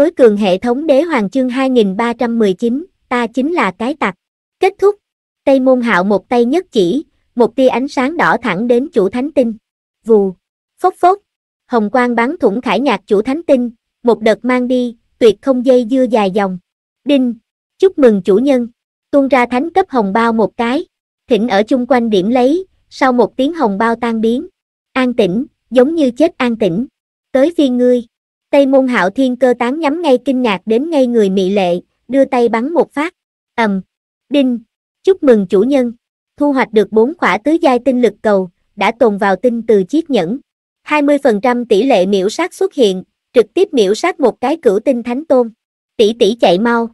tối cường hệ thống đế hoàng chương 2319, ta chính là cái tặc. Kết thúc, Tây Môn Hạo một tay nhất chỉ, một tia ánh sáng đỏ thẳng đến chủ thánh tinh. Vù, phốc phốc, hồng quang bắn thủng khải nhạc chủ thánh tinh, một đợt mang đi, tuyệt không dây dưa dài dòng. Đinh, chúc mừng chủ nhân, tuôn ra thánh cấp hồng bao một cái, thỉnh ở chung quanh điểm lấy, sau một tiếng hồng bao tan biến. An tĩnh, giống như chết an tĩnh. Tới phiên ngươi. Tây môn hạo thiên cơ tán nhắm ngay kinh ngạc đến ngay người mị lệ, đưa tay bắn một phát, ầm, đinh, chúc mừng chủ nhân, thu hoạch được bốn khỏa tứ giai tinh lực cầu, đã tồn vào tinh từ chiếc nhẫn. 20% tỷ lệ miễu sát xuất hiện, trực tiếp miễu sát một cái cửu tinh thánh tôn. Tỷ tỷ chạy mau,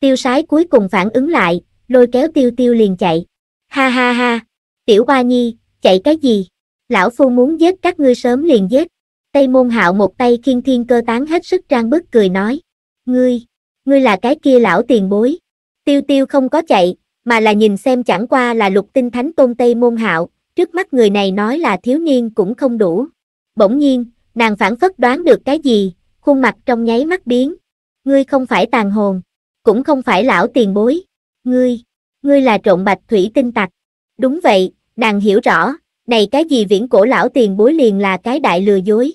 tiêu sái cuối cùng phản ứng lại, lôi kéo tiêu tiêu liền chạy. Ha ha ha, tiểu hoa nhi, chạy cái gì? Lão phu muốn giết các ngươi sớm liền giết. Tây môn hạo một tay khiên thiên cơ tán hết sức trang bức cười nói. Ngươi, ngươi là cái kia lão tiền bối. Tiêu tiêu không có chạy, mà là nhìn xem chẳng qua là lục tinh thánh tôn Tây môn hạo, trước mắt người này nói là thiếu niên cũng không đủ. Bỗng nhiên, nàng phản phất đoán được cái gì, khuôn mặt trong nháy mắt biến. Ngươi không phải tàn hồn, cũng không phải lão tiền bối. Ngươi, ngươi là trộn bạch thủy tinh tạch. Đúng vậy, nàng hiểu rõ, này cái gì viễn cổ lão tiền bối liền là cái đại lừa dối.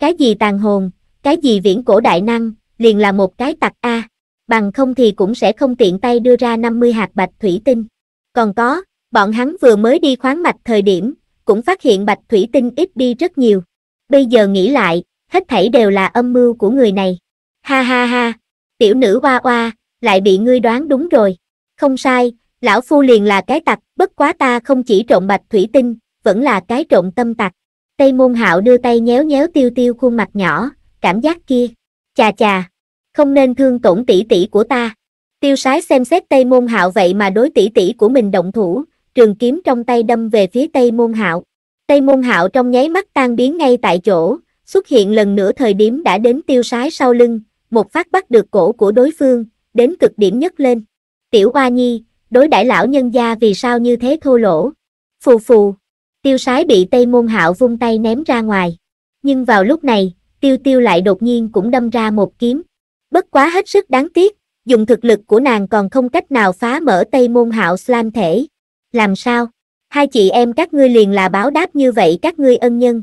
Cái gì tàn hồn, cái gì viễn cổ đại năng, liền là một cái tặc A, bằng không thì cũng sẽ không tiện tay đưa ra 50 hạt bạch thủy tinh. Còn có, bọn hắn vừa mới đi khoáng mạch thời điểm, cũng phát hiện bạch thủy tinh ít đi rất nhiều. Bây giờ nghĩ lại, hết thảy đều là âm mưu của người này. Ha ha ha, tiểu nữ hoa hoa, lại bị ngươi đoán đúng rồi. Không sai, lão phu liền là cái tặc, bất quá ta không chỉ trộm bạch thủy tinh, vẫn là cái trộm tâm tặc. Tây môn hạo đưa tay nhéo nhéo tiêu tiêu khuôn mặt nhỏ, cảm giác kia, chà chà, không nên thương tổn tỷ tỷ của ta. Tiêu sái xem xét Tây môn hạo vậy mà đối tỷ tỷ của mình động thủ, trường kiếm trong tay đâm về phía Tây môn hạo. Tây môn hạo trong nháy mắt tan biến ngay tại chỗ, xuất hiện lần nữa thời điểm đã đến tiêu sái sau lưng, một phát bắt được cổ của đối phương, đến cực điểm nhất lên. Tiểu Hoa Nhi, đối đại lão nhân gia vì sao như thế thô lỗ? Phù phù, Tiêu sái bị Tây Môn Hạo vung tay ném ra ngoài. Nhưng vào lúc này, Tiêu Tiêu lại đột nhiên cũng đâm ra một kiếm. Bất quá hết sức đáng tiếc, dùng thực lực của nàng còn không cách nào phá mở Tây Môn Hạo slam thể. Làm sao? Hai chị em các ngươi liền là báo đáp như vậy các ngươi ân nhân.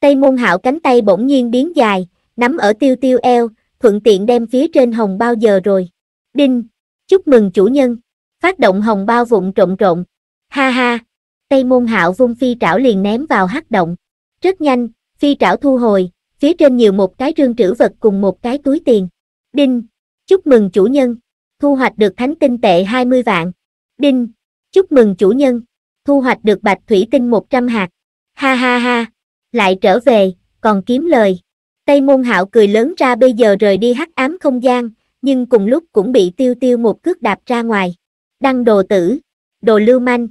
Tây Môn Hạo cánh tay bỗng nhiên biến dài, nắm ở Tiêu Tiêu eo, thuận tiện đem phía trên hồng bao giờ rồi. Đinh, chúc mừng chủ nhân. Phát động hồng bao vụn trộn trộn. Ha ha, Tây môn hạo vung phi trảo liền ném vào hắc động. Rất nhanh, phi trảo thu hồi, phía trên nhiều một cái rương trữ vật cùng một cái túi tiền. Đinh, chúc mừng chủ nhân, thu hoạch được thánh tinh tệ 20 vạn. Đinh, chúc mừng chủ nhân, thu hoạch được bạch thủy tinh 100 hạt. Ha ha ha, lại trở về, còn kiếm lời. Tây môn hạo cười lớn ra bây giờ rời đi hắc ám không gian, nhưng cùng lúc cũng bị tiêu tiêu một cước đạp ra ngoài. Đăng đồ tử, đồ lưu manh.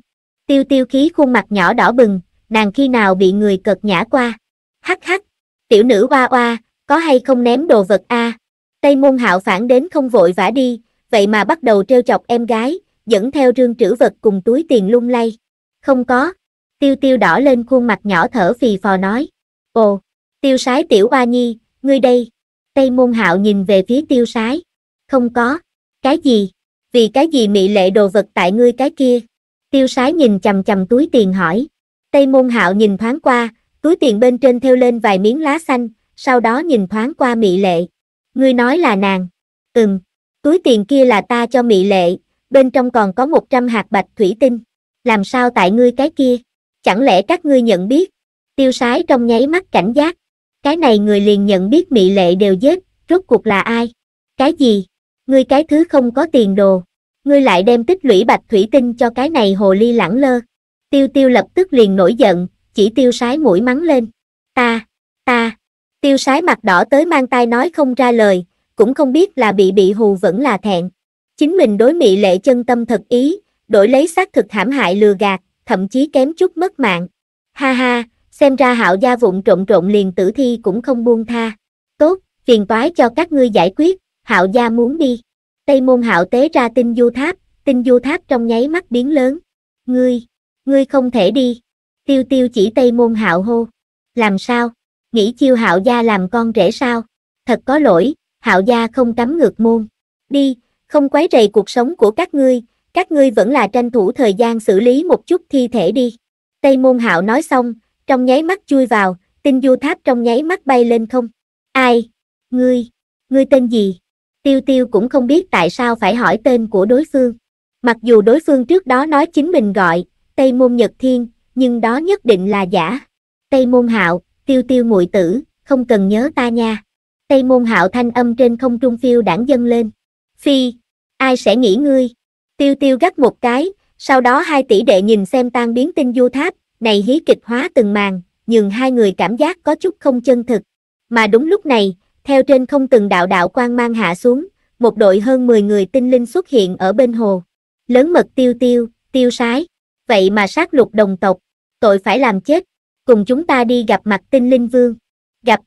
Tiêu tiêu khí khuôn mặt nhỏ đỏ bừng, nàng khi nào bị người cợt nhã qua. Hắc hắc, tiểu nữ oa oa, có hay không ném đồ vật a à? Tây môn hạo phản đến không vội vã đi, vậy mà bắt đầu trêu chọc em gái, dẫn theo rương trữ vật cùng túi tiền lung lay. Không có. Tiêu tiêu đỏ lên khuôn mặt nhỏ thở phì phò nói. Ồ, tiêu sái tiểu oa nhi, ngươi đây. Tây môn hạo nhìn về phía tiêu sái. Không có. Cái gì? Vì cái gì mị lệ đồ vật tại ngươi cái kia? tiêu sái nhìn chầm chầm túi tiền hỏi. Tây môn hạo nhìn thoáng qua, túi tiền bên trên theo lên vài miếng lá xanh, sau đó nhìn thoáng qua mị lệ. Ngươi nói là nàng. Ừm, túi tiền kia là ta cho mị lệ, bên trong còn có 100 hạt bạch thủy tinh. Làm sao tại ngươi cái kia? Chẳng lẽ các ngươi nhận biết? Tiêu sái trong nháy mắt cảnh giác. Cái này người liền nhận biết mị lệ đều giết, rốt cuộc là ai? Cái gì? Ngươi cái thứ không có tiền đồ ngươi lại đem tích lũy bạch thủy tinh cho cái này hồ ly lẳng lơ. Tiêu tiêu lập tức liền nổi giận, chỉ tiêu sái mũi mắng lên. Ta, ta, tiêu sái mặt đỏ tới mang tai nói không ra lời, cũng không biết là bị bị hù vẫn là thẹn. Chính mình đối mị lệ chân tâm thật ý, đổi lấy xác thực hãm hại lừa gạt, thậm chí kém chút mất mạng. Ha ha, xem ra hạo gia vụn trộn trộn liền tử thi cũng không buông tha. Tốt, phiền toái cho các ngươi giải quyết, hạo gia muốn đi. Tây môn hạo tế ra tinh du tháp, tinh du tháp trong nháy mắt biến lớn. Ngươi, ngươi không thể đi. Tiêu tiêu chỉ Tây môn hạo hô. Làm sao? Nghĩ chiêu hạo gia làm con rể sao? Thật có lỗi, hạo gia không cấm ngược môn. Đi, không quấy rầy cuộc sống của các ngươi, các ngươi vẫn là tranh thủ thời gian xử lý một chút thi thể đi. Tây môn hạo nói xong, trong nháy mắt chui vào, tinh du tháp trong nháy mắt bay lên không. Ai? Ngươi? Ngươi tên gì? Tiêu Tiêu cũng không biết tại sao phải hỏi tên của đối phương. Mặc dù đối phương trước đó nói chính mình gọi, Tây Môn Nhật Thiên, nhưng đó nhất định là giả. Tây Môn Hạo, Tiêu Tiêu muội tử, không cần nhớ ta nha. Tây Môn Hạo thanh âm trên không trung phiêu đảng dâng lên. Phi, ai sẽ nghĩ ngươi? Tiêu Tiêu gắt một cái, sau đó hai tỷ đệ nhìn xem tan biến tinh du tháp, này hí kịch hóa từng màn, nhưng hai người cảm giác có chút không chân thực. Mà đúng lúc này, theo trên không từng đạo đạo quan mang hạ xuống, một đội hơn 10 người tinh linh xuất hiện ở bên hồ. Lớn mật tiêu tiêu, tiêu sái. Vậy mà sát lục đồng tộc, tội phải làm chết. Cùng chúng ta đi gặp mặt tinh linh vương. Gặp,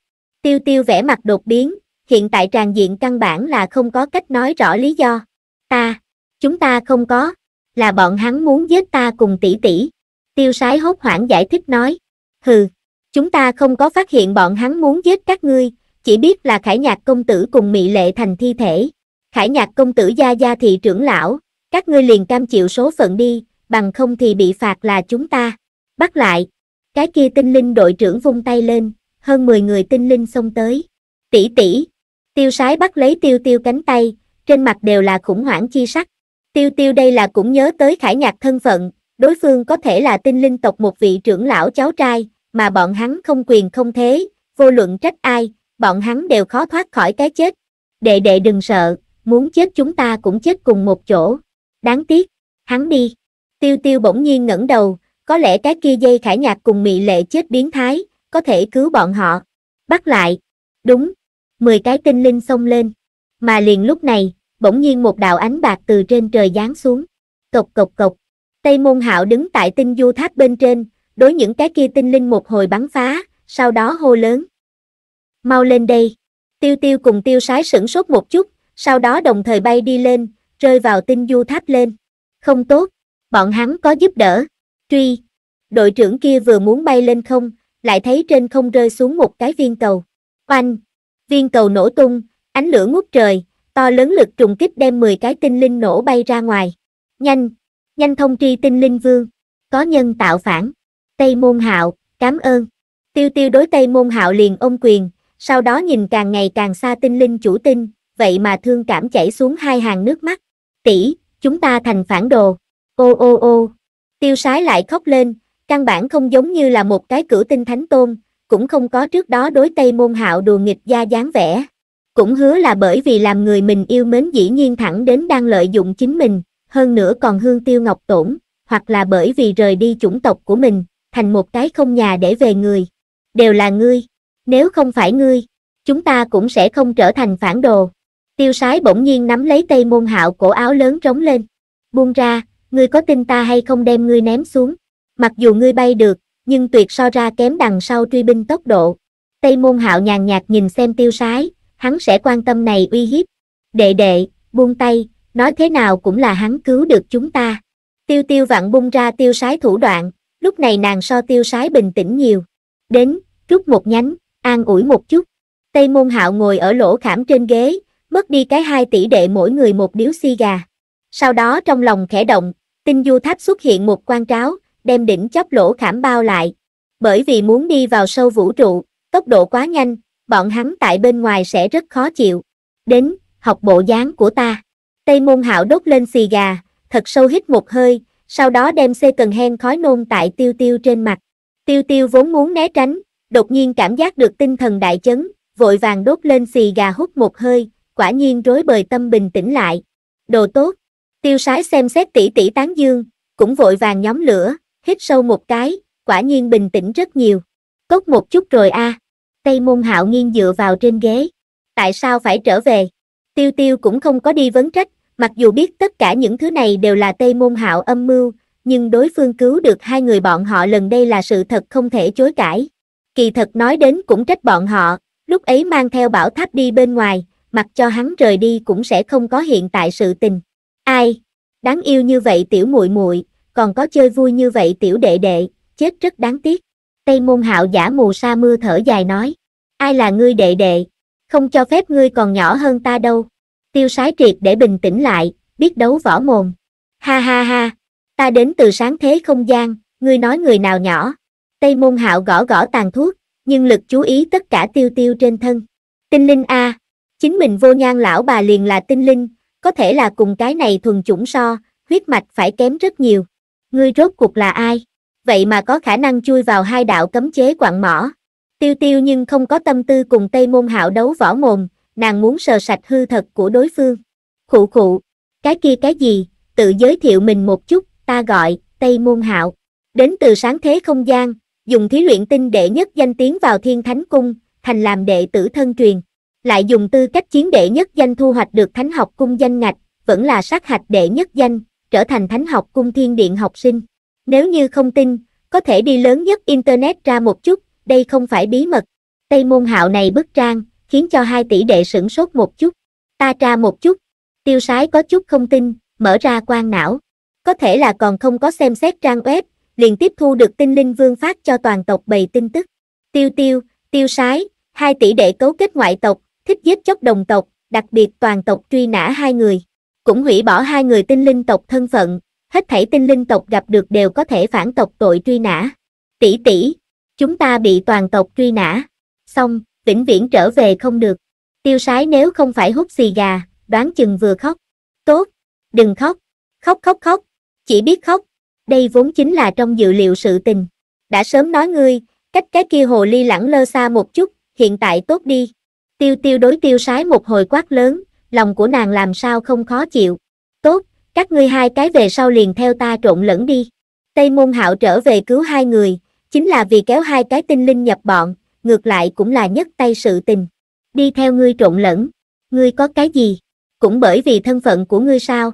tiêu tiêu vẽ mặt đột biến, hiện tại tràn diện căn bản là không có cách nói rõ lý do. Ta, chúng ta không có, là bọn hắn muốn giết ta cùng tỷ tỷ. Tiêu sái hốt hoảng giải thích nói. Hừ, chúng ta không có phát hiện bọn hắn muốn giết các ngươi, chỉ biết là khải nhạc công tử cùng mỹ lệ thành thi thể. Khải nhạc công tử gia gia thị trưởng lão, các ngươi liền cam chịu số phận đi, bằng không thì bị phạt là chúng ta. Bắt lại, cái kia tinh linh đội trưởng vung tay lên, hơn 10 người tinh linh xông tới. Tỷ tỷ, tiêu sái bắt lấy tiêu tiêu cánh tay, trên mặt đều là khủng hoảng chi sắc. Tiêu tiêu đây là cũng nhớ tới khải nhạc thân phận, đối phương có thể là tinh linh tộc một vị trưởng lão cháu trai, mà bọn hắn không quyền không thế, vô luận trách ai, bọn hắn đều khó thoát khỏi cái chết. Đệ đệ đừng sợ, muốn chết chúng ta cũng chết cùng một chỗ. Đáng tiếc, hắn đi. Tiêu tiêu bỗng nhiên ngẩng đầu, có lẽ cái kia dây khải nhạc cùng mị lệ chết biến thái, có thể cứu bọn họ. Bắt lại. Đúng. Mười cái tinh linh xông lên. Mà liền lúc này, bỗng nhiên một đạo ánh bạc từ trên trời giáng xuống. Cộc cộc cộc. Tây môn hạo đứng tại tinh du tháp bên trên, đối những cái kia tinh linh một hồi bắn phá, sau đó hô lớn. Mau lên đây. Tiêu tiêu cùng tiêu sái sửng sốt một chút, sau đó đồng thời bay đi lên, rơi vào tinh du tháp lên. Không tốt, bọn hắn có giúp đỡ. Truy, đội trưởng kia vừa muốn bay lên không, lại thấy trên không rơi xuống một cái viên cầu. Oanh, viên cầu nổ tung, ánh lửa ngút trời, to lớn lực trùng kích đem 10 cái tinh linh nổ bay ra ngoài. Nhanh, nhanh thông tri tinh linh vương, có nhân tạo phản. Tây môn hạo, cảm ơn. Tiêu tiêu đối Tây môn hạo liền ôm quyền, sau đó nhìn càng ngày càng xa tinh linh chủ tinh, vậy mà thương cảm chảy xuống hai hàng nước mắt. Tỷ, chúng ta thành phản đồ. Ô ô ô. Tiêu sái lại khóc lên, căn bản không giống như là một cái cửu tinh thánh tôn, cũng không có trước đó đối Tây Môn Hạo đùa nghịch da dáng vẻ. Cũng hứa là bởi vì làm người mình yêu mến dĩ nhiên thẳng đến đang lợi dụng chính mình, hơn nữa còn hương tiêu ngọc tổn, hoặc là bởi vì rời đi chủng tộc của mình, thành một cái không nhà để về người. Đều là ngươi. Nếu không phải ngươi, chúng ta cũng sẽ không trở thành phản đồ. Tiêu sái bỗng nhiên nắm lấy tây môn hạo cổ áo lớn trống lên. Buông ra, ngươi có tin ta hay không đem ngươi ném xuống. Mặc dù ngươi bay được, nhưng tuyệt so ra kém đằng sau truy binh tốc độ. Tây môn hạo nhàn nhạt nhìn xem tiêu sái, hắn sẽ quan tâm này uy hiếp. Đệ đệ, buông tay, nói thế nào cũng là hắn cứu được chúng ta. Tiêu tiêu vặn bung ra tiêu sái thủ đoạn, lúc này nàng so tiêu sái bình tĩnh nhiều. Đến, rút một nhánh, an ủi một chút. Tây môn hạo ngồi ở lỗ khảm trên ghế, mất đi cái hai tỷ đệ mỗi người một điếu xi gà. Sau đó trong lòng khẽ động, tinh du tháp xuất hiện một quan tráo, đem đỉnh chóp lỗ khảm bao lại. Bởi vì muốn đi vào sâu vũ trụ, tốc độ quá nhanh, bọn hắn tại bên ngoài sẽ rất khó chịu. Đến, học bộ dáng của ta. Tây môn hạo đốt lên xì gà, thật sâu hít một hơi, sau đó đem xê cần hen khói nôn tại tiêu tiêu trên mặt. Tiêu tiêu vốn muốn né tránh, đột nhiên cảm giác được tinh thần đại chấn, vội vàng đốt lên xì gà hút một hơi, quả nhiên rối bời tâm bình tĩnh lại. Đồ tốt, tiêu sái xem xét tỷ tỷ tán dương, cũng vội vàng nhóm lửa, hít sâu một cái, quả nhiên bình tĩnh rất nhiều. Cốc một chút rồi a. Tây môn hạo nghiêng dựa vào trên ghế. Tại sao phải trở về? Tiêu tiêu cũng không có đi vấn trách, mặc dù biết tất cả những thứ này đều là Tây môn hạo âm mưu, nhưng đối phương cứu được hai người bọn họ lần đây là sự thật không thể chối cãi. Kỳ thật nói đến cũng trách bọn họ, lúc ấy mang theo bảo tháp đi bên ngoài, mặc cho hắn rời đi cũng sẽ không có hiện tại sự tình. Ai? Đáng yêu như vậy tiểu muội muội, còn có chơi vui như vậy tiểu đệ đệ, chết rất đáng tiếc. Tây môn hạo giả mù sa mưa thở dài nói. Ai là ngươi đệ đệ? Không cho phép ngươi còn nhỏ hơn ta đâu. Tiêu sái triệt để bình tĩnh lại, biết đấu võ mồm. Ha ha ha, ta đến từ sáng thế không gian, ngươi nói người nào nhỏ. Tây môn hạo gõ gõ tàn thuốc, nhưng lực chú ý tất cả tiêu tiêu trên thân. Tinh linh A, chính mình vô nhan lão bà liền là tinh linh, có thể là cùng cái này thuần chủng so, huyết mạch phải kém rất nhiều. Ngươi rốt cuộc là ai? Vậy mà có khả năng chui vào hai đạo cấm chế quặng mỏ. Tiêu tiêu nhưng không có tâm tư cùng Tây môn hạo đấu võ mồm, nàng muốn sờ sạch hư thật của đối phương. Khụ khụ, cái kia cái gì, tự giới thiệu mình một chút, ta gọi, Tây môn hạo. Đến từ sáng thế không gian, dùng thí luyện tinh đệ nhất danh tiếng vào thiên thánh cung, thành làm đệ tử thân truyền, lại dùng tư cách chiến đệ nhất danh thu hoạch được thánh học cung danh ngạch, vẫn là sát hạch đệ nhất danh, trở thành thánh học cung thiên điện học sinh. Nếu như không tin, có thể đi lớn nhất Internet ra một chút, đây không phải bí mật. Tây môn hạo này bức trang, khiến cho hai tỷ đệ sửng sốt một chút. Ta tra một chút, tiêu sái có chút không tin, mở ra quan não. Có thể là còn không có xem xét trang web, liền tiếp thu được tinh linh vương phát cho toàn tộc bày tin tức. Tiêu tiêu, tiêu sái, hai tỷ đệ cấu kết ngoại tộc, thích giết chóc đồng tộc, đặc biệt toàn tộc truy nã hai người. Cũng hủy bỏ hai người tinh linh tộc thân phận, hết thảy tinh linh tộc gặp được đều có thể phản tộc tội truy nã. Tỷ tỷ, chúng ta bị toàn tộc truy nã. Xong, vĩnh viễn trở về không được. Tiêu sái nếu không phải hút xì gà, đoán chừng vừa khóc. Tốt, đừng khóc. Khóc khóc khóc, chỉ biết khóc, đây vốn chính là trong dự liệu sự tình. Đã sớm nói ngươi, cách cái kia hồ ly lẳng lơ xa một chút, hiện tại tốt đi. Tiêu tiêu đối tiêu sái một hồi quát lớn, lòng của nàng làm sao không khó chịu. Tốt, các ngươi hai cái về sau liền theo ta trộn lẫn đi. Tây môn hạo trở về cứu hai người, chính là vì kéo hai cái tinh linh nhập bọn, ngược lại cũng là nhất tay sự tình. Đi theo ngươi trộn lẫn, ngươi có cái gì? Cũng bởi vì thân phận của ngươi sao?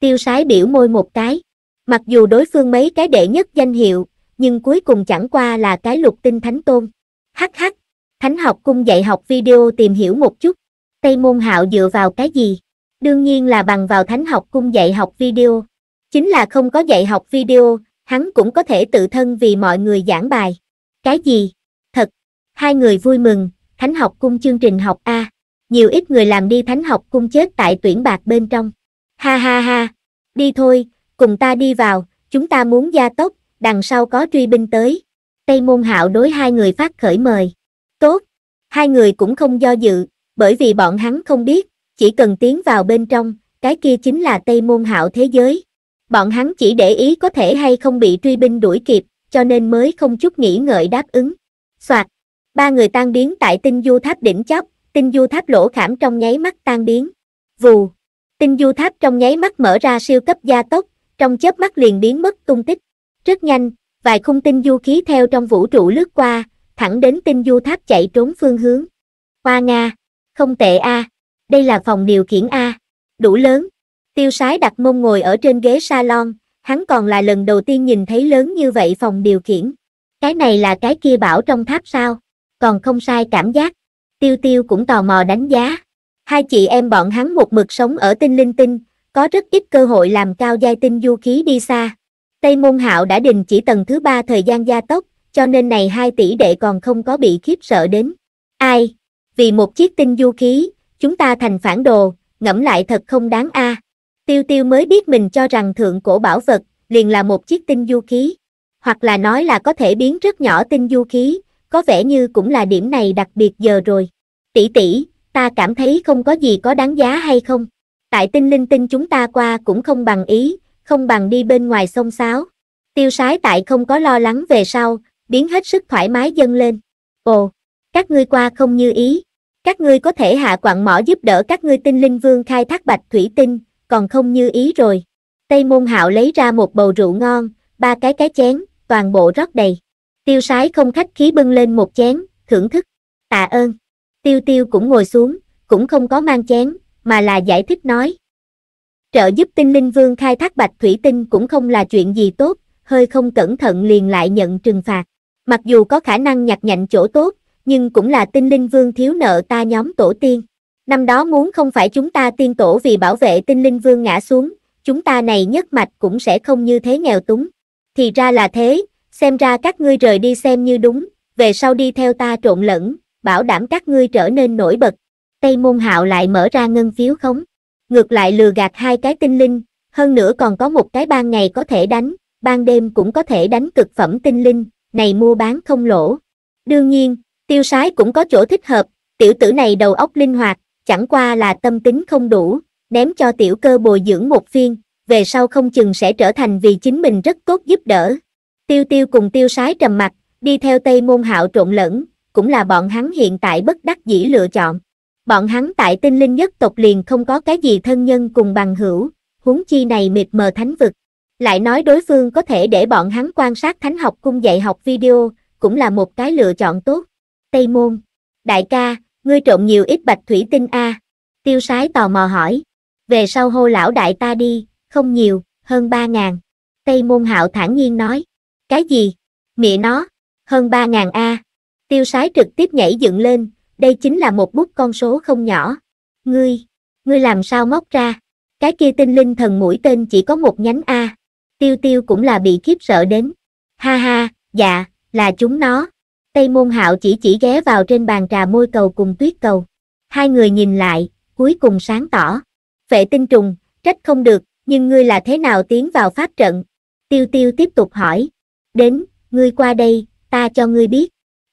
Tiêu sái biểu môi một cái. Mặc dù đối phương mấy cái đệ nhất danh hiệu, nhưng cuối cùng chẳng qua là cái lục tinh thánh tôn. Hắc hắc, thánh học cung dạy học video tìm hiểu một chút. Tây môn hạo dựa vào cái gì? Đương nhiên là bằng vào thánh học cung dạy học video. Chính là không có dạy học video, hắn cũng có thể tự thân vì mọi người giảng bài. Cái gì? Thật, hai người vui mừng, thánh học cung chương trình học A. Nhiều ít người làm đi thánh học cung chết tại tuyển bạc bên trong. Ha ha ha, đi thôi, cùng ta đi vào, chúng ta muốn gia tốc, đằng sau có truy binh tới. Tây Môn Hạo đối hai người phát khởi mời. Tốt, hai người cũng không do dự, bởi vì bọn hắn không biết, chỉ cần tiến vào bên trong, cái kia chính là Tây Môn Hạo thế giới. Bọn hắn chỉ để ý có thể hay không bị truy binh đuổi kịp, cho nên mới không chút nghĩ ngợi đáp ứng. Soạt, ba người tan biến tại tinh du tháp đỉnh chóp, tinh du tháp lỗ khảm trong nháy mắt tan biến. Vù, tinh du tháp trong nháy mắt mở ra siêu cấp gia tốc, trong chớp mắt liền biến mất tung tích. Rất nhanh, vài khung tinh du khí theo trong vũ trụ lướt qua, thẳng đến tinh du tháp chạy trốn phương hướng. Hoa Nga, không tệ a, à. đây là phòng điều khiển a, à. đủ lớn. Tiêu sái đặt mông ngồi ở trên ghế salon, hắn còn là lần đầu tiên nhìn thấy lớn như vậy phòng điều khiển. Cái này là cái kia bảo trong tháp sao, còn không sai cảm giác. Tiêu tiêu cũng tò mò đánh giá. Hai chị em bọn hắn một mực sống ở tinh linh tinh, có rất ít cơ hội làm cao giai tinh du khí đi xa. Tây Môn Hạo đã đình chỉ tầng thứ ba thời gian gia tốc, cho nên này hai tỷ đệ còn không có bị khiếp sợ đến. Ai? Vì một chiếc tinh du khí, chúng ta thành phản đồ, ngẫm lại thật không đáng a. À. Tiêu tiêu mới biết mình cho rằng thượng cổ bảo vật, liền là một chiếc tinh du khí. Hoặc là nói là có thể biến rất nhỏ tinh du khí, có vẻ như cũng là điểm này đặc biệt giờ rồi. Tỷ tỷ, ta cảm thấy không có gì có đáng giá hay không? tại tinh linh tinh chúng ta qua cũng không bằng ý, không bằng đi bên ngoài sông sáo. Tiêu sái tại không có lo lắng về sau, biến hết sức thoải mái dâng lên. Ồ, các ngươi qua không như ý. Các ngươi có thể hạ quặng mỏ giúp đỡ các ngươi tinh linh vương khai thác bạch thủy tinh, còn không như ý rồi. Tây môn hạo lấy ra một bầu rượu ngon, ba cái cái chén, toàn bộ rót đầy. Tiêu sái không khách khí bưng lên một chén, thưởng thức. Tạ ơn. Tiêu tiêu cũng ngồi xuống, cũng không có mang chén, mà là giải thích nói. Trợ giúp tinh linh vương khai thác bạch thủy tinh cũng không là chuyện gì tốt, hơi không cẩn thận liền lại nhận trừng phạt. Mặc dù có khả năng nhặt nhạnh chỗ tốt, nhưng cũng là tinh linh vương thiếu nợ ta nhóm tổ tiên. Năm đó muốn không phải chúng ta tiên tổ vì bảo vệ tinh linh vương ngã xuống, chúng ta này nhất mạch cũng sẽ không như thế nghèo túng. Thì ra là thế, xem ra các ngươi rời đi xem như đúng, về sau đi theo ta trộn lẫn, bảo đảm các ngươi trở nên nổi bật, Tây Môn Hạo lại mở ra ngân phiếu khống, ngược lại lừa gạt hai cái tinh linh, hơn nữa còn có một cái ban ngày có thể đánh, ban đêm cũng có thể đánh cực phẩm tinh linh, này mua bán không lỗ. Đương nhiên, tiêu sái cũng có chỗ thích hợp, tiểu tử này đầu óc linh hoạt, chẳng qua là tâm tính không đủ, ném cho tiểu cơ bồi dưỡng một phiên, về sau không chừng sẽ trở thành vì chính mình rất tốt giúp đỡ. Tiêu tiêu cùng tiêu sái trầm mặt, đi theo Tây Môn Hạo trộn lẫn, cũng là bọn hắn hiện tại bất đắc dĩ lựa chọn bọn hắn tại tinh linh nhất tộc liền không có cái gì thân nhân cùng bằng hữu, huống chi này mịt mờ thánh vực. Lại nói đối phương có thể để bọn hắn quan sát thánh học cung dạy học video, cũng là một cái lựa chọn tốt. Tây Môn, đại ca, ngươi trộn nhiều ít bạch thủy tinh a Tiêu sái tò mò hỏi, về sau hô lão đại ta đi, không nhiều, hơn ba ngàn. Tây Môn hạo thản nhiên nói, cái gì? Mẹ nó, hơn ba ngàn a Tiêu sái trực tiếp nhảy dựng lên, đây chính là một bút con số không nhỏ. Ngươi, ngươi làm sao móc ra? Cái kia tinh linh thần mũi tên chỉ có một nhánh A. Tiêu tiêu cũng là bị khiếp sợ đến. Ha ha, dạ, là chúng nó. Tây môn hạo chỉ chỉ ghé vào trên bàn trà môi cầu cùng tuyết cầu. Hai người nhìn lại, cuối cùng sáng tỏ. Vệ tinh trùng, trách không được, nhưng ngươi là thế nào tiến vào pháp trận? Tiêu tiêu tiếp tục hỏi. Đến, ngươi qua đây, ta cho ngươi biết.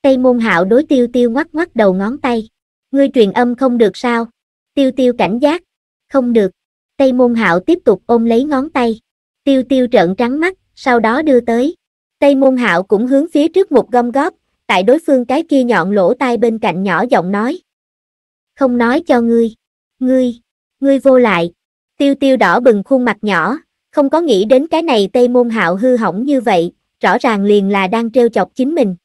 Tây môn hạo đối tiêu tiêu ngoắc ngoắc đầu ngón tay. Ngươi truyền âm không được sao? Tiêu tiêu cảnh giác. Không được. Tây môn hạo tiếp tục ôm lấy ngón tay. Tiêu tiêu trợn trắng mắt, sau đó đưa tới. Tây môn hạo cũng hướng phía trước một gom góp, tại đối phương cái kia nhọn lỗ tai bên cạnh nhỏ giọng nói. Không nói cho ngươi. Ngươi, ngươi vô lại. Tiêu tiêu đỏ bừng khuôn mặt nhỏ, không có nghĩ đến cái này Tây môn hạo hư hỏng như vậy, rõ ràng liền là đang trêu chọc chính mình.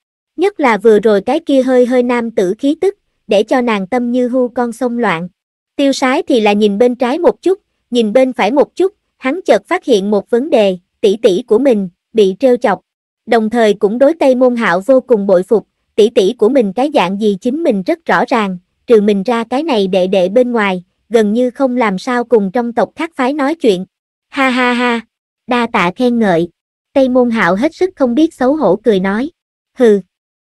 Nhất là vừa rồi cái kia hơi hơi nam tử khí tức, để cho nàng tâm như hưu con sông loạn. Tiêu sái thì là nhìn bên trái một chút, nhìn bên phải một chút, hắn chợt phát hiện một vấn đề, tỷ tỷ của mình, bị trêu chọc. Đồng thời cũng đối Tây Môn Hạo vô cùng bội phục, tỷ tỷ của mình cái dạng gì chính mình rất rõ ràng, trừ mình ra cái này đệ đệ bên ngoài, gần như không làm sao cùng trong tộc khác phái nói chuyện. Ha ha ha, đa tạ khen ngợi. Tây Môn Hạo hết sức không biết xấu hổ cười nói. Hừ,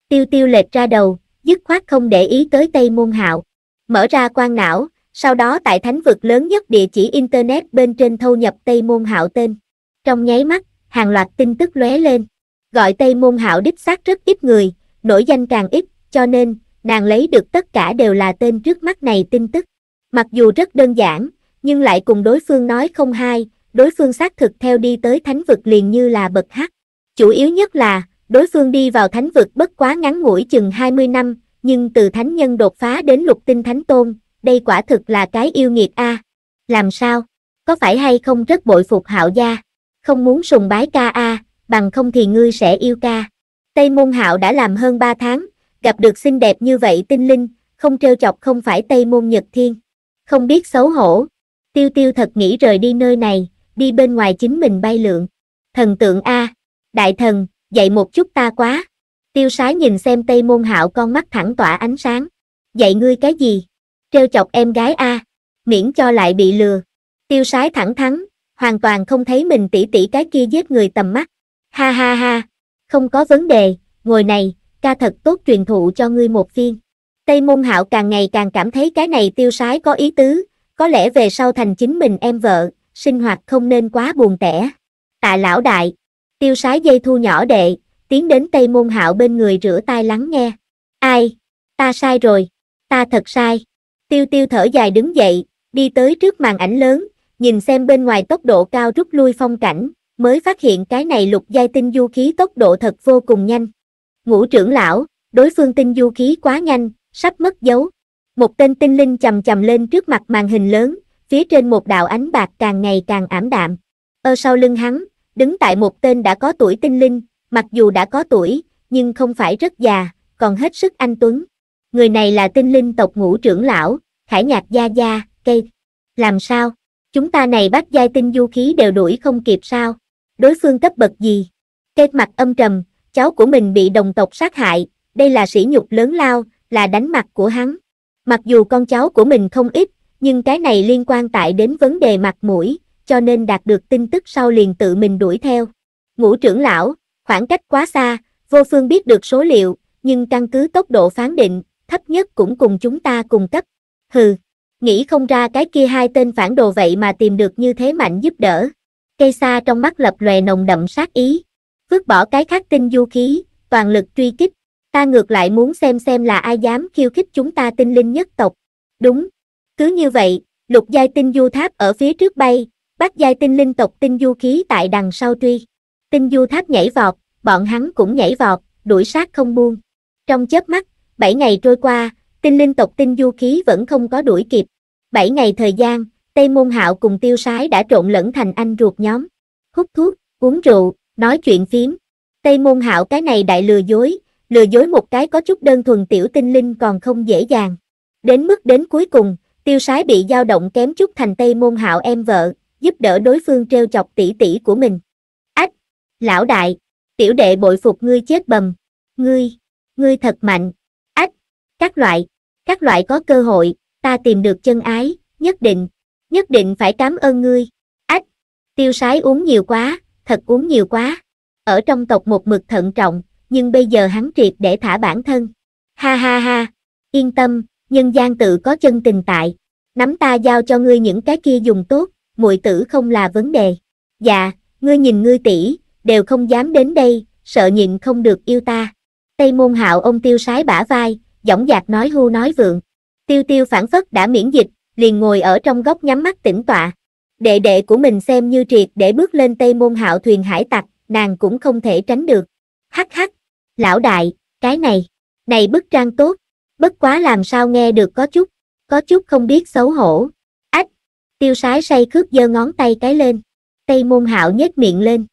tiêu tiêu lệch ra đầu, dứt khoát không để ý tới Tây Môn Hạo. Mở ra quan não, sau đó tại thánh vực lớn nhất địa chỉ Internet bên trên thâu nhập Tây Môn Hạo tên. Trong nháy mắt, hàng loạt tin tức lóe lên. Gọi Tây Môn Hạo đích xác rất ít người, nổi danh càng ít, cho nên, nàng lấy được tất cả đều là tên trước mắt này tin tức. Mặc dù rất đơn giản, nhưng lại cùng đối phương nói không hai, đối phương xác thực theo đi tới thánh vực liền như là bậc hắc. Chủ yếu nhất là, đối phương đi vào thánh vực bất quá ngắn ngủi chừng 20 năm, nhưng từ thánh nhân đột phá đến lục tinh thánh tôn, đây quả thực là cái yêu nghiệt a. À. Làm sao? Có phải hay không rất bội phục hạo gia? Không muốn sùng bái ca a, à, bằng không thì ngươi sẽ yêu ca. Tây môn hạo đã làm hơn 3 tháng, gặp được xinh đẹp như vậy tinh linh, không trêu chọc không phải Tây môn nhật thiên. Không biết xấu hổ. Tiêu tiêu thật nghĩ rời đi nơi này, đi bên ngoài chính mình bay lượn. Thần tượng A, đại thần, dậy một chút ta quá. Tiêu sái nhìn xem Tây Môn Hạo con mắt thẳng tỏa ánh sáng. Dạy ngươi cái gì? Trêu chọc em gái A. Miễn cho lại bị lừa. Tiêu sái thẳng thắn, hoàn toàn không thấy mình tỉ tỉ cái kia giết người tầm mắt. Ha ha ha. Không có vấn đề, ngồi này, ca thật tốt truyền thụ cho ngươi một viên. Tây Môn Hạo càng ngày càng cảm thấy cái này tiêu sái có ý tứ, có lẽ về sau thành chính mình em vợ, sinh hoạt không nên quá buồn tẻ. Tạ lão đại, Tiêu sái dây thu nhỏ đệ, tiến đến Tây Môn Hạo bên người rửa tay lắng nghe. Ai? Ta sai rồi. Ta thật sai. Tiêu tiêu thở dài đứng dậy, đi tới trước màn ảnh lớn, nhìn xem bên ngoài tốc độ cao rút lui phong cảnh, mới phát hiện cái này lục giai tinh du khí tốc độ thật vô cùng nhanh. Ngũ trưởng lão, đối phương tinh du khí quá nhanh, sắp mất dấu. Một tên tinh linh chầm chầm lên trước mặt màn hình lớn, phía trên một đạo ánh bạc càng ngày càng ảm đạm. Ở sau lưng hắn, đứng tại một tên đã có tuổi tinh linh, mặc dù đã có tuổi, nhưng không phải rất già, còn hết sức anh tuấn. Người này là tinh linh tộc ngũ trưởng lão, khải nhạc gia gia, cây. Làm sao? Chúng ta này bắt giai tinh du khí đều đuổi không kịp sao? Đối phương cấp bậc gì? Cây mặt âm trầm, cháu của mình bị đồng tộc sát hại, đây là sỉ nhục lớn lao, là đánh mặt của hắn. Mặc dù con cháu của mình không ít, nhưng cái này liên quan tại đến vấn đề mặt mũi, cho nên đạt được tin tức sau liền tự mình đuổi theo. Ngũ trưởng lão, khoảng cách quá xa, vô phương biết được số liệu, nhưng căn cứ tốc độ phán định, thấp nhất cũng cùng chúng ta cùng cấp. Hừ, nghĩ không ra cái kia hai tên phản đồ vậy mà tìm được như thế mạnh giúp đỡ. Cây xa trong mắt lập lòe nồng đậm sát ý. Vứt bỏ cái khắc tinh du khí, toàn lực truy kích. Ta ngược lại muốn xem xem là ai dám khiêu khích chúng ta tinh linh nhất tộc. Đúng. Cứ như vậy, lục giai tinh du tháp ở phía trước bay, bắt giai tinh linh tộc tinh du khí tại đằng sau truy. Tinh du tháp nhảy vọt, bọn hắn cũng nhảy vọt, đuổi sát không buông. Trong chớp mắt, 7 ngày trôi qua, tinh linh tộc tinh du khí vẫn không có đuổi kịp. 7 ngày thời gian, Tây Môn Hạo cùng tiêu sái đã trộn lẫn thành anh ruột nhóm. Hút thuốc, uống rượu, nói chuyện phím. Tây Môn Hạo cái này đại lừa dối, lừa dối một cái có chút đơn thuần tiểu tinh linh còn không dễ dàng. Đến mức đến cuối cùng, tiêu sái bị dao động kém chút thành Tây Môn Hạo em vợ, giúp đỡ đối phương treo chọc tỷ tỷ của mình. Ách! Lão đại! Tiểu đệ bội phục ngươi chết bầm. Ngươi! Ngươi thật mạnh! Ách! Các loại! Các loại có cơ hội, ta tìm được chân ái, nhất định! Nhất định phải cảm ơn ngươi! Ách! Tiêu sái uống nhiều quá, thật uống nhiều quá! Ở trong tộc một mực thận trọng, nhưng bây giờ hắn triệt để thả bản thân. Ha ha ha! Yên tâm, nhân gian tự có chân tình tại. Nắm ta giao cho ngươi những cái kia dùng tốt muội tử không là vấn đề. Dạ, ngươi nhìn ngươi tỷ, đều không dám đến đây, sợ nhịn không được yêu ta. Tây môn hạo ông tiêu sái bả vai, giọng dạc nói hưu nói vượng. Tiêu tiêu phản phất đã miễn dịch, liền ngồi ở trong góc nhắm mắt tĩnh tọa. Đệ đệ của mình xem như triệt để bước lên tây môn hạo thuyền hải tặc, nàng cũng không thể tránh được. Hắc hắc, lão đại, cái này, này bức trang tốt, bất quá làm sao nghe được có chút, có chút không biết xấu hổ, Tiêu sái say cướp giơ ngón tay cái lên. Tây môn hạo nhếch miệng lên.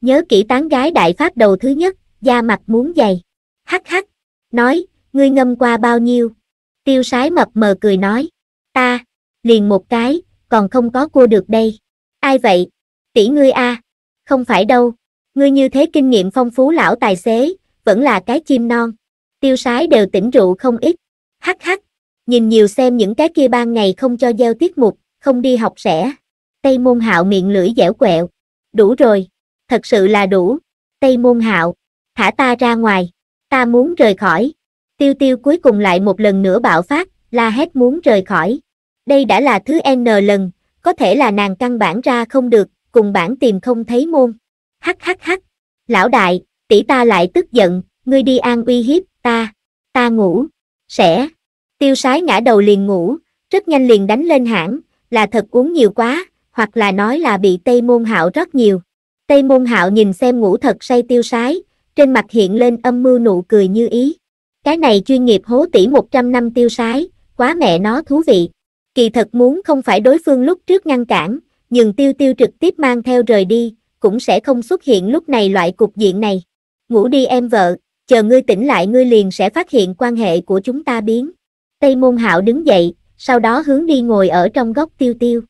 Nhớ kỹ tán gái đại pháp đầu thứ nhất, da mặt muốn dày. Hắc hắc, nói, ngươi ngâm qua bao nhiêu? Tiêu sái mập mờ cười nói. Ta, liền một cái, còn không có cua được đây. Ai vậy? Tỷ ngươi a à? Không phải đâu. Ngươi như thế kinh nghiệm phong phú lão tài xế, vẫn là cái chim non. Tiêu sái đều tỉnh rượu không ít. Hắc hắc, nhìn nhiều xem những cái kia ban ngày không cho gieo tiết mục, không đi học sẽ. Tây môn hạo miệng lưỡi dẻo quẹo. Đủ rồi, thật sự là đủ. Tây môn hạo, thả ta ra ngoài, ta muốn rời khỏi. Tiêu tiêu cuối cùng lại một lần nữa bạo phát, la hét muốn rời khỏi. Đây đã là thứ N lần, có thể là nàng căn bản ra không được, cùng bản tìm không thấy môn. Hắc hắc hắc, lão đại, tỷ ta lại tức giận, ngươi đi an uy hiếp, ta, ta ngủ, sẽ. Tiêu sái ngã đầu liền ngủ, rất nhanh liền đánh lên hãng, là thật uống nhiều quá, hoặc là nói là bị Tây Môn Hạo rất nhiều. Tây Môn Hạo nhìn xem ngủ thật say tiêu sái, trên mặt hiện lên âm mưu nụ cười như ý. Cái này chuyên nghiệp hố tỷ 100 năm tiêu sái, quá mẹ nó thú vị. Kỳ thật muốn không phải đối phương lúc trước ngăn cản, nhưng tiêu tiêu trực tiếp mang theo rời đi, cũng sẽ không xuất hiện lúc này loại cục diện này. Ngủ đi em vợ, chờ ngươi tỉnh lại ngươi liền sẽ phát hiện quan hệ của chúng ta biến. Tây môn hạo đứng dậy, sau đó hướng đi ngồi ở trong góc tiêu tiêu.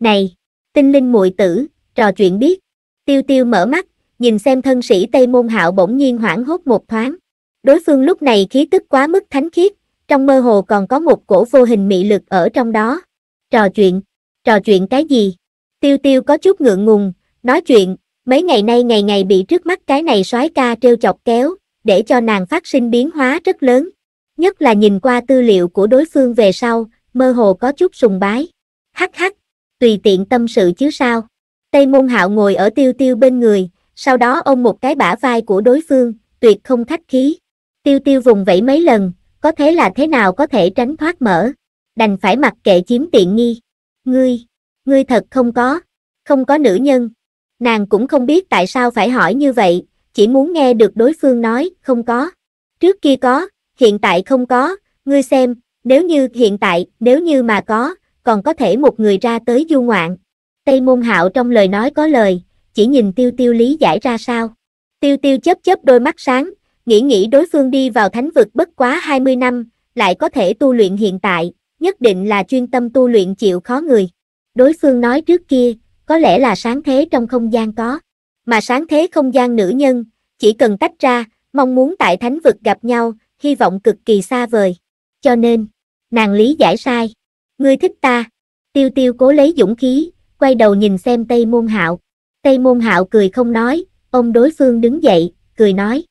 Này, tinh linh muội tử, trò chuyện biết. Tiêu tiêu mở mắt, nhìn xem thân sĩ Tây Môn Hạo bỗng nhiên hoảng hốt một thoáng. Đối phương lúc này khí tức quá mức thánh khiết, trong mơ hồ còn có một cổ vô hình mị lực ở trong đó. Trò chuyện, trò chuyện cái gì? Tiêu tiêu có chút ngượng ngùng, nói chuyện, mấy ngày nay ngày ngày bị trước mắt cái này soái ca trêu chọc kéo, để cho nàng phát sinh biến hóa rất lớn. Nhất là nhìn qua tư liệu của đối phương về sau, mơ hồ có chút sùng bái. Hắc hắc, tùy tiện tâm sự chứ sao. Tây môn hạo ngồi ở tiêu tiêu bên người, sau đó ôm một cái bả vai của đối phương, tuyệt không khách khí. Tiêu tiêu vùng vẫy mấy lần, có thế là thế nào có thể tránh thoát mở. Đành phải mặc kệ chiếm tiện nghi. Ngươi, ngươi thật không có, không có nữ nhân. Nàng cũng không biết tại sao phải hỏi như vậy, chỉ muốn nghe được đối phương nói, không có. Trước kia có, hiện tại không có, ngươi xem, nếu như hiện tại, nếu như mà có, còn có thể một người ra tới du ngoạn. Tây môn hạo trong lời nói có lời, chỉ nhìn tiêu tiêu lý giải ra sao. Tiêu tiêu chớp chớp đôi mắt sáng, nghĩ nghĩ đối phương đi vào thánh vực bất quá 20 năm, lại có thể tu luyện hiện tại, nhất định là chuyên tâm tu luyện chịu khó người. Đối phương nói trước kia, có lẽ là sáng thế trong không gian có. Mà sáng thế không gian nữ nhân, chỉ cần tách ra, mong muốn tại thánh vực gặp nhau, hy vọng cực kỳ xa vời. Cho nên, nàng lý giải sai. Ngươi thích ta. Tiêu tiêu cố lấy dũng khí, quay đầu nhìn xem Tây Môn Hạo. Tây Môn Hạo cười không nói, ông đối phương đứng dậy, cười nói.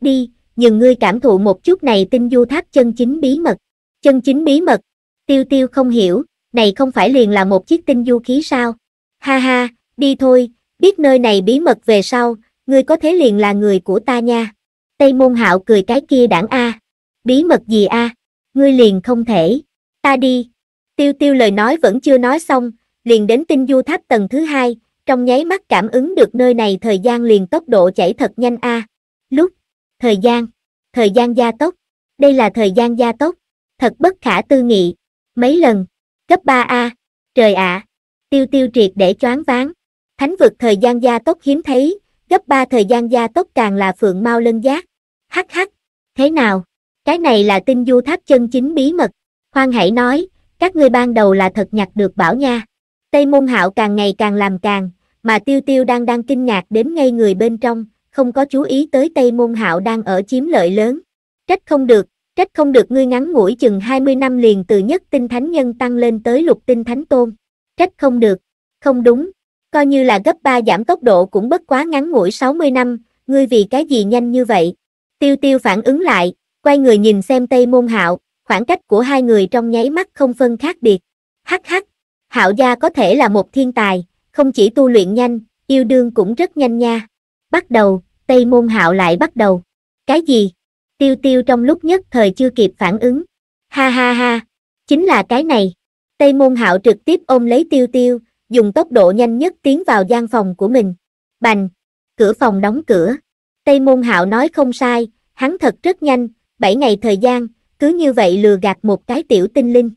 Đi, nhưng ngươi cảm thụ một chút này tinh du tháp chân chính bí mật. Chân chính bí mật. Tiêu tiêu không hiểu, này không phải liền là một chiếc tinh du khí sao. Ha ha, đi thôi, biết nơi này bí mật về sau, ngươi có thế liền là người của ta nha. Tây môn hạo cười cái kia đảng A. Bí mật gì A? ngươi liền không thể. Ta đi. Tiêu tiêu lời nói vẫn chưa nói xong, liền đến tinh du tháp tầng thứ hai, trong nháy mắt cảm ứng được nơi này thời gian liền tốc độ chảy thật nhanh a. Lúc, thời gian, thời gian gia tốc, đây là thời gian gia tốc, thật bất khả tư nghị, mấy lần, cấp 3A, trời ạ, tiêu tiêu triệt để choáng váng, thánh vực thời gian gia tốc hiếm thấy, gấp 3 thời gian gia tốc càng là phượng mau lân giác, hắc hắc, thế nào, cái này là tinh du tháp chân chính bí mật. Khoan hãy nói, các ngươi ban đầu là thật nhặt được bảo nha. Tây môn hạo càng ngày càng làm càng, mà tiêu tiêu đang đang kinh ngạc đến ngay người bên trong, không có chú ý tới Tây môn hạo đang ở chiếm lợi lớn. Trách không được, trách không được ngươi ngắn ngủi chừng 20 năm liền từ nhất tinh thánh nhân tăng lên tới lục tinh thánh tôn. Trách không được, không đúng, coi như là gấp 3 giảm tốc độ cũng bất quá ngắn ngủi 60 năm, ngươi vì cái gì nhanh như vậy? Tiêu tiêu phản ứng lại, quay người nhìn xem Tây Môn Hạo, khoảng cách của hai người trong nháy mắt không phân khác biệt. Hắc hắc, Hạo gia có thể là một thiên tài, không chỉ tu luyện nhanh, yêu đương cũng rất nhanh nha. Bắt đầu, Tây Môn Hạo lại bắt đầu. Cái gì? Tiêu tiêu trong lúc nhất thời chưa kịp phản ứng. Ha ha ha, chính là cái này. Tây Môn Hạo trực tiếp ôm lấy tiêu tiêu, dùng tốc độ nhanh nhất tiến vào gian phòng của mình. Bành, cửa phòng đóng cửa. Tây Môn Hạo nói không sai, hắn thật rất nhanh, 7 ngày thời gian, cứ như vậy lừa gạt một cái tiểu tinh linh.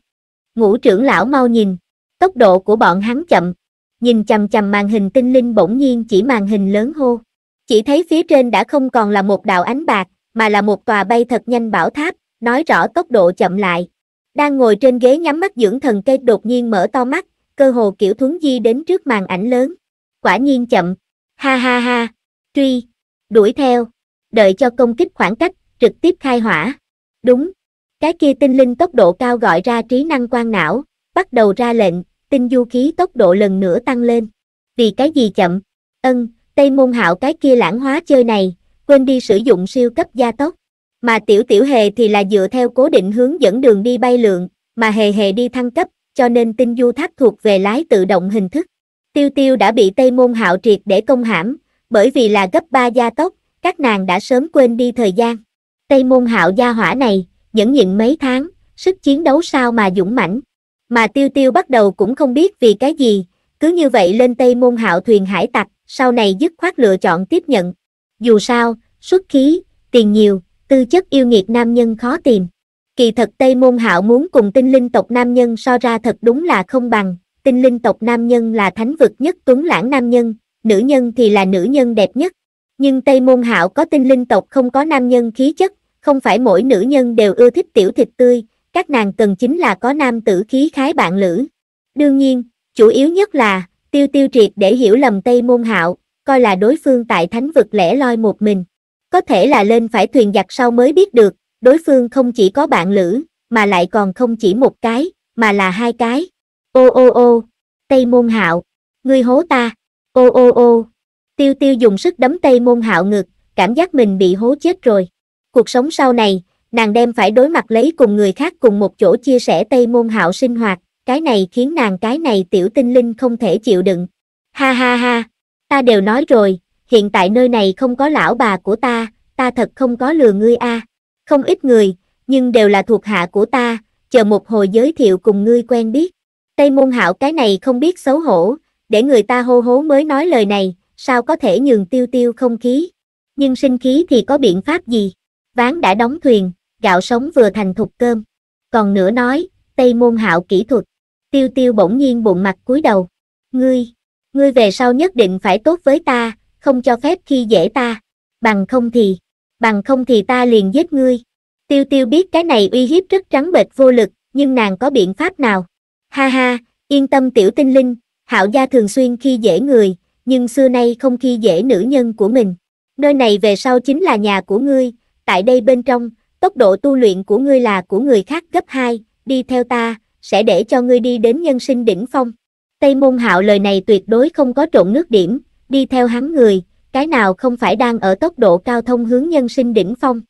Ngũ trưởng lão mau nhìn, tốc độ của bọn hắn chậm, nhìn chầm chầm màn hình tinh linh bỗng nhiên chỉ màn hình lớn hô. Chỉ thấy phía trên đã không còn là một đạo ánh bạc, mà là một tòa bay thật nhanh bảo tháp, nói rõ tốc độ chậm lại. Đang ngồi trên ghế nhắm mắt dưỡng thần cây đột nhiên mở to mắt, cơ hồ kiểu thuấn di đến trước màn ảnh lớn. Quả nhiên chậm. Ha ha ha. Truy. Đuổi theo. Đợi cho công kích khoảng cách trực tiếp khai hỏa. Đúng, cái kia tinh linh tốc độ cao gọi ra trí năng quan não, bắt đầu ra lệnh, tinh du khí tốc độ lần nữa tăng lên. Vì cái gì chậm? Ân, Tây Môn Hạo cái kia lãng hóa chơi này, quên đi sử dụng siêu cấp gia tốc. Mà tiểu tiểu hề thì là dựa theo cố định hướng dẫn đường đi bay lượn, mà hề hề đi thăng cấp, cho nên tinh du thác thuộc về lái tự động hình thức. Tiêu tiêu đã bị Tây Môn Hạo triệt để công hãm, bởi vì là gấp 3 gia tốc, các nàng đã sớm quên đi thời gian. Tây môn hạo gia hỏa này, nhẫn nhịn mấy tháng, sức chiến đấu sao mà dũng mãnh Mà tiêu tiêu bắt đầu cũng không biết vì cái gì, cứ như vậy lên Tây môn hạo thuyền hải tặc, sau này dứt khoát lựa chọn tiếp nhận. Dù sao, xuất khí, tiền nhiều, tư chất yêu nghiệt nam nhân khó tìm. Kỳ thật Tây Môn Hạo muốn cùng tinh linh tộc nam nhân so ra thật đúng là không bằng, tinh linh tộc nam nhân là thánh vực nhất tuấn lãng nam nhân, nữ nhân thì là nữ nhân đẹp nhất. Nhưng Tây Môn Hạo có tinh linh tộc không có nam nhân khí chất, không phải mỗi nữ nhân đều ưa thích tiểu thịt tươi, các nàng cần chính là có nam tử khí khái bạn lữ. Đương nhiên, chủ yếu nhất là, tiêu tiêu triệt để hiểu lầm Tây Môn Hạo, coi là đối phương tại thánh vực lẻ loi một mình. Có thể là lên phải thuyền giặt sau mới biết được, đối phương không chỉ có bạn lữ, mà lại còn không chỉ một cái, mà là hai cái. Ô ô ô, Tây Môn Hạo, ngươi hố ta. Ô ô ô, tiêu tiêu dùng sức đấm Tây Môn Hạo ngực, cảm giác mình bị hố chết rồi. Cuộc sống sau này, nàng đem phải đối mặt lấy cùng người khác cùng một chỗ chia sẻ Tây Môn Hạo sinh hoạt, cái này khiến nàng cái này tiểu tinh linh không thể chịu đựng. Ha ha ha, ta đều nói rồi, hiện tại nơi này không có lão bà của ta, ta thật không có lừa ngươi a. À. Không ít người, nhưng đều là thuộc hạ của ta, chờ một hồi giới thiệu cùng ngươi quen biết. Tây Môn Hạo cái này không biết xấu hổ, để người ta hô hố mới nói lời này, sao có thể nhường tiêu tiêu không khí. Nhưng sinh khí thì có biện pháp gì? ván đã đóng thuyền, gạo sống vừa thành thục cơm. Còn nữa nói, Tây môn hạo kỹ thuật. Tiêu tiêu bỗng nhiên bụng mặt cúi đầu. Ngươi, ngươi về sau nhất định phải tốt với ta, không cho phép khi dễ ta. Bằng không thì, bằng không thì ta liền giết ngươi. Tiêu tiêu biết cái này uy hiếp rất trắng bệch vô lực, nhưng nàng có biện pháp nào? Ha ha, yên tâm tiểu tinh linh, hạo gia thường xuyên khi dễ người, nhưng xưa nay không khi dễ nữ nhân của mình. Nơi này về sau chính là nhà của ngươi, tại đây bên trong, tốc độ tu luyện của ngươi là của người khác gấp 2, đi theo ta, sẽ để cho ngươi đi đến nhân sinh đỉnh phong. Tây môn hạo lời này tuyệt đối không có trộn nước điểm, đi theo hắn người, cái nào không phải đang ở tốc độ cao thông hướng nhân sinh đỉnh phong.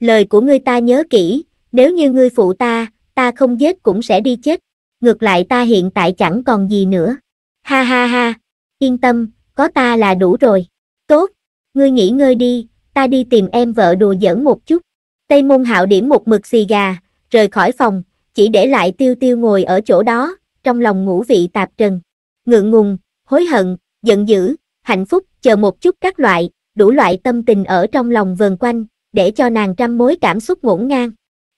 Lời của ngươi ta nhớ kỹ, nếu như ngươi phụ ta, ta không giết cũng sẽ đi chết. Ngược lại ta hiện tại chẳng còn gì nữa. Ha ha ha, yên tâm, có ta là đủ rồi. Tốt, ngươi nghỉ ngơi đi, ta đi tìm em vợ đùa giỡn một chút. Tây môn hạo điểm một mực xì gà, rời khỏi phòng, chỉ để lại tiêu tiêu ngồi ở chỗ đó, trong lòng ngũ vị tạp trần. Ngượng ngùng, hối hận, giận dữ, hạnh phúc, chờ một chút các loại, đủ loại tâm tình ở trong lòng vần quanh, để cho nàng trăm mối cảm xúc ngổn ngang.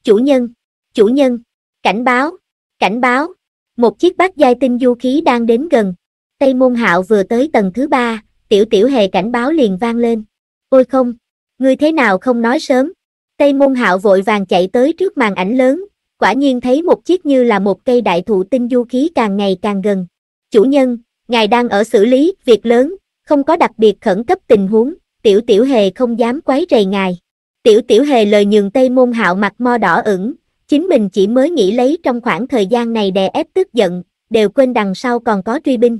Chủ nhân, chủ nhân, cảnh báo, cảnh báo, một chiếc bát giai tinh du khí đang đến gần. Tây môn hạo vừa tới tầng thứ ba, tiểu tiểu hề cảnh báo liền vang lên. Ôi không, ngươi thế nào không nói sớm. Tây môn hạo vội vàng chạy tới trước màn ảnh lớn, quả nhiên thấy một chiếc như là một cây đại thụ tinh du khí càng ngày càng gần. Chủ nhân, ngài đang ở xử lý việc lớn, không có đặc biệt khẩn cấp tình huống, tiểu tiểu hề không dám quấy rầy ngài. Tiểu tiểu hề lời nhường Tây môn hạo mặt mo đỏ ửng, chính mình chỉ mới nghĩ lấy trong khoảng thời gian này đè ép tức giận, đều quên đằng sau còn có truy binh.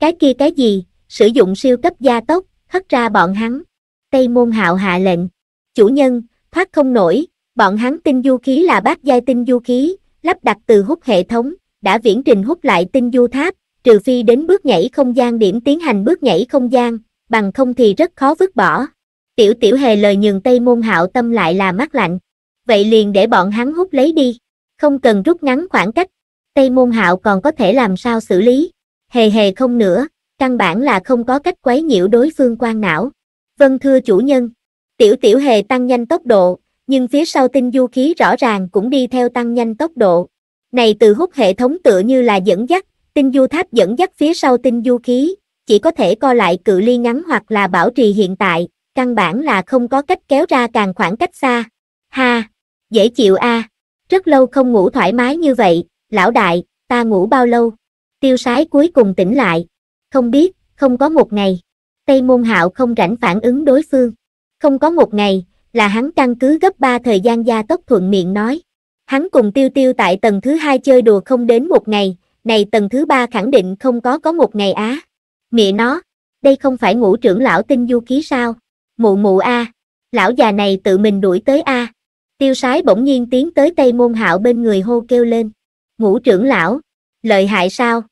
Cái kia cái gì, sử dụng siêu cấp gia tốc, hất ra bọn hắn. Tây Môn Hạo hạ lệnh. Chủ nhân, thoát không nổi, bọn hắn tinh du khí là bát giai tinh du khí, lắp đặt từ hút hệ thống, đã viễn trình hút lại tinh du tháp, trừ phi đến bước nhảy không gian điểm tiến hành bước nhảy không gian, bằng không thì rất khó vứt bỏ. Tiểu tiểu hề lời nhường Tây Môn Hạo tâm lại là mát lạnh. Vậy liền để bọn hắn hút lấy đi, không cần rút ngắn khoảng cách. Tây Môn Hạo còn có thể làm sao xử lý? Hề hề không nữa, căn bản là không có cách quấy nhiễu đối phương quan não. Vâng thưa chủ nhân, tiểu tiểu hề tăng nhanh tốc độ, nhưng phía sau tinh du khí rõ ràng cũng đi theo tăng nhanh tốc độ. Này từ hút hệ thống tựa như là dẫn dắt, tinh du tháp dẫn dắt phía sau tinh du khí, chỉ có thể co lại cự ly ngắn hoặc là bảo trì hiện tại, căn bản là không có cách kéo ra càng khoảng cách xa. Ha, dễ chịu a. À. Rất lâu không ngủ thoải mái như vậy, lão đại, ta ngủ bao lâu? Tiêu sái cuối cùng tỉnh lại. Không biết, không có một ngày. Tây Môn Hạo không rảnh phản ứng đối phương. Không có một ngày, là hắn căn cứ gấp ba thời gian gia tốc thuận miệng nói. Hắn cùng tiêu tiêu tại tầng thứ hai chơi đùa không đến một ngày, này tầng thứ ba khẳng định không có có một ngày á. Mẹ nó, đây không phải ngũ trưởng lão tinh du ký sao? Mụ mụ a, lão già này tự mình đuổi tới a. Tiêu sái bỗng nhiên tiến tới Tây Môn Hạo bên người hô kêu lên. Ngũ trưởng lão, lợi hại sao?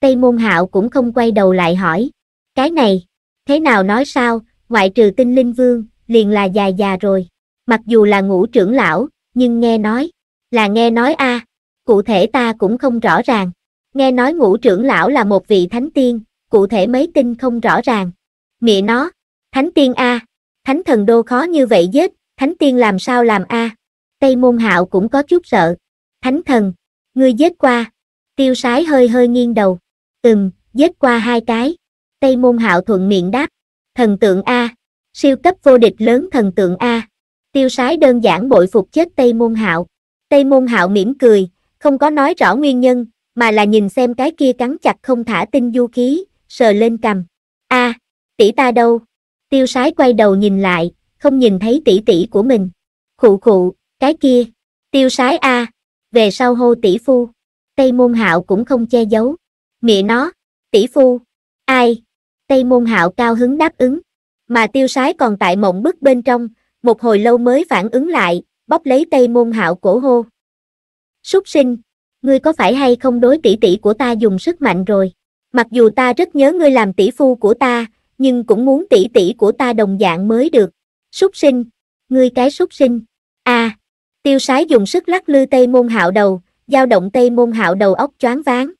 Tây Môn Hạo cũng không quay đầu lại hỏi. Cái này, Thế nào nói sao, ngoại trừ tinh linh vương, liền là già già rồi. Mặc dù là ngũ trưởng lão, nhưng nghe nói, là nghe nói a à. cụ thể ta cũng không rõ ràng. Nghe nói ngũ trưởng lão là một vị thánh tiên, cụ thể mấy tin không rõ ràng. Mẹ nó, thánh tiên a à. thánh thần đô khó như vậy giết, thánh tiên làm sao làm a à. Tây môn hạo cũng có chút sợ. Thánh thần, ngươi giết qua. Tiêu sái hơi hơi nghiêng đầu. Ừm, giết qua hai cái. Tây môn hạo thuận miệng đáp. Thần tượng A. Siêu cấp vô địch lớn thần tượng A. Tiêu sái đơn giản bội phục chết Tây môn hạo. Tây môn hạo mỉm cười, không có nói rõ nguyên nhân, mà là nhìn xem cái kia cắn chặt không thả tinh du khí, sờ lên cầm. A, tỷ ta đâu? Tiêu sái quay đầu nhìn lại, không nhìn thấy tỷ tỷ của mình. Khụ khụ, cái kia. Tiêu sái A, về sau hô tỷ phu. Tây môn hạo cũng không che giấu. Mẹ nó, tỷ phu. Ai? Tây Môn Hạo cao hứng đáp ứng. Mà tiêu sái còn tại mộng bức bên trong, một hồi lâu mới phản ứng lại, bóp lấy Tây Môn Hạo cổ hô. Súc sinh, ngươi có phải hay không đối tỷ tỷ của ta dùng sức mạnh rồi? Mặc dù ta rất nhớ ngươi làm tỷ phu của ta, nhưng cũng muốn tỷ tỷ của ta đồng dạng mới được. Súc sinh, ngươi cái súc sinh. a à, tiêu sái dùng sức lắc lư Tây Môn Hạo đầu, dao động Tây Môn Hạo đầu óc choáng váng.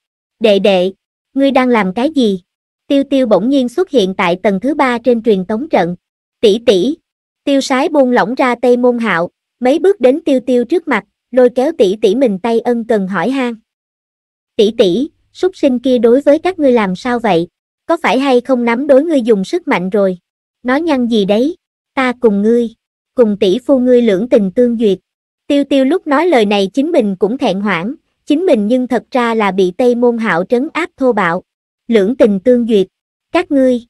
Đệ đệ, ngươi đang làm cái gì? tiêu tiêu bỗng nhiên xuất hiện tại tầng thứ ba trên truyền tống trận. Tỷ tỷ, tiêu sái buông lỏng ra tây môn hạo, mấy bước đến tiêu tiêu trước mặt, lôi kéo tỷ tỷ mình tay ân cần hỏi han. Tỷ tỷ, xuất sinh kia đối với các ngươi làm sao vậy? Có phải hay không nắm đối ngươi dùng sức mạnh rồi? Nói nhăn gì đấy? Ta cùng ngươi, cùng tỷ phu ngươi lưỡng tình tương duyệt. Tiêu tiêu lúc nói lời này chính mình cũng thẹn hoảng, chính mình nhưng thật ra là bị Tây Môn Hạo trấn áp thô bạo lưỡng tình tương duyệt. Các ngươi,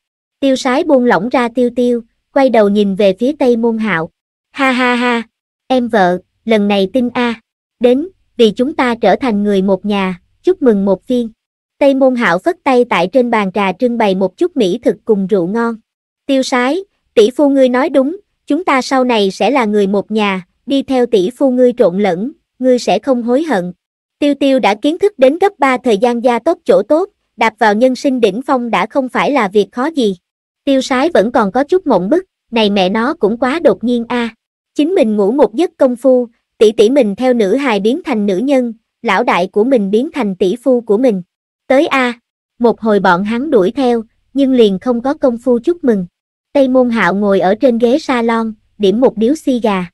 tiêu sái buông lỏng ra tiêu tiêu, quay đầu nhìn về phía tây môn hạo. Ha ha ha, em vợ, lần này tin a à. đến, vì chúng ta trở thành người một nhà, chúc mừng một phiên Tây môn hạo phất tay tại trên bàn trà trưng bày một chút mỹ thực cùng rượu ngon. Tiêu sái, tỷ phu ngươi nói đúng, chúng ta sau này sẽ là người một nhà, đi theo tỷ phu ngươi trộn lẫn, ngươi sẽ không hối hận. Tiêu tiêu đã kiến thức đến gấp 3 thời gian gia tốt chỗ tốt, đạp vào nhân sinh đỉnh phong đã không phải là việc khó gì. Tiêu sái vẫn còn có chút mộng bức, này mẹ nó cũng quá đột nhiên a. À. Chính mình ngủ một giấc công phu, tỷ tỷ mình theo nữ hài biến thành nữ nhân, lão đại của mình biến thành tỷ phu của mình. Tới a, à. một hồi bọn hắn đuổi theo, nhưng liền không có công phu chúc mừng. Tây Môn Hạo ngồi ở trên ghế salon, điểm một điếu xi gà.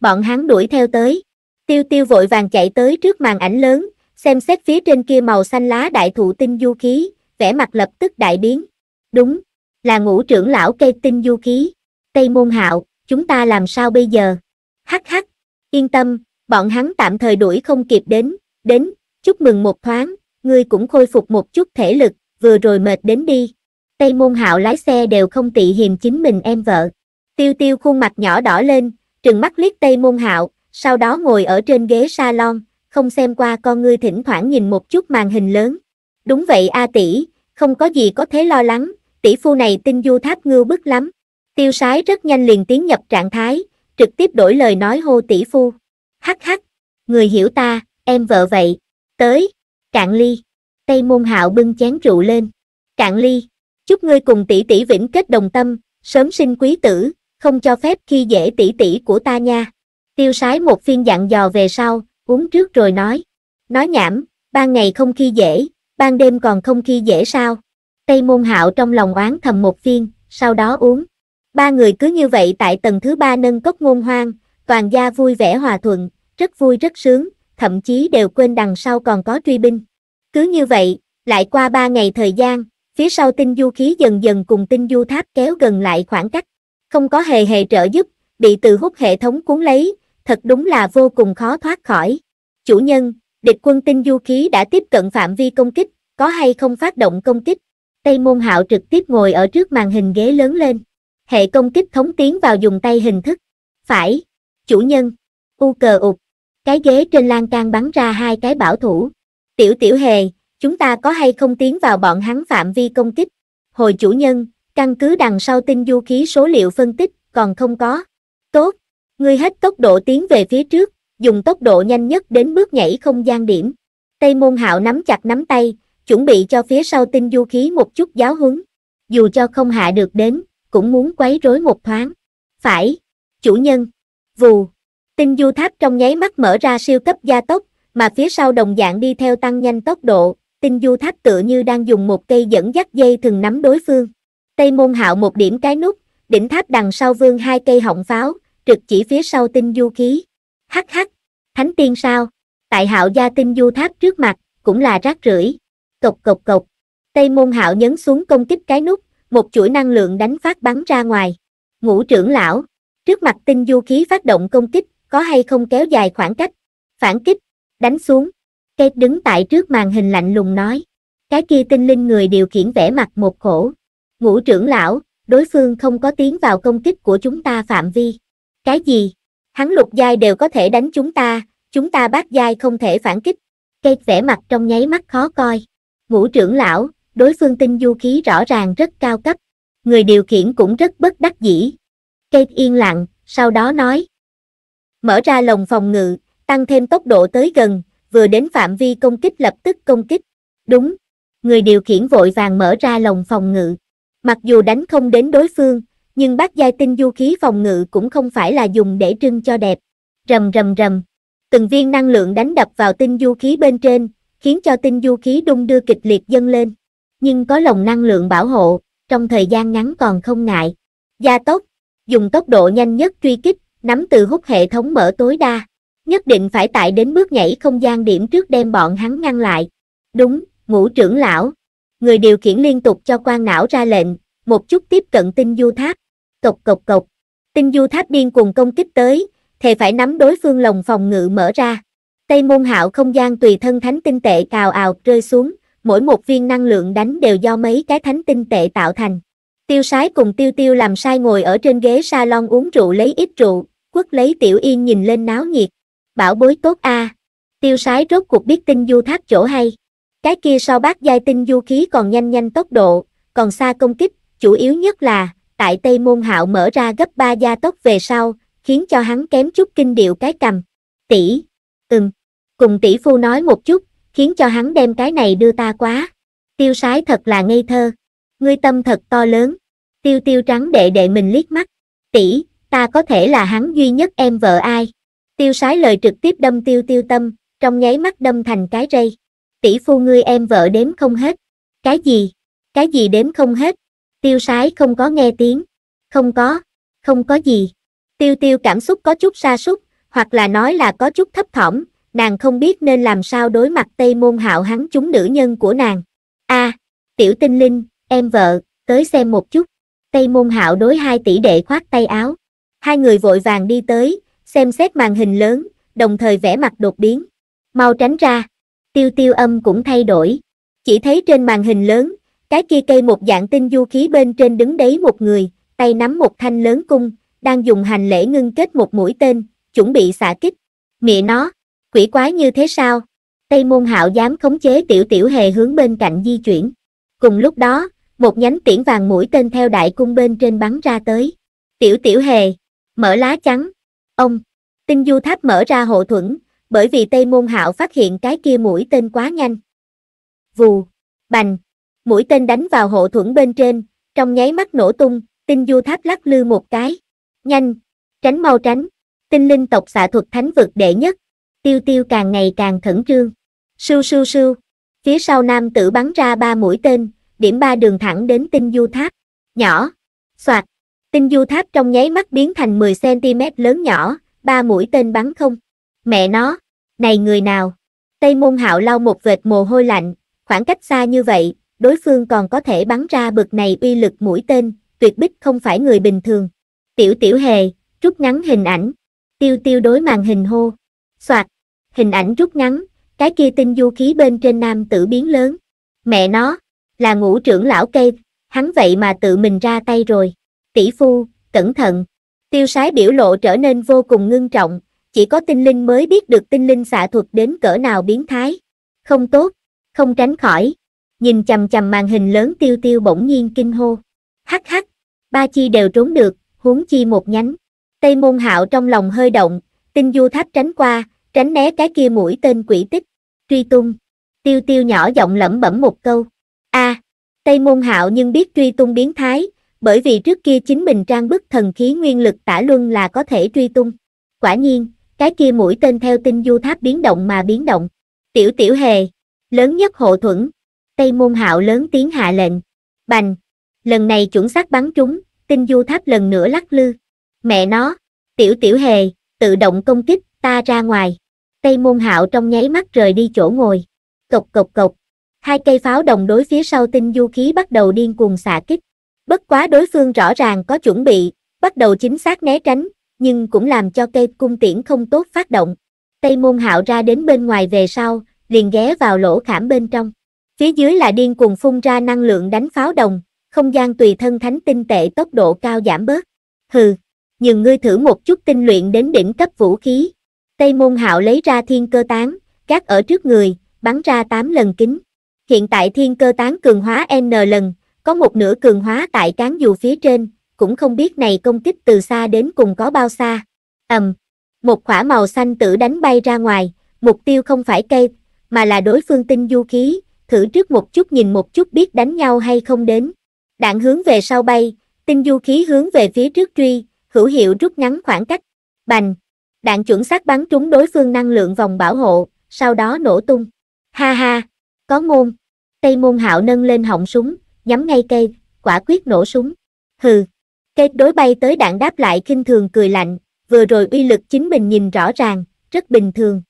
Bọn hắn đuổi theo tới. Tiêu Tiêu vội vàng chạy tới trước màn ảnh lớn, xem xét phía trên kia màu xanh lá đại thụ tinh du khí, vẻ mặt lập tức đại biến. Đúng, là ngũ trưởng lão cây tinh du khí. Tây môn hạo, chúng ta làm sao bây giờ? Hắc hắc, yên tâm, bọn hắn tạm thời đuổi không kịp đến, đến, chúc mừng một thoáng, ngươi cũng khôi phục một chút thể lực, vừa rồi mệt đến đi. Tây môn hạo lái xe đều không tị hiềm chính mình em vợ. Tiêu tiêu khuôn mặt nhỏ đỏ lên, trừng mắt liếc Tây môn hạo, sau đó ngồi ở trên ghế salon, không xem qua con ngươi thỉnh thoảng nhìn một chút màn hình lớn. Đúng vậy A tỷ, không có gì có thể lo lắng, tỷ phu này tinh du tháp ngưu bức lắm. Tiêu sái rất nhanh liền tiến nhập trạng thái, trực tiếp đổi lời nói hô tỷ phu. Hắc hắc, người hiểu ta, em vợ vậy. Tới, cạn ly. Tây môn hạo bưng chén rượu lên. Cạn ly, chúc ngươi cùng tỷ tỷ vĩnh kết đồng tâm, sớm sinh quý tử, không cho phép khi dễ tỷ tỷ của ta nha. Tiêu sái một phiên dặn dò về sau, uống trước rồi nói. Nói nhảm, ban ngày không khi dễ, ban đêm còn không khi dễ sao. Tây môn hạo trong lòng oán thầm một phiên, sau đó uống. Ba người cứ như vậy tại tầng thứ ba nâng cốc ngôn hoang, toàn gia vui vẻ hòa thuận, rất vui rất sướng, thậm chí đều quên đằng sau còn có truy binh. Cứ như vậy, lại qua ba ngày thời gian, phía sau tinh du khí dần dần cùng tinh du tháp kéo gần lại khoảng cách. Không có hề hề trợ giúp, bị từ hút hệ thống cuốn lấy, thật đúng là vô cùng khó thoát khỏi. Chủ nhân, địch quân tinh du khí đã tiếp cận phạm vi công kích, có hay không phát động công kích? Tây môn hạo trực tiếp ngồi ở trước màn hình ghế lớn lên. Hệ công kích thống tiến vào dùng tay hình thức. Phải. Chủ nhân. U cờ ụt. Cái ghế trên lan can bắn ra hai cái bảo thủ. Tiểu tiểu hề, chúng ta có hay không tiến vào bọn hắn phạm vi công kích? Hồi chủ nhân, căn cứ đằng sau tinh du khí số liệu phân tích, còn không có. Tốt. Ngươi hết tốc độ tiến về phía trước, dùng tốc độ nhanh nhất đến bước nhảy không gian điểm. Tây môn hạo nắm chặt nắm tay, chuẩn bị cho phía sau tinh du khí một chút giáo huấn. Dù cho không hạ được đến, cũng muốn quấy rối một thoáng. Phải, chủ nhân, vù. Tinh du tháp trong nháy mắt mở ra siêu cấp gia tốc, mà phía sau đồng dạng đi theo tăng nhanh tốc độ, tinh du tháp tựa như đang dùng một cây dẫn dắt dây thường nắm đối phương. Tây môn hạo một điểm cái nút, đỉnh tháp đằng sau vương hai cây họng pháo, trực chỉ phía sau tinh du khí. Hắc hắc, thánh tiên sao? Tại hạo gia tinh du tháp trước mặt, cũng là rác rưởi. Cộc cộc cộc, Tây môn hạo nhấn xuống công kích cái nút, một chuỗi năng lượng đánh phát bắn ra ngoài. Ngũ trưởng lão, trước mặt tinh du khí phát động công kích, có hay không kéo dài khoảng cách? Phản kích, đánh xuống. Cây đứng tại trước màn hình lạnh lùng nói. Cái kia tinh linh người điều khiển vẻ mặt một khổ. Ngũ trưởng lão, đối phương không có tiến vào công kích của chúng ta phạm vi. Cái gì? Hắn lục giai đều có thể đánh chúng ta, chúng ta bát giai không thể phản kích. Cây vẻ mặt trong nháy mắt khó coi. Ngũ trưởng lão, đối phương tinh du khí rõ ràng rất cao cấp. Người điều khiển cũng rất bất đắc dĩ. Cây yên lặng, sau đó nói. Mở ra lồng phòng ngự, tăng thêm tốc độ tới gần, vừa đến phạm vi công kích lập tức công kích. Đúng. Người điều khiển vội vàng mở ra lồng phòng ngự. Mặc dù đánh không đến đối phương, nhưng bát giai tinh du khí phòng ngự cũng không phải là dùng để trưng cho đẹp. Rầm rầm rầm, từng viên năng lượng đánh đập vào tinh du khí bên trên, khiến cho tinh du khí đung đưa kịch liệt dâng lên. Nhưng có lồng năng lượng bảo hộ, trong thời gian ngắn còn không ngại. Gia tốc, dùng tốc độ nhanh nhất truy kích, nắm từ hút hệ thống mở tối đa. Nhất định phải tại đến bước nhảy không gian điểm trước đem bọn hắn ngăn lại. Đúng, ngũ trưởng lão. Người điều khiển liên tục cho quan não ra lệnh, một chút tiếp cận tinh du tháp cộc cộc cộc. Tinh du tháp điên cuồng công kích tới, thề phải nắm đối phương lồng phòng ngự mở ra. Tây môn hạo không gian tùy thân thánh tinh tệ cào ào rơi xuống, mỗi một viên năng lượng đánh đều do mấy cái thánh tinh tệ tạo thành. Tiêu sái cùng tiêu tiêu làm sai ngồi ở trên ghế salon uống rượu lấy ít rượu, quất lấy tiểu yên nhìn lên náo nhiệt. Bảo bối tốt a à. Tiêu sái rốt cuộc biết tinh du tháp chỗ hay. Cái kia so bác giai tinh du khí còn nhanh nhanh tốc độ, còn xa công kích, chủ yếu nhất là tại Tây Môn Hạo mở ra gấp 3 gia tốc về sau, khiến cho hắn kém chút kinh điệu cái cầm. Tỷ, ừm, cùng tỷ phu nói một chút, khiến cho hắn đem cái này đưa ta quá. Tiêu sái thật là ngây thơ, ngươi tâm thật to lớn. Tiêu tiêu trắng đệ đệ mình liếc mắt, tỷ, ta có thể là hắn duy nhất em vợ ai. Tiêu sái lời trực tiếp đâm tiêu tiêu tâm, trong nháy mắt đâm thành cái rây. Tỷ phu ngươi em vợ đếm không hết. Cái gì? Cái gì đếm không hết? Tiêu sái không có nghe tiếng. Không có, không có gì. Tiêu tiêu cảm xúc có chút xa xúc, hoặc là nói là có chút thấp thỏm, nàng không biết nên làm sao đối mặt tây môn hạo hắn chúng nữ nhân của nàng. a tiểu tinh linh, em vợ, tới xem một chút. Tây môn hạo đối hai tỷ đệ khoát tay áo. Hai người vội vàng đi tới, xem xét màn hình lớn, đồng thời vẽ mặt đột biến. Mau tránh ra. Tiêu tiêu âm cũng thay đổi. Chỉ thấy trên màn hình lớn, cái kia cây một dạng tinh du khí bên trên đứng đấy một người, tay nắm một thanh lớn cung, đang dùng hành lễ ngưng kết một mũi tên, chuẩn bị xạ kích. Mẹ nó, quỷ quái như thế sao? Tây môn hạo dám khống chế tiểu tiểu hề hướng bên cạnh di chuyển. Cùng lúc đó, một nhánh tiễn vàng mũi tên theo đại cung bên trên bắn ra tới. Tiểu tiểu hề, mở lá chắn Ông, tinh du tháp mở ra hộ thuẫn, bởi vì Tây môn hạo phát hiện cái kia mũi tên quá nhanh. Vù, bành, mũi tên đánh vào hộ thuẫn bên trên, trong nháy mắt nổ tung, tinh du tháp lắc lư một cái. Nhanh, tránh mau tránh, tinh linh tộc xạ thuật thánh vực đệ nhất, tiêu tiêu càng ngày càng khẩn trương. Sưu sưu sưu, phía sau nam tử bắn ra ba mũi tên, điểm ba đường thẳng đến tinh du tháp. Nhỏ, soạt, tinh du tháp trong nháy mắt biến thành 10cm lớn nhỏ, ba mũi tên bắn không. Mẹ nó, này người nào? Tây môn hạo lau một vệt mồ hôi lạnh, khoảng cách xa như vậy, đối phương còn có thể bắn ra bực này uy lực mũi tên, tuyệt bích không phải người bình thường. Tiểu tiểu hề, rút ngắn hình ảnh, tiêu tiêu đối màn hình hô, soạt, hình ảnh rút ngắn, cái kia tinh du khí bên trên nam tử biến lớn. Mẹ nó, là ngũ trưởng lão cây, hắn vậy mà tự mình ra tay rồi. Tỷ phu, cẩn thận. Tiêu sái biểu lộ trở nên vô cùng ngưng trọng, chỉ có tinh linh mới biết được tinh linh xạ thuật đến cỡ nào biến thái. Không tốt, không tránh khỏi nhìn chầm chầm màn hình lớn tiêu tiêu bỗng nhiên kinh hô. Hắc hắc, ba chi đều trốn được, huống chi một nhánh. Tây môn hạo trong lòng hơi động, tinh du tháp tránh qua, tránh né cái kia mũi tên quỷ tích, truy tung. Tiêu tiêu nhỏ giọng lẩm bẩm một câu. a à, Tây môn hạo nhưng biết truy tung biến thái, bởi vì trước kia chính mình trang bức thần khí nguyên lực tả luân là có thể truy tung. Quả nhiên, cái kia mũi tên theo tinh du tháp biến động mà biến động. Tiểu tiểu hề, lớn nhất hộ thuẫn, Tây môn hạo lớn tiếng hạ lệnh. Bành! Lần này chuẩn xác bắn chúng, tinh du tháp lần nữa lắc lư. Mẹ nó! Tiểu tiểu hề, tự động công kích, ta ra ngoài. Tây môn hạo trong nháy mắt rời đi chỗ ngồi. Cộc cộc cộc. Hai cây pháo đồng đối phía sau tinh du khí bắt đầu điên cuồng xạ kích. Bất quá đối phương rõ ràng có chuẩn bị, bắt đầu chính xác né tránh, nhưng cũng làm cho cây cung tiễn không tốt phát động. Tây môn hạo ra đến bên ngoài về sau, liền ghé vào lỗ khảm bên trong. Phía dưới là điên cuồng phun ra năng lượng đánh pháo đồng, không gian tùy thân thánh tinh tệ tốc độ cao giảm bớt. Hừ, nhường ngươi thử một chút tinh luyện đến đỉnh cấp vũ khí. Tây môn hạo lấy ra thiên cơ tán, gác ở trước người, bắn ra 8 lần kính. Hiện tại thiên cơ tán cường hóa N lần, có một nửa cường hóa tại cán dù phía trên, cũng không biết này công kích từ xa đến cùng có bao xa. ầm, một khỏa màu xanh tử đánh bay ra ngoài, mục tiêu không phải cây, mà là đối phương tinh du khí, thử trước một chút nhìn một chút biết đánh nhau hay không đến. Đạn hướng về sau bay, tinh du khí hướng về phía trước truy, hữu hiệu rút ngắn khoảng cách. Bành! Đạn chuẩn xác bắn trúng đối phương năng lượng vòng bảo hộ, sau đó nổ tung. Ha ha! Có môn! Tây môn hạo nâng lên họng súng, nhắm ngay cây, quả quyết nổ súng. Hừ! Cây đối bay tới đạn đáp lại khinh thường cười lạnh, vừa rồi uy lực chính mình nhìn rõ ràng, rất bình thường.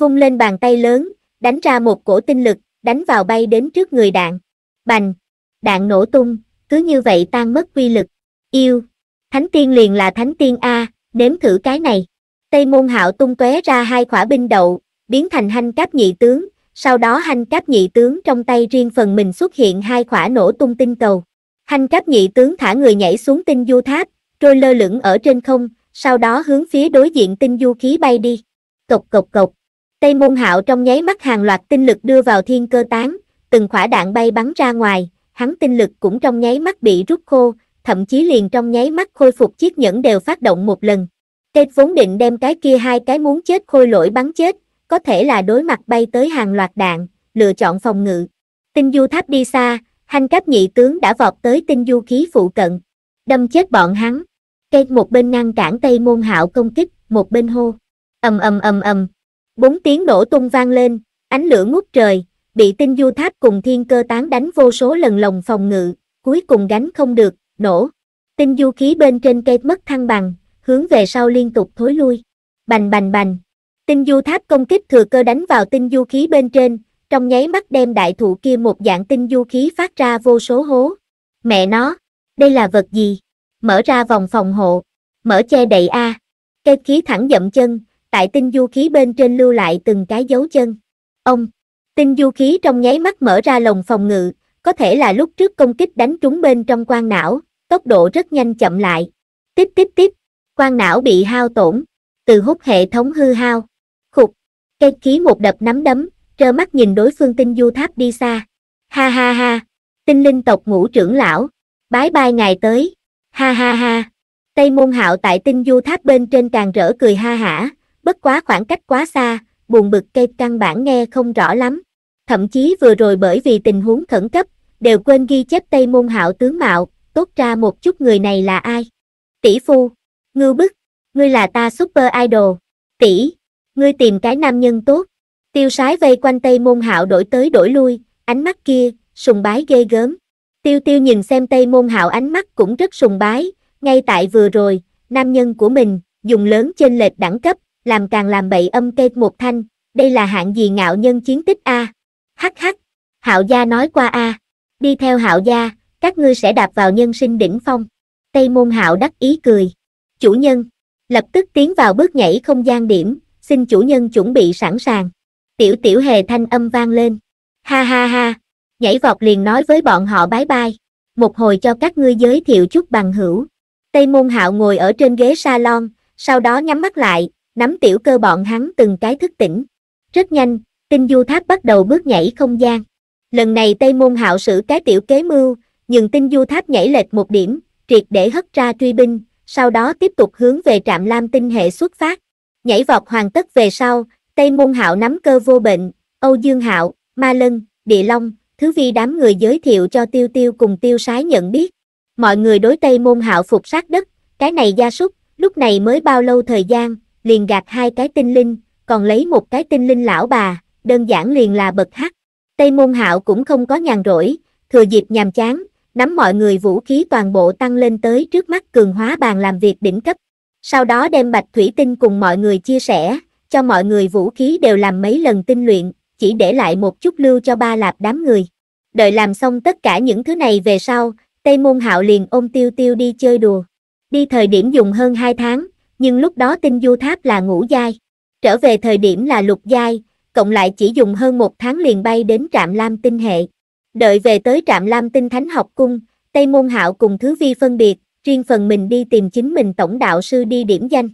Vung lên bàn tay lớn, đánh ra một cổ tinh lực, đánh vào bay đến trước người đạn. Bành! Đạn nổ tung, cứ như vậy tan mất quy lực. Yêu! Thánh tiên liền là thánh tiên A, nếm thử cái này. Tây môn hạo tung tóe ra hai khỏa binh đậu, biến thành hanh cáp nhị tướng, sau đó hanh cáp nhị tướng trong tay riêng phần mình xuất hiện hai khỏa nổ tung tinh cầu. Hanh cáp nhị tướng thả người nhảy xuống tinh du tháp, trôi lơ lửng ở trên không, sau đó hướng phía đối diện tinh du khí bay đi. Cộc cộc cộc. Tây môn hạo trong nháy mắt hàng loạt tinh lực đưa vào thiên cơ tán, từng khỏa đạn bay bắn ra ngoài, hắn tinh lực cũng trong nháy mắt bị rút khô, thậm chí liền trong nháy mắt khôi phục chiếc nhẫn đều phát động một lần. Tết vốn định đem cái kia hai cái muốn chết khôi lỗi bắn chết, có thể là đối mặt bay tới hàng loạt đạn, lựa chọn phòng ngự. Tinh du tháp đi xa, hành cấp nhị tướng đã vọt tới tinh du khí phụ cận, đâm chết bọn hắn. Cây một bên ngăn cản Tây Môn Hạo công kích, một bên hô. ầm ầm ầm ầm, Bốn tiếng nổ tung vang lên, ánh lửa ngút trời, bị tinh du tháp cùng thiên cơ tán đánh vô số lần lồng phòng ngự, cuối cùng gánh không được, nổ. Tinh du khí bên trên cây mất thăng bằng, hướng về sau liên tục thối lui. Bành bành bành. Tinh du tháp công kích thừa cơ đánh vào tinh du khí bên trên, trong nháy mắt đem đại thụ kia một dạng tinh du khí phát ra vô số hố. Mẹ nó, đây là vật gì? Mở ra vòng phòng hộ, mở che đậy A. Cây khí thẳng dậm chân, tại tinh du khí bên trên lưu lại từng cái dấu chân. Ông, tinh du khí trong nháy mắt mở ra lồng phòng ngự, có thể là lúc trước công kích đánh trúng bên trong quan não, tốc độ rất nhanh chậm lại. Tiếp tiếp tiếp, quan não bị hao tổn, từ hút hệ thống hư hao. Khục, cây khí một đập nắm đấm, trơ mắt nhìn đối phương tinh du tháp đi xa. Ha ha ha, tinh linh tộc ngũ trưởng lão, bái bai ngày tới. Ha ha ha, Tây môn hạo tại tinh du tháp bên trên càng rỡ cười ha hả, bất quá khoảng cách quá xa, buồn bực cây căn bản nghe không rõ lắm. Thậm chí vừa rồi bởi vì tình huống khẩn cấp, đều quên ghi chép Tây Môn Hạo tướng mạo, tốt ra một chút người này là ai. Tỷ phu, ngư bức, ngươi là ta super idol. Tỷ, ngươi tìm cái nam nhân tốt. Tiêu sái vây quanh Tây Môn Hạo đổi tới đổi lui, ánh mắt kia, sùng bái ghê gớm. Tiêu tiêu nhìn xem Tây Môn Hạo ánh mắt cũng rất sùng bái, ngay tại vừa rồi, nam nhân của mình, dùng lớn trên lệch đẳng cấp, làm càng làm bậy âm cây một thanh, đây là hạng gì ngạo nhân chiến tích a? Hắc hắc, Hạo gia nói qua a, đi theo Hạo gia, các ngươi sẽ đạp vào nhân sinh đỉnh phong. Tây môn Hạo đắc ý cười. Chủ nhân, lập tức tiến vào bước nhảy không gian điểm, xin chủ nhân chuẩn bị sẵn sàng. Tiểu tiểu hề thanh âm vang lên. Ha ha ha, nhảy vọt liền nói với bọn họ bái bai. Một hồi cho các ngươi giới thiệu chút bằng hữu. Tây môn Hạo ngồi ở trên ghế salon, sau đó nhắm mắt lại, nắm tiểu cơ bọn hắn từng cái thức tỉnh. Rất nhanh, tinh du tháp bắt đầu bước nhảy không gian. Lần này Tây Môn hạo sử cái tiểu kế mưu, nhưng tinh du tháp nhảy lệch một điểm, triệt để hất ra truy binh, sau đó tiếp tục hướng về trạm lam tinh hệ xuất phát. Nhảy vọt hoàn tất về sau, Tây Môn hạo nắm cơ vô bệnh, Âu Dương hạo, Ma Lân, Địa Long, Thứ Vi đám người giới thiệu cho Tiêu Tiêu cùng Tiêu Sái nhận biết. Mọi người đối Tây Môn hạo phục sát đất, cái này gia súc, lúc này mới bao lâu thời gian, liền gạt hai cái tinh linh, còn lấy một cái tinh linh lão bà, đơn giản liền là bật hắc. Tây môn hạo cũng không có nhàn rỗi, thừa dịp nhàm chán, nắm mọi người vũ khí toàn bộ tăng lên tới trước mắt cường hóa bàn làm việc đỉnh cấp. Sau đó đem bạch thủy tinh cùng mọi người chia sẻ, cho mọi người vũ khí đều làm mấy lần tinh luyện, chỉ để lại một chút lưu cho ba lạp đám người. Đợi làm xong tất cả những thứ này về sau, Tây Môn Hạo liền ôm Tiêu Tiêu đi chơi đùa. Đi thời điểm dùng hơn 2 tháng, nhưng lúc đó tinh du tháp là ngũ giai. Trở về thời điểm là lục giai, cộng lại chỉ dùng hơn một tháng liền bay đến trạm Lam Tinh hệ. Đợi về tới trạm Lam Tinh Thánh học cung, Tây Môn Hạo cùng Thứ Vi phân biệt, riêng phần mình đi tìm chính mình tổng đạo sư đi điểm danh.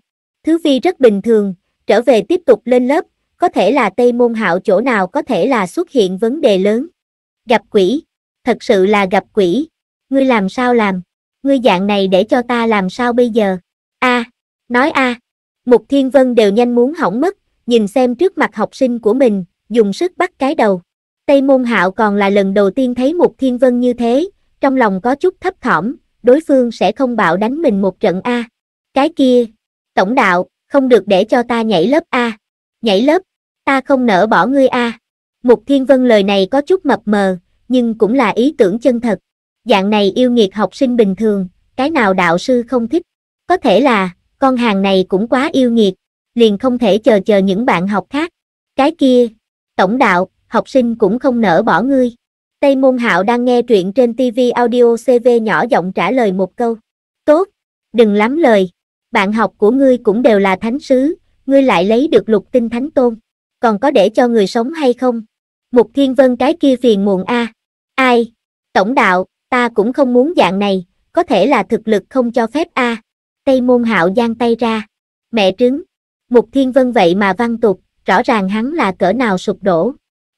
Thứ Vi rất bình thường, trở về tiếp tục lên lớp, có thể là Tây Môn Hạo chỗ nào có thể là xuất hiện vấn đề lớn. Gặp quỷ, thật sự là gặp quỷ, ngươi làm sao làm, ngươi dạng này để cho ta làm sao bây giờ, a à, Nói a, à, Mục Thiên Vân đều nhanh muốn hỏng mất, nhìn xem trước mặt học sinh của mình, dùng sức bắt cái đầu. Tây Môn Hạo còn là lần đầu tiên thấy Mục Thiên Vân như thế, trong lòng có chút thấp thỏm, đối phương sẽ không bạo đánh mình một trận a. Cái kia, tổng đạo, không được để cho ta nhảy lớp a. Nhảy lớp, ta không nỡ bỏ ngươi a. Mục Thiên Vân lời này có chút mập mờ, nhưng cũng là ý tưởng chân thật. Dạng này yêu nghiệt học sinh bình thường, cái nào đạo sư không thích. Có thể là, con hàng này cũng quá yêu nghiệt, liền không thể chờ chờ những bạn học khác. Cái kia, tổng đạo, học sinh cũng không nỡ bỏ ngươi. Tây Môn Hạo đang nghe truyện trên TV audio CV nhỏ giọng trả lời một câu. Tốt, đừng lắm lời, bạn học của ngươi cũng đều là thánh sứ, ngươi lại lấy được lục tinh thánh tôn, còn có để cho người sống hay không? Mục Thiên Vân cái kia phiền muộn a. Ai? Tổng đạo, ta cũng không muốn dạng này, có thể là thực lực không cho phép a. À. Tây môn hạo giang tay ra. Mẹ trứng. Mục thiên vân vậy mà văn tục, rõ ràng hắn là cỡ nào sụp đổ.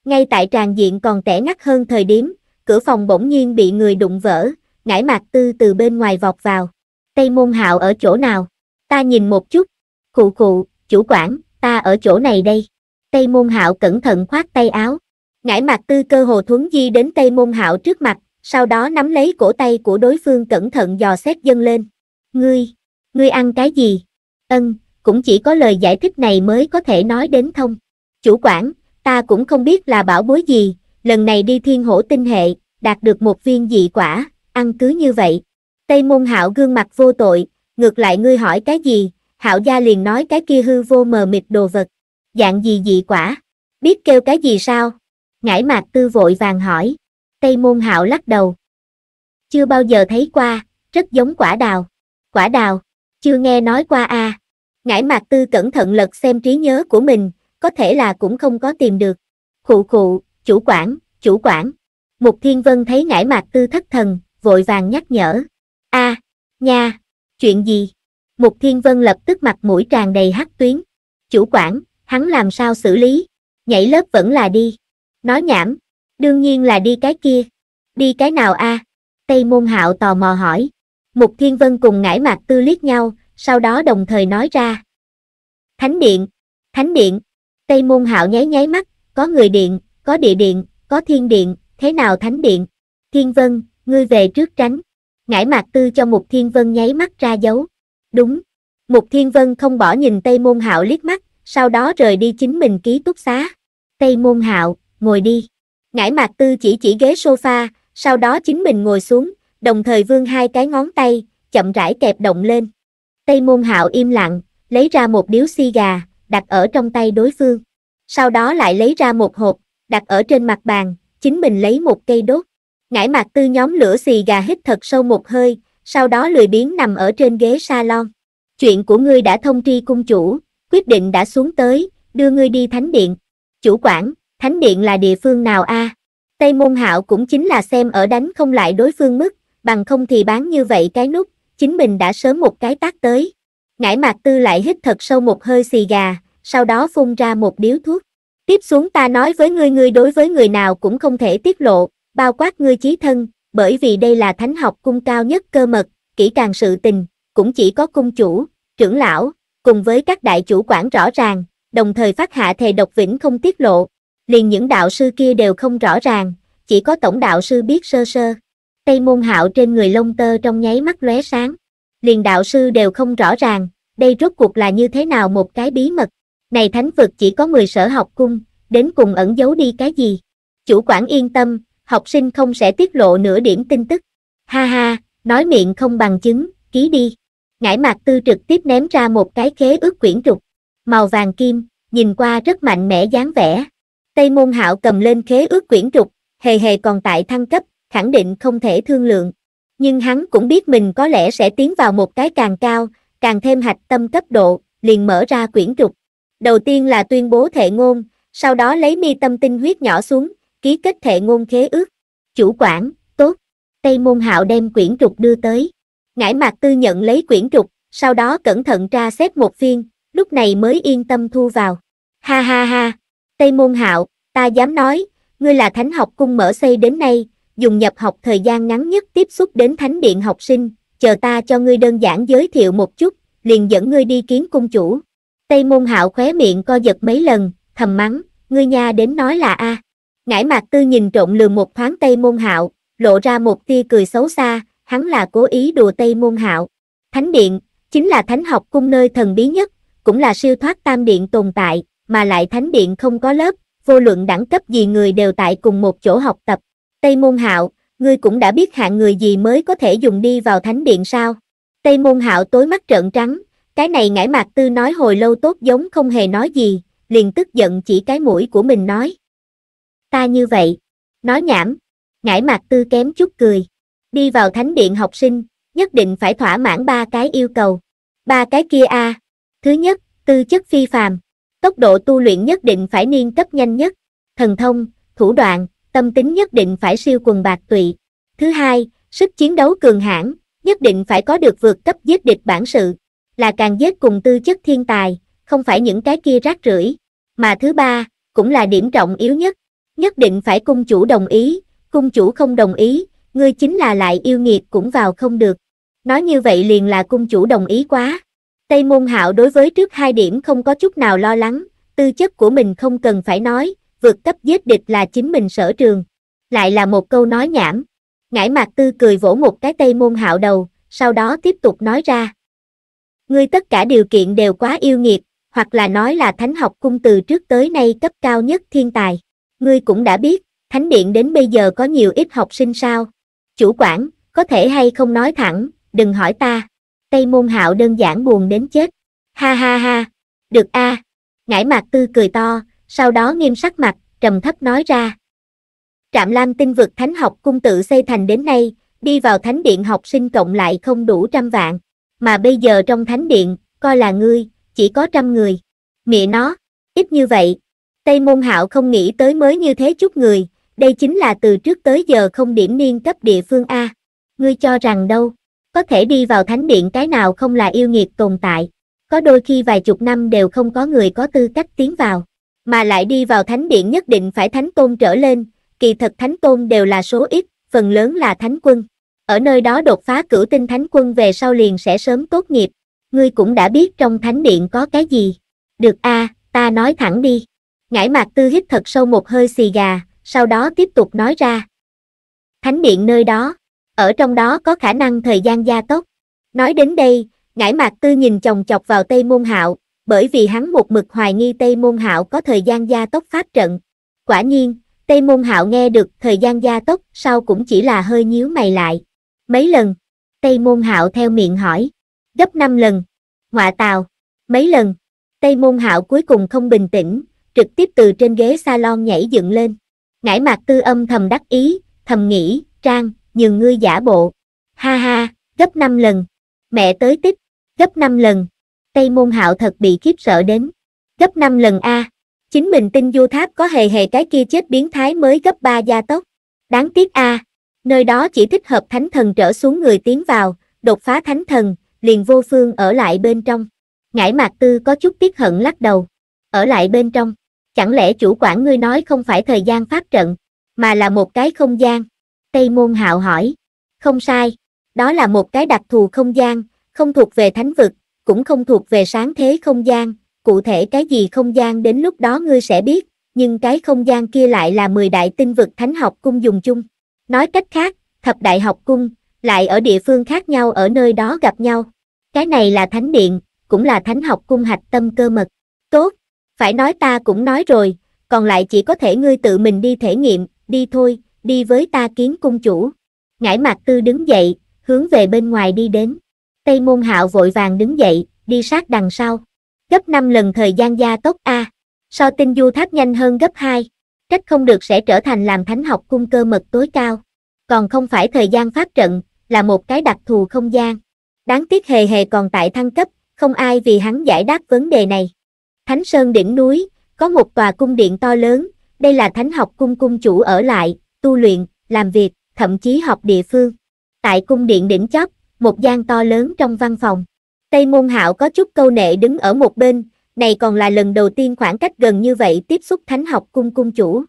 Ngay tại tràng diện còn tẻ ngắt hơn thời điểm, cửa phòng bỗng nhiên bị người đụng vỡ, ngải mạc tư từ bên ngoài vọt vào. Tây môn hạo ở chỗ nào? Ta nhìn một chút. Khụ khụ, chủ quản, ta ở chỗ này đây. Tây môn hạo cẩn thận khoát tay áo. Ngải mạc tư cơ hồ thuấn di đến Tây môn hạo trước mặt, sau đó nắm lấy cổ tay của đối phương cẩn thận dò xét dâng lên. Ngươi! Ngươi ăn cái gì? Ân, cũng chỉ có lời giải thích này mới có thể nói đến thông. Chủ quản, ta cũng không biết là bảo bối gì, lần này đi thiên hổ tinh hệ, đạt được một viên dị quả, ăn cứ như vậy. Tây môn hạo gương mặt vô tội, ngược lại ngươi hỏi cái gì, hạo gia liền nói cái kia hư vô mờ mịt đồ vật. Dạng gì dị quả? Biết kêu cái gì sao? Ngải mạc tư vội vàng hỏi. Tây môn hạo lắc đầu. Chưa bao giờ thấy qua, rất giống quả đào. Quả đào. Chưa nghe nói qua à. Ngải mạc tư cẩn thận lật xem trí nhớ của mình, có thể là cũng không có tìm được. Khụ khụ, chủ quản, chủ quản. Mục Thiên Vân thấy ngải mạc tư thất thần, vội vàng nhắc nhở. a nha, chuyện gì? Mục Thiên Vân lập tức mặt mũi tràn đầy hắc tuyến. Chủ quản, hắn làm sao xử lý? Nhảy lớp vẫn là đi. Nói nhảm, đương nhiên là đi cái kia. Đi cái nào a Tây Môn Hạo tò mò hỏi. Mục Thiên Vân cùng ngải mạc tư liếc nhau, sau đó đồng thời nói ra. Thánh điện, thánh điện, Tây Môn Hạo nháy nháy mắt, có người điện, có địa điện, có thiên điện, thế nào thánh điện? Thiên Vân, ngươi về trước tránh. Ngải mạc tư cho Mục Thiên Vân nháy mắt ra dấu. Đúng. Mục Thiên Vân không bỏ nhìn Tây Môn Hạo liếc mắt, sau đó rời đi chính mình ký túc xá. Tây Môn Hạo, ngồi đi. Ngải mạc tư chỉ chỉ ghế sofa, sau đó chính mình ngồi xuống, đồng thời vươn hai cái ngón tay, chậm rãi kẹp động lên. Tây môn hạo im lặng, lấy ra một điếu xi gà, đặt ở trong tay đối phương. Sau đó lại lấy ra một hộp, đặt ở trên mặt bàn, chính mình lấy một cây đốt. Ngải mặt tư nhóm lửa xì gà hít thật sâu một hơi, sau đó lười biếng nằm ở trên ghế salon. Chuyện của ngươi đã thông tri cung chủ, quyết định đã xuống tới, đưa ngươi đi thánh điện. Chủ quản, thánh điện là địa phương nào a? Tây môn hạo cũng chính là xem ở đánh không lại đối phương mức, bằng không thì bán như vậy cái nút, chính mình đã sớm một cái tác tới. Ngải mạc tư lại hít thật sâu một hơi xì gà, sau đó phun ra một điếu thuốc. Tiếp xuống ta nói với ngươi ngươi đối với người nào cũng không thể tiết lộ, bao quát ngươi chí thân, bởi vì đây là thánh học cung cao nhất cơ mật, kỹ càng sự tình, cũng chỉ có cung chủ, trưởng lão, cùng với các đại chủ quản rõ ràng, đồng thời phát hạ thề độc vĩnh không tiết lộ, liền những đạo sư kia đều không rõ ràng, chỉ có tổng đạo sư biết sơ sơ. Tây môn hạo trên người lông tơ trong nháy mắt lóe sáng. Liền đạo sư đều không rõ ràng, đây rốt cuộc là như thế nào một cái bí mật. Này thánh vực chỉ có 10 sở học cung, đến cùng ẩn giấu đi cái gì. Chủ quản yên tâm, học sinh không sẽ tiết lộ nửa điểm tin tức. Ha ha, nói miệng không bằng chứng, ký đi. Ngải mạc tư trực tiếp ném ra một cái khế ước quyển trục, màu vàng kim, nhìn qua rất mạnh mẽ dáng vẻ. Tây môn hạo cầm lên khế ước quyển trục, hề hề còn tại thăng cấp, khẳng định không thể thương lượng. Nhưng hắn cũng biết mình có lẽ sẽ tiến vào một cái càng cao, càng thêm hạch tâm cấp độ, liền mở ra quyển trục. Đầu tiên là tuyên bố thệ ngôn, sau đó lấy mi tâm tinh huyết nhỏ xuống, ký kết thệ ngôn khế ước. Chủ quản, tốt. Tây môn hạo đem quyển trục đưa tới. Ngải mạc tư nhận lấy quyển trục, sau đó cẩn thận tra xét một phiên, lúc này mới yên tâm thu vào. Ha ha ha, Tây môn hạo, ta dám nói, ngươi là thánh học cung mở xây đến nay, dùng nhập học thời gian ngắn nhất tiếp xúc đến thánh điện học sinh, chờ ta cho ngươi đơn giản giới thiệu một chút, liền dẫn ngươi đi kiến cung chủ. Tây môn hạo khóe miệng co giật mấy lần, thầm mắng, ngươi nha đến nói là a. Ngải mạc tư nhìn trộn lường một thoáng Tây môn hạo, lộ ra một tia cười xấu xa, hắn là cố ý đùa Tây môn hạo. Thánh điện, chính là thánh học cung nơi thần bí nhất, cũng là siêu thoát tam điện tồn tại, mà lại thánh điện không có lớp, vô luận đẳng cấp gì người đều tại cùng một chỗ học tập. Tây Môn Hạo, ngươi cũng đã biết hạng người gì mới có thể dùng đi vào thánh điện sao? Tây Môn Hạo tối mắt trợn trắng, cái này ngải mạc tư nói hồi lâu tốt giống không hề nói gì, liền tức giận chỉ cái mũi của mình nói. Ta như vậy, nói nhảm, ngải mạc tư kém chút cười, đi vào thánh điện học sinh, nhất định phải thỏa mãn ba cái yêu cầu. Ba cái kia a à. thứ nhất, tư chất phi phàm, tốc độ tu luyện nhất định phải niên cấp nhanh nhất, thần thông, thủ đoạn, tâm tính nhất định phải siêu quần bạc tụy. Thứ hai, sức chiến đấu cường hãn, nhất định phải có được vượt cấp giết địch bản sự, là càng giết cùng tư chất thiên tài, không phải những cái kia rác rưởi. Mà thứ ba, cũng là điểm trọng yếu nhất, nhất định phải cung chủ đồng ý, cung chủ không đồng ý, ngươi chính là lại yêu nghiệt cũng vào không được. Nói như vậy liền là cung chủ đồng ý quá. Tây Môn Hạo đối với trước hai điểm không có chút nào lo lắng, tư chất của mình không cần phải nói, vượt cấp giết địch là chính mình sở trường. Lại là một câu nói nhảm. Ngải Mạc Tư cười vỗ một cái tay môn hạo đầu, sau đó tiếp tục nói ra. Ngươi tất cả điều kiện đều quá yêu nghiệt, hoặc là nói là thánh học cung từ trước tới nay cấp cao nhất thiên tài. Ngươi cũng đã biết, thánh điện đến bây giờ có nhiều ít học sinh sao. Chủ quản, có thể hay không nói thẳng, đừng hỏi ta. Tây môn hạo đơn giản buồn đến chết. Ha ha ha, được a. À. Ngải mạc tư cười to, sau đó nghiêm sắc mặt, trầm thấp nói ra. Trạm Lam tinh vực thánh học cung tự xây thành đến nay, đi vào thánh điện học sinh cộng lại không đủ trăm vạn, mà bây giờ trong thánh điện, coi là ngươi, chỉ có trăm người. Mẹ nó, ít như vậy, Tây Môn Hạo không nghĩ tới mới như thế chút người, đây chính là từ trước tới giờ không điểm niên cấp địa phương A. Ngươi cho rằng đâu, có thể đi vào thánh điện cái nào không là yêu nghiệt tồn tại, có đôi khi vài chục năm đều không có người có tư cách tiến vào mà lại đi vào thánh điện nhất định phải thánh tôn trở lên, kỳ thật thánh tôn đều là số ít, phần lớn là thánh quân. Ở nơi đó đột phá cửu tinh thánh quân về sau liền sẽ sớm tốt nghiệp, ngươi cũng đã biết trong thánh điện có cái gì. Được a, à, ta nói thẳng đi. Ngải mạc tư hít thật sâu một hơi xì gà, sau đó tiếp tục nói ra. Thánh điện nơi đó, ở trong đó có khả năng thời gian gia tốc. Nói đến đây, ngải mạc tư nhìn chồng chọc vào tây môn hạo, bởi vì hắn một mực hoài nghi Tây Môn Hạo có thời gian gia tốc pháp trận. Quả nhiên, Tây Môn Hạo nghe được thời gian gia tốc sau cũng chỉ là hơi nhíu mày lại. Mấy lần, Tây Môn Hạo theo miệng hỏi, gấp 5 lần, ngọa tàu, mấy lần, Tây Môn Hạo cuối cùng không bình tĩnh, trực tiếp từ trên ghế salon nhảy dựng lên. Ngải mặt tư âm thầm đắc ý, thầm nghĩ, trang, nhường ngươi giả bộ. Ha ha, gấp 5 lần. Mẹ tới tích, gấp 5 lần. Tây Môn Hạo thật bị khiếp sợ đến. Gấp 5 lần A. Chính mình tin du tháp có hề hề cái kia chết biến thái mới gấp 3 gia tốc. Đáng tiếc A. Nơi đó chỉ thích hợp thánh thần trở xuống người tiến vào, đột phá thánh thần, liền vô phương ở lại bên trong. Ngải Mạc Tư có chút tiếc hận lắc đầu. Ở lại bên trong. Chẳng lẽ chủ quản ngươi nói không phải thời gian phát trận, mà là một cái không gian? Tây Môn Hạo hỏi. Không sai. Đó là một cái đặc thù không gian, không thuộc về thánh vực, cũng không thuộc về sáng thế không gian, cụ thể cái gì không gian đến lúc đó ngươi sẽ biết, nhưng cái không gian kia lại là 10 đại tinh vực thánh học cung dùng chung. Nói cách khác, thập đại học cung, lại ở địa phương khác nhau ở nơi đó gặp nhau. Cái này là thánh điện, cũng là thánh học cung hạch tâm cơ mật. Tốt, phải nói ta cũng nói rồi, còn lại chỉ có thể ngươi tự mình đi thể nghiệm, đi thôi, đi với ta kiến cung chủ. Ngải mặt tư đứng dậy, hướng về bên ngoài đi đến. Tây Môn Hạo vội vàng đứng dậy, đi sát đằng sau. Gấp 5 lần thời gian gia tốc A. So tinh du tháp nhanh hơn gấp 2. Trách không được sẽ trở thành làm thánh học cung cơ mật tối cao. Còn không phải thời gian phát trận, là một cái đặc thù không gian. Đáng tiếc hề hề còn tại thăng cấp, không ai vì hắn giải đáp vấn đề này. Thánh Sơn đỉnh núi, có một tòa cung điện to lớn, đây là thánh học cung cung chủ ở lại, tu luyện, làm việc, thậm chí học địa phương. Tại cung điện đỉnh chóp, một gian to lớn trong văn phòng. Tây Môn Hạo có chút câu nệ đứng ở một bên, này còn là lần đầu tiên khoảng cách gần như vậy tiếp xúc thánh học cung cung chủ.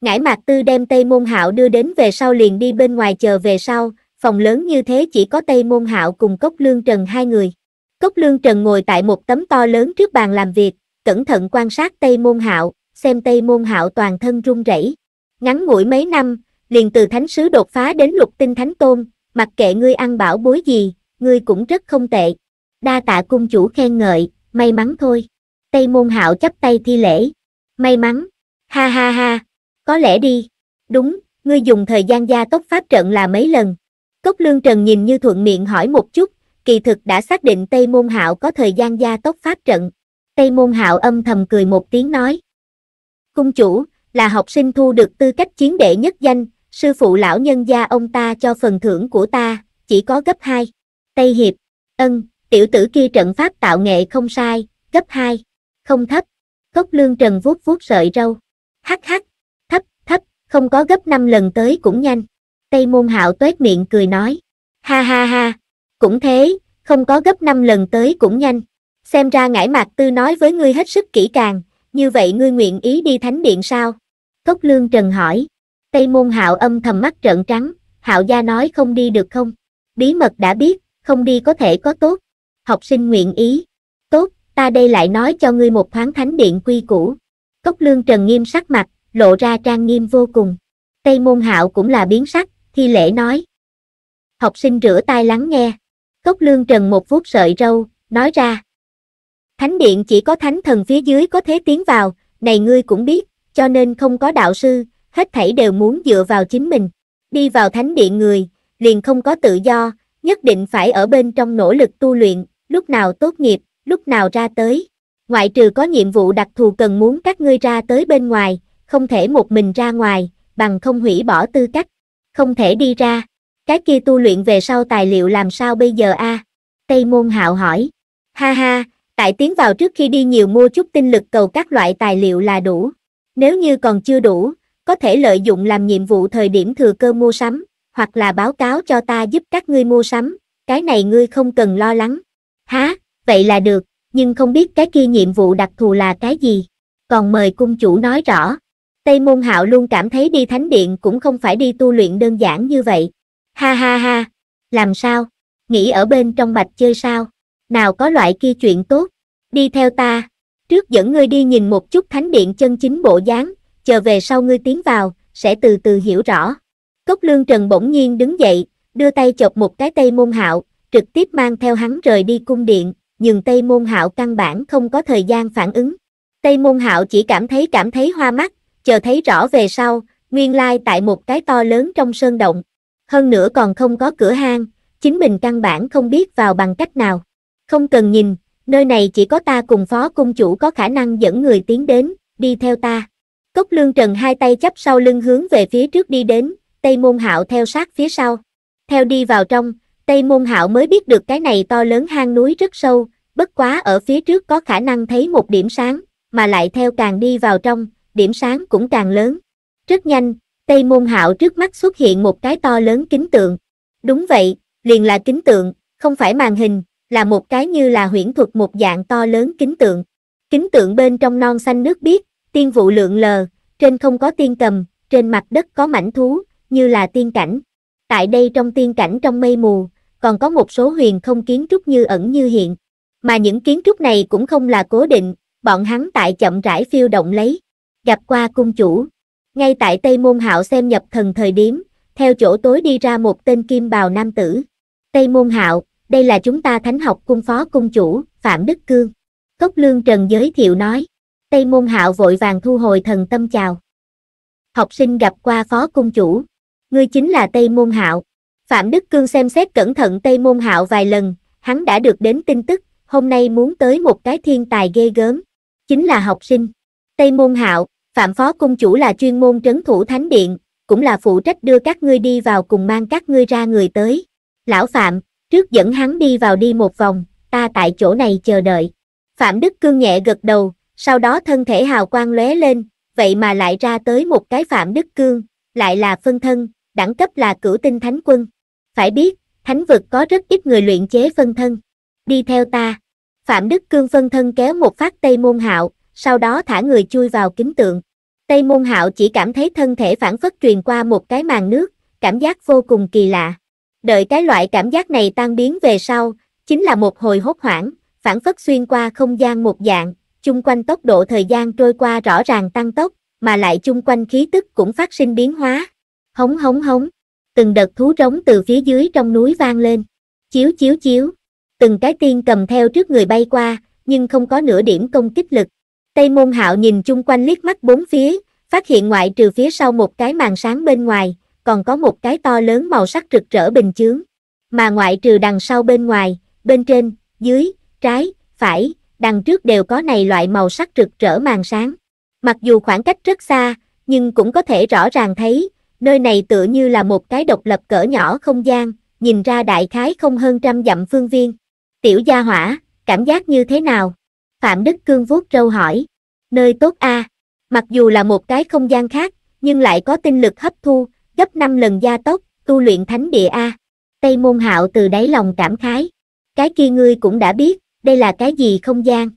Ngải Mạc Tư đem Tây Môn Hạo đưa đến về sau liền đi bên ngoài chờ về sau, phòng lớn như thế chỉ có Tây Môn Hạo cùng Cốc Lương Trần hai người. Cốc Lương Trần ngồi tại một tấm to lớn trước bàn làm việc, cẩn thận quan sát Tây Môn Hạo, xem Tây Môn Hạo toàn thân run rẩy. Ngắn ngủi mấy năm, liền từ thánh sứ đột phá đến lục tinh thánh tôn, mặc kệ ngươi ăn bảo bối gì, ngươi cũng rất không tệ. Đa tạ cung chủ khen ngợi, may mắn thôi. Tây môn hạo chấp tay thi lễ. May mắn. Ha ha ha. Có lẽ đi. Đúng, ngươi dùng thời gian gia tốc pháp trận là mấy lần. Cốc lương trần nhìn như thuận miệng hỏi một chút, kỳ thực đã xác định Tây môn hạo có thời gian gia tốc pháp trận. Tây môn hạo âm thầm cười một tiếng nói. Cung chủ, là học sinh thu được tư cách chiến đệ nhất danh, sư phụ lão nhân gia ông ta cho phần thưởng của ta, chỉ có gấp 2. Tây Hiệp, ân, tiểu tử kia trận pháp tạo nghệ không sai, gấp 2, không thấp. Cốc lương trần vuốt vuốt sợi râu, hắc hắc, thấp, thấp, không có gấp 5 lần tới cũng nhanh. Tây môn hạo tuét miệng cười nói, ha ha ha, cũng thế, không có gấp 5 lần tới cũng nhanh. Xem ra ngải mạc tư nói với ngươi hết sức kỹ càng, như vậy ngươi nguyện ý đi thánh điện sao? Cốc lương trần hỏi. Tây môn hạo âm thầm mắt trợn trắng, hạo gia nói không đi được không? Bí mật đã biết, không đi có thể có tốt. Học sinh nguyện ý. Tốt, ta đây lại nói cho ngươi một thoáng thánh điện quy củ. Cốc lương trần nghiêm sắc mặt, lộ ra trang nghiêm vô cùng. Tây môn hạo cũng là biến sắc, thi lễ nói. Học sinh rửa tay lắng nghe. Cốc lương trần một phút sợi râu, nói ra. Thánh điện chỉ có thánh thần phía dưới có thế tiến vào, này ngươi cũng biết, cho nên không có đạo sư, hết thảy đều muốn dựa vào chính mình. Đi vào thánh địa người, liền không có tự do, nhất định phải ở bên trong nỗ lực tu luyện, lúc nào tốt nghiệp, lúc nào ra tới. Ngoại trừ có nhiệm vụ đặc thù cần muốn các ngươi ra tới bên ngoài, không thể một mình ra ngoài, bằng không hủy bỏ tư cách, không thể đi ra. Cái kia tu luyện về sau tài liệu làm sao bây giờ a? À? Tây môn hạo hỏi. Ha ha, tại tiến vào trước khi đi nhiều mua chút tinh lực cầu các loại tài liệu là đủ. Nếu như còn chưa đủ, có thể lợi dụng làm nhiệm vụ thời điểm thừa cơ mua sắm, hoặc là báo cáo cho ta giúp các ngươi mua sắm, cái này ngươi không cần lo lắng. Há, vậy là được, nhưng không biết cái kia nhiệm vụ đặc thù là cái gì. Còn mời cung chủ nói rõ. Tây Môn Hạo luôn cảm thấy đi thánh điện cũng không phải đi tu luyện đơn giản như vậy. Ha ha ha, làm sao? Nghĩ ở bên trong bạch chơi sao? Nào có loại kia chuyện tốt, đi theo ta. Trước dẫn ngươi đi nhìn một chút thánh điện chân chính bộ dáng, chờ về sau ngươi tiến vào, sẽ từ từ hiểu rõ. Cốc lương trần bỗng nhiên đứng dậy, đưa tay chọc một cái tây môn hạo, trực tiếp mang theo hắn rời đi cung điện, nhưng tây môn hạo căn bản không có thời gian phản ứng. Tây môn hạo chỉ cảm thấy cảm thấy hoa mắt, chờ thấy rõ về sau, nguyên lai tại một cái to lớn trong sơn động. Hơn nữa còn không có cửa hang, chính mình căn bản không biết vào bằng cách nào. Không cần nhìn, nơi này chỉ có ta cùng phó cung chủ có khả năng dẫn người tiến đến, đi theo ta. Cốc lương trần hai tay chắp sau lưng hướng về phía trước đi đến, Tây Môn Hạo theo sát phía sau. Theo đi vào trong, Tây Môn Hạo mới biết được cái này to lớn hang núi rất sâu, bất quá ở phía trước có khả năng thấy một điểm sáng, mà lại theo càng đi vào trong, điểm sáng cũng càng lớn. Rất nhanh, Tây Môn Hạo trước mắt xuất hiện một cái to lớn kính tượng. Đúng vậy, liền là kính tượng, không phải màn hình, là một cái như là huyễn thuật một dạng to lớn kính tượng. Kính tượng bên trong non xanh nước biếc, tiên vụ lượng lờ, trên không có tiên cầm, trên mặt đất có mảnh thú, như là tiên cảnh. Tại đây trong tiên cảnh trong mây mù, còn có một số huyền không kiến trúc như ẩn như hiện. Mà những kiến trúc này cũng không là cố định, bọn hắn tại chậm rãi phiêu động lấy. Gặp qua cung chủ, ngay tại Tây Môn Hạo xem nhập thần thời điểm, theo chỗ tối đi ra một tên kim bào nam tử. Tây Môn Hạo, đây là chúng ta thánh học cung phó cung chủ, Phạm Đức Cương. Cốc Lương Trần giới thiệu nói. Tây môn hạo vội vàng thu hồi thần tâm chào. Học sinh gặp qua phó cung chủ. Ngươi chính là Tây môn hạo. Phạm Đức Cương xem xét cẩn thận Tây môn hạo vài lần, hắn đã được đến tin tức, hôm nay muốn tới một cái thiên tài ghê gớm. Chính là học sinh. Tây môn hạo, Phạm phó cung chủ là chuyên môn trấn thủ thánh điện, cũng là phụ trách đưa các ngươi đi vào cùng mang các ngươi ra người tới. Lão Phạm, trước dẫn hắn đi vào đi một vòng, ta tại chỗ này chờ đợi. Phạm Đức Cương nhẹ gật đầu, sau đó thân thể hào quang lóe lên, vậy mà lại ra tới một cái Phạm Đức Cương, lại là phân thân, đẳng cấp là cửu tinh thánh quân. Phải biết, thánh vực có rất ít người luyện chế phân thân. Đi theo ta. Phạm Đức Cương phân thân kéo một phát Tây Môn Hạo, sau đó thả người chui vào kính tượng. Tây Môn Hạo chỉ cảm thấy thân thể phản phất truyền qua một cái màn nước, cảm giác vô cùng kỳ lạ. Đợi cái loại cảm giác này tan biến về sau, chính là một hồi hốt hoảng, phản phất xuyên qua không gian một dạng, chung quanh tốc độ thời gian trôi qua rõ ràng tăng tốc, mà lại chung quanh khí tức cũng phát sinh biến hóa. Hống hống hống, từng đợt thú rống từ phía dưới trong núi vang lên. Chiếu chiếu chiếu, từng cái tiên cầm theo trước người bay qua, nhưng không có nửa điểm công kích lực. Tây môn hạo nhìn chung quanh liếc mắt bốn phía, phát hiện ngoại trừ phía sau một cái màn sáng bên ngoài, còn có một cái to lớn màu sắc rực rỡ bình chướng. Mà ngoại trừ đằng sau bên ngoài, bên trên, dưới, trái, phải, đằng trước đều có này loại màu sắc rực rỡ màn sáng. Mặc dù khoảng cách rất xa, nhưng cũng có thể rõ ràng thấy, nơi này tựa như là một cái độc lập cỡ nhỏ không gian, nhìn ra đại khái không hơn trăm dặm phương viên. Tiểu gia hỏa, cảm giác như thế nào? Phạm Đức Cương vuốt râu hỏi. Nơi tốt a mặc dù là một cái không gian khác, nhưng lại có tinh lực hấp thu, gấp 5 lần gia tốc, tu luyện thánh địa a. Tây Môn Hạo từ đáy lòng cảm khái. Cái kia ngươi cũng đã biết, đây là cái gì không gian?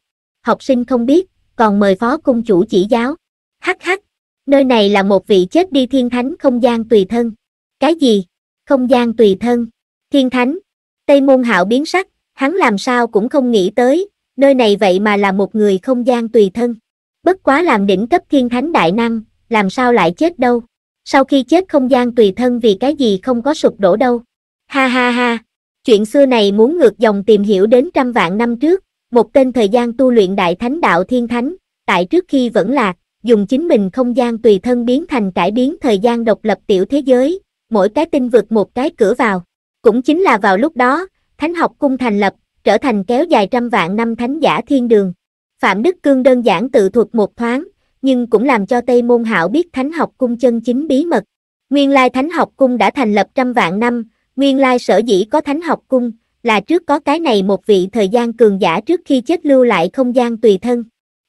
Học sinh không biết, còn mời phó cung chủ chỉ giáo. Hắc hắc, nơi này là một vị chết đi thiên thánh không gian tùy thân. Cái gì? Không gian tùy thân. Thiên thánh. Tây môn hạo biến sắc, hắn làm sao cũng không nghĩ tới, nơi này vậy mà là một người không gian tùy thân. Bất quá làm đỉnh cấp thiên thánh đại năng, làm sao lại chết đâu. Sau khi chết không gian tùy thân vì cái gì không có sụp đổ đâu. Ha ha ha, Chuyện xưa này muốn ngược dòng tìm hiểu đến trăm vạn năm trước, một tên thời gian tu luyện đại thánh đạo thiên thánh, tại trước khi vẫn lạc, dùng chính mình không gian tùy thân biến thành cải biến thời gian độc lập tiểu thế giới, mỗi cái tinh vực một cái cửa vào. Cũng chính là vào lúc đó, thánh học cung thành lập, trở thành kéo dài trăm vạn năm thánh giả thiên đường. Phạm Đức Cương đơn giản tự thuật một thoáng, nhưng cũng làm cho Tây Môn hảo biết thánh học cung chân chính bí mật. Nguyên lai thánh học cung đã thành lập trăm vạn năm, Nguyên lai sở dĩ có thánh học cung, là trước có cái này một vị thời gian cường giả trước khi chết lưu lại không gian tùy thân.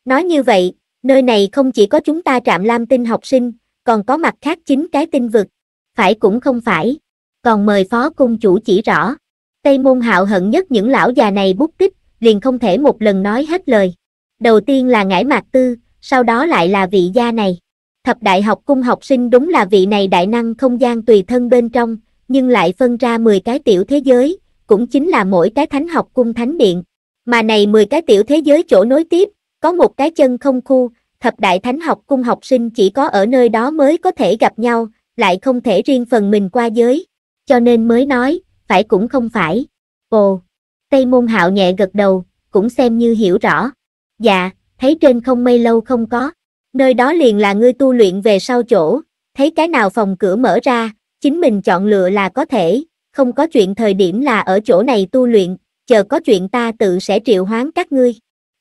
Nói như vậy, nơi này không chỉ có chúng ta trạm lam tinh học sinh, còn có mặt khác chính cái tinh vực. Phải cũng không phải. Còn mời phó cung chủ chỉ rõ. Tây môn hạo hận nhất những lão già này bút tích, liền không thể một lần nói hết lời. Đầu tiên là ngải mạc tư, sau đó lại là vị gia này. Thập đại học cung học sinh đúng là vị này đại năng không gian tùy thân bên trong, nhưng lại phân ra 10 cái tiểu thế giới, cũng chính là mỗi cái thánh học cung thánh điện. Mà này 10 cái tiểu thế giới chỗ nối tiếp, có một cái chân không khu, thập đại thánh học cung học sinh chỉ có ở nơi đó mới có thể gặp nhau, lại không thể riêng phần mình qua giới. Cho nên mới nói, phải cũng không phải. Ồ, Tây Môn Hạo nhẹ gật đầu, cũng xem như hiểu rõ. Dạ, thấy trên không mây lâu không có. Nơi đó liền là ngươi tu luyện về sau chỗ, thấy cái nào phòng cửa mở ra, chính mình chọn lựa là có thể, không có chuyện thời điểm là ở chỗ này tu luyện, chờ có chuyện ta tự sẽ triệu hoán các ngươi.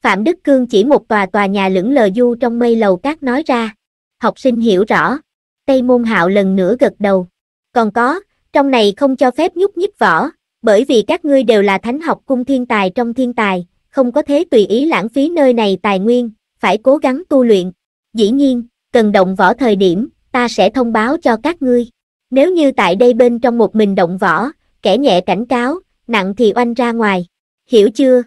Phạm Đức Cương chỉ một tòa tòa nhà lững lờ du trong mây lầu các nói ra. Học sinh hiểu rõ. Tây môn hạo lần nữa gật đầu. Còn có, trong này không cho phép nhúc nhích võ, bởi vì các ngươi đều là thánh học cung thiên tài trong thiên tài, không có thế tùy ý lãng phí nơi này tài nguyên, phải cố gắng tu luyện. Dĩ nhiên, cần động võ thời điểm, ta sẽ thông báo cho các ngươi. Nếu như tại đây bên trong một mình động võ, kẻ nhẹ cảnh cáo, nặng thì oanh ra ngoài. Hiểu chưa?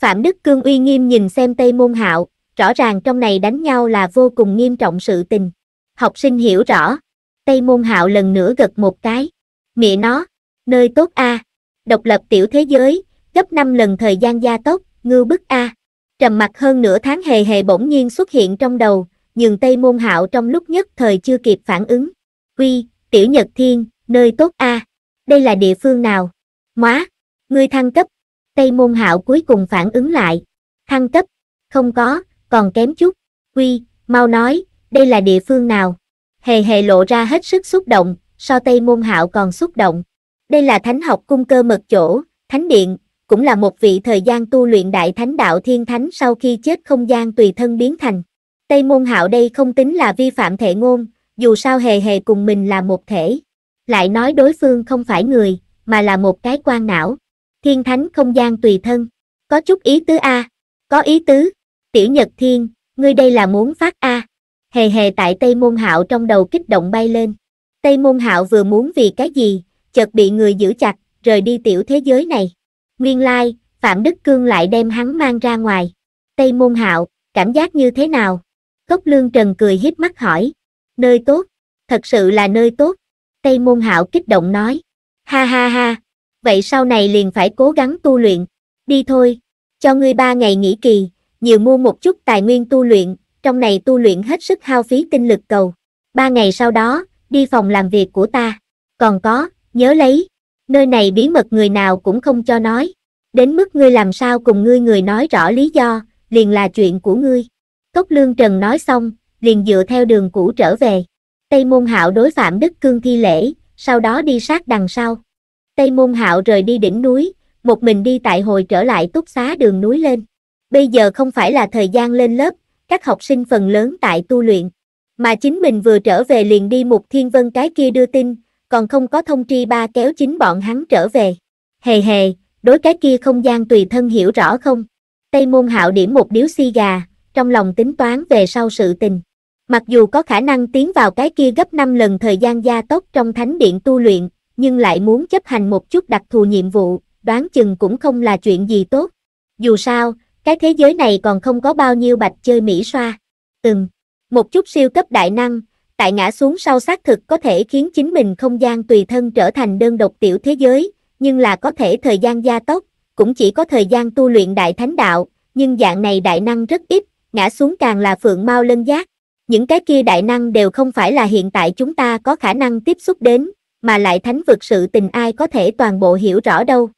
Phạm Đức Cương uy nghiêm nhìn xem Tây Môn Hạo, rõ ràng trong này đánh nhau là vô cùng nghiêm trọng sự tình. Học sinh hiểu rõ. Tây Môn Hạo lần nữa gật một cái. Mẹ nó, nơi tốt a, à. độc lập tiểu thế giới, gấp 5 lần thời gian gia tốc, ngưu bức a. À. Trầm mặc hơn nửa tháng hề hề bỗng nhiên xuất hiện trong đầu, nhường Tây Môn Hạo trong lúc nhất thời chưa kịp phản ứng. Uy, Tiểu Nhật Thiên, nơi tốt a à. đây là địa phương nào? Móa, ngươi thăng cấp. Tây môn hạo cuối cùng phản ứng lại. Thăng cấp, không có, còn kém chút. Quy, mau nói, đây là địa phương nào? Hề hề lộ ra hết sức xúc động, so Tây môn hạo còn xúc động. Đây là thánh học cung cơ mật chỗ, thánh điện, cũng là một vị thời gian tu luyện đại thánh đạo thiên thánh sau khi chết không gian tùy thân biến thành. Tây môn hạo đây không tính là vi phạm thể ngôn, dù sao hề hề cùng mình là một thể. Lại nói đối phương không phải người, mà là một cái quan não. Thiên thánh không gian tùy thân. Có chút ý tứ A. Có ý tứ. Tiểu Nhật Thiên, ngươi đây là muốn phát A. Hề hề tại Tây Môn Hạo trong đầu kích động bay lên. Tây Môn Hạo vừa muốn vì cái gì, chợt bị người giữ chặt, rời đi tiểu thế giới này. Nguyên lai, Phạm Đức Cương lại đem hắn mang ra ngoài. Tây Môn Hạo, cảm giác như thế nào? Cốc Lương Trần cười híp mắt hỏi nơi tốt, thật sự là nơi tốt. Tây môn hạo kích động nói, ha ha ha, vậy sau này liền phải cố gắng tu luyện, đi thôi, cho ngươi ba ngày nghỉ kỳ, nhiều mua một chút tài nguyên tu luyện, trong này tu luyện hết sức hao phí tinh lực cầu. Ba ngày sau đó, đi phòng làm việc của ta, còn có, nhớ lấy, nơi này bí mật người nào cũng không cho nói, đến mức ngươi làm sao cùng ngươi người nói rõ lý do, liền là chuyện của ngươi. Cốc Lương Trần nói xong, liền dựa theo đường cũ trở về. Tây Môn Hạo đối Phạm Đức Cương thi lễ, sau đó đi sát đằng sau. Tây Môn Hạo rời đi đỉnh núi, một mình đi tại hồi trở lại túc xá đường núi lên. Bây giờ không phải là thời gian lên lớp, các học sinh phần lớn tại tu luyện. Mà chính mình vừa trở về liền đi Mục Thiên Vân cái kia đưa tin, còn không có thông tri ba kéo chính bọn hắn trở về. Hề hề, đối cái kia không gian tùy thân hiểu rõ không? Tây Môn Hạo điểm một điếu si gà, trong lòng tính toán về sau sự tình mặc dù có khả năng tiến vào cái kia gấp 5 lần thời gian gia tốc trong thánh điện tu luyện, nhưng lại muốn chấp hành một chút đặc thù nhiệm vụ, đoán chừng cũng không là chuyện gì tốt. Dù sao, cái thế giới này còn không có bao nhiêu bạch chơi mỹ xoa. Ừm, một chút siêu cấp đại năng, tại ngã xuống sau xác thực có thể khiến chính mình không gian tùy thân trở thành đơn độc tiểu thế giới, nhưng là có thể thời gian gia tốc, cũng chỉ có thời gian tu luyện đại thánh đạo, nhưng dạng này đại năng rất ít, ngã xuống càng là phượng mau lân giác những cái kia đại năng đều không phải là hiện tại chúng ta có khả năng tiếp xúc đến, mà lại thánh vực sự tình ai có thể toàn bộ hiểu rõ đâu.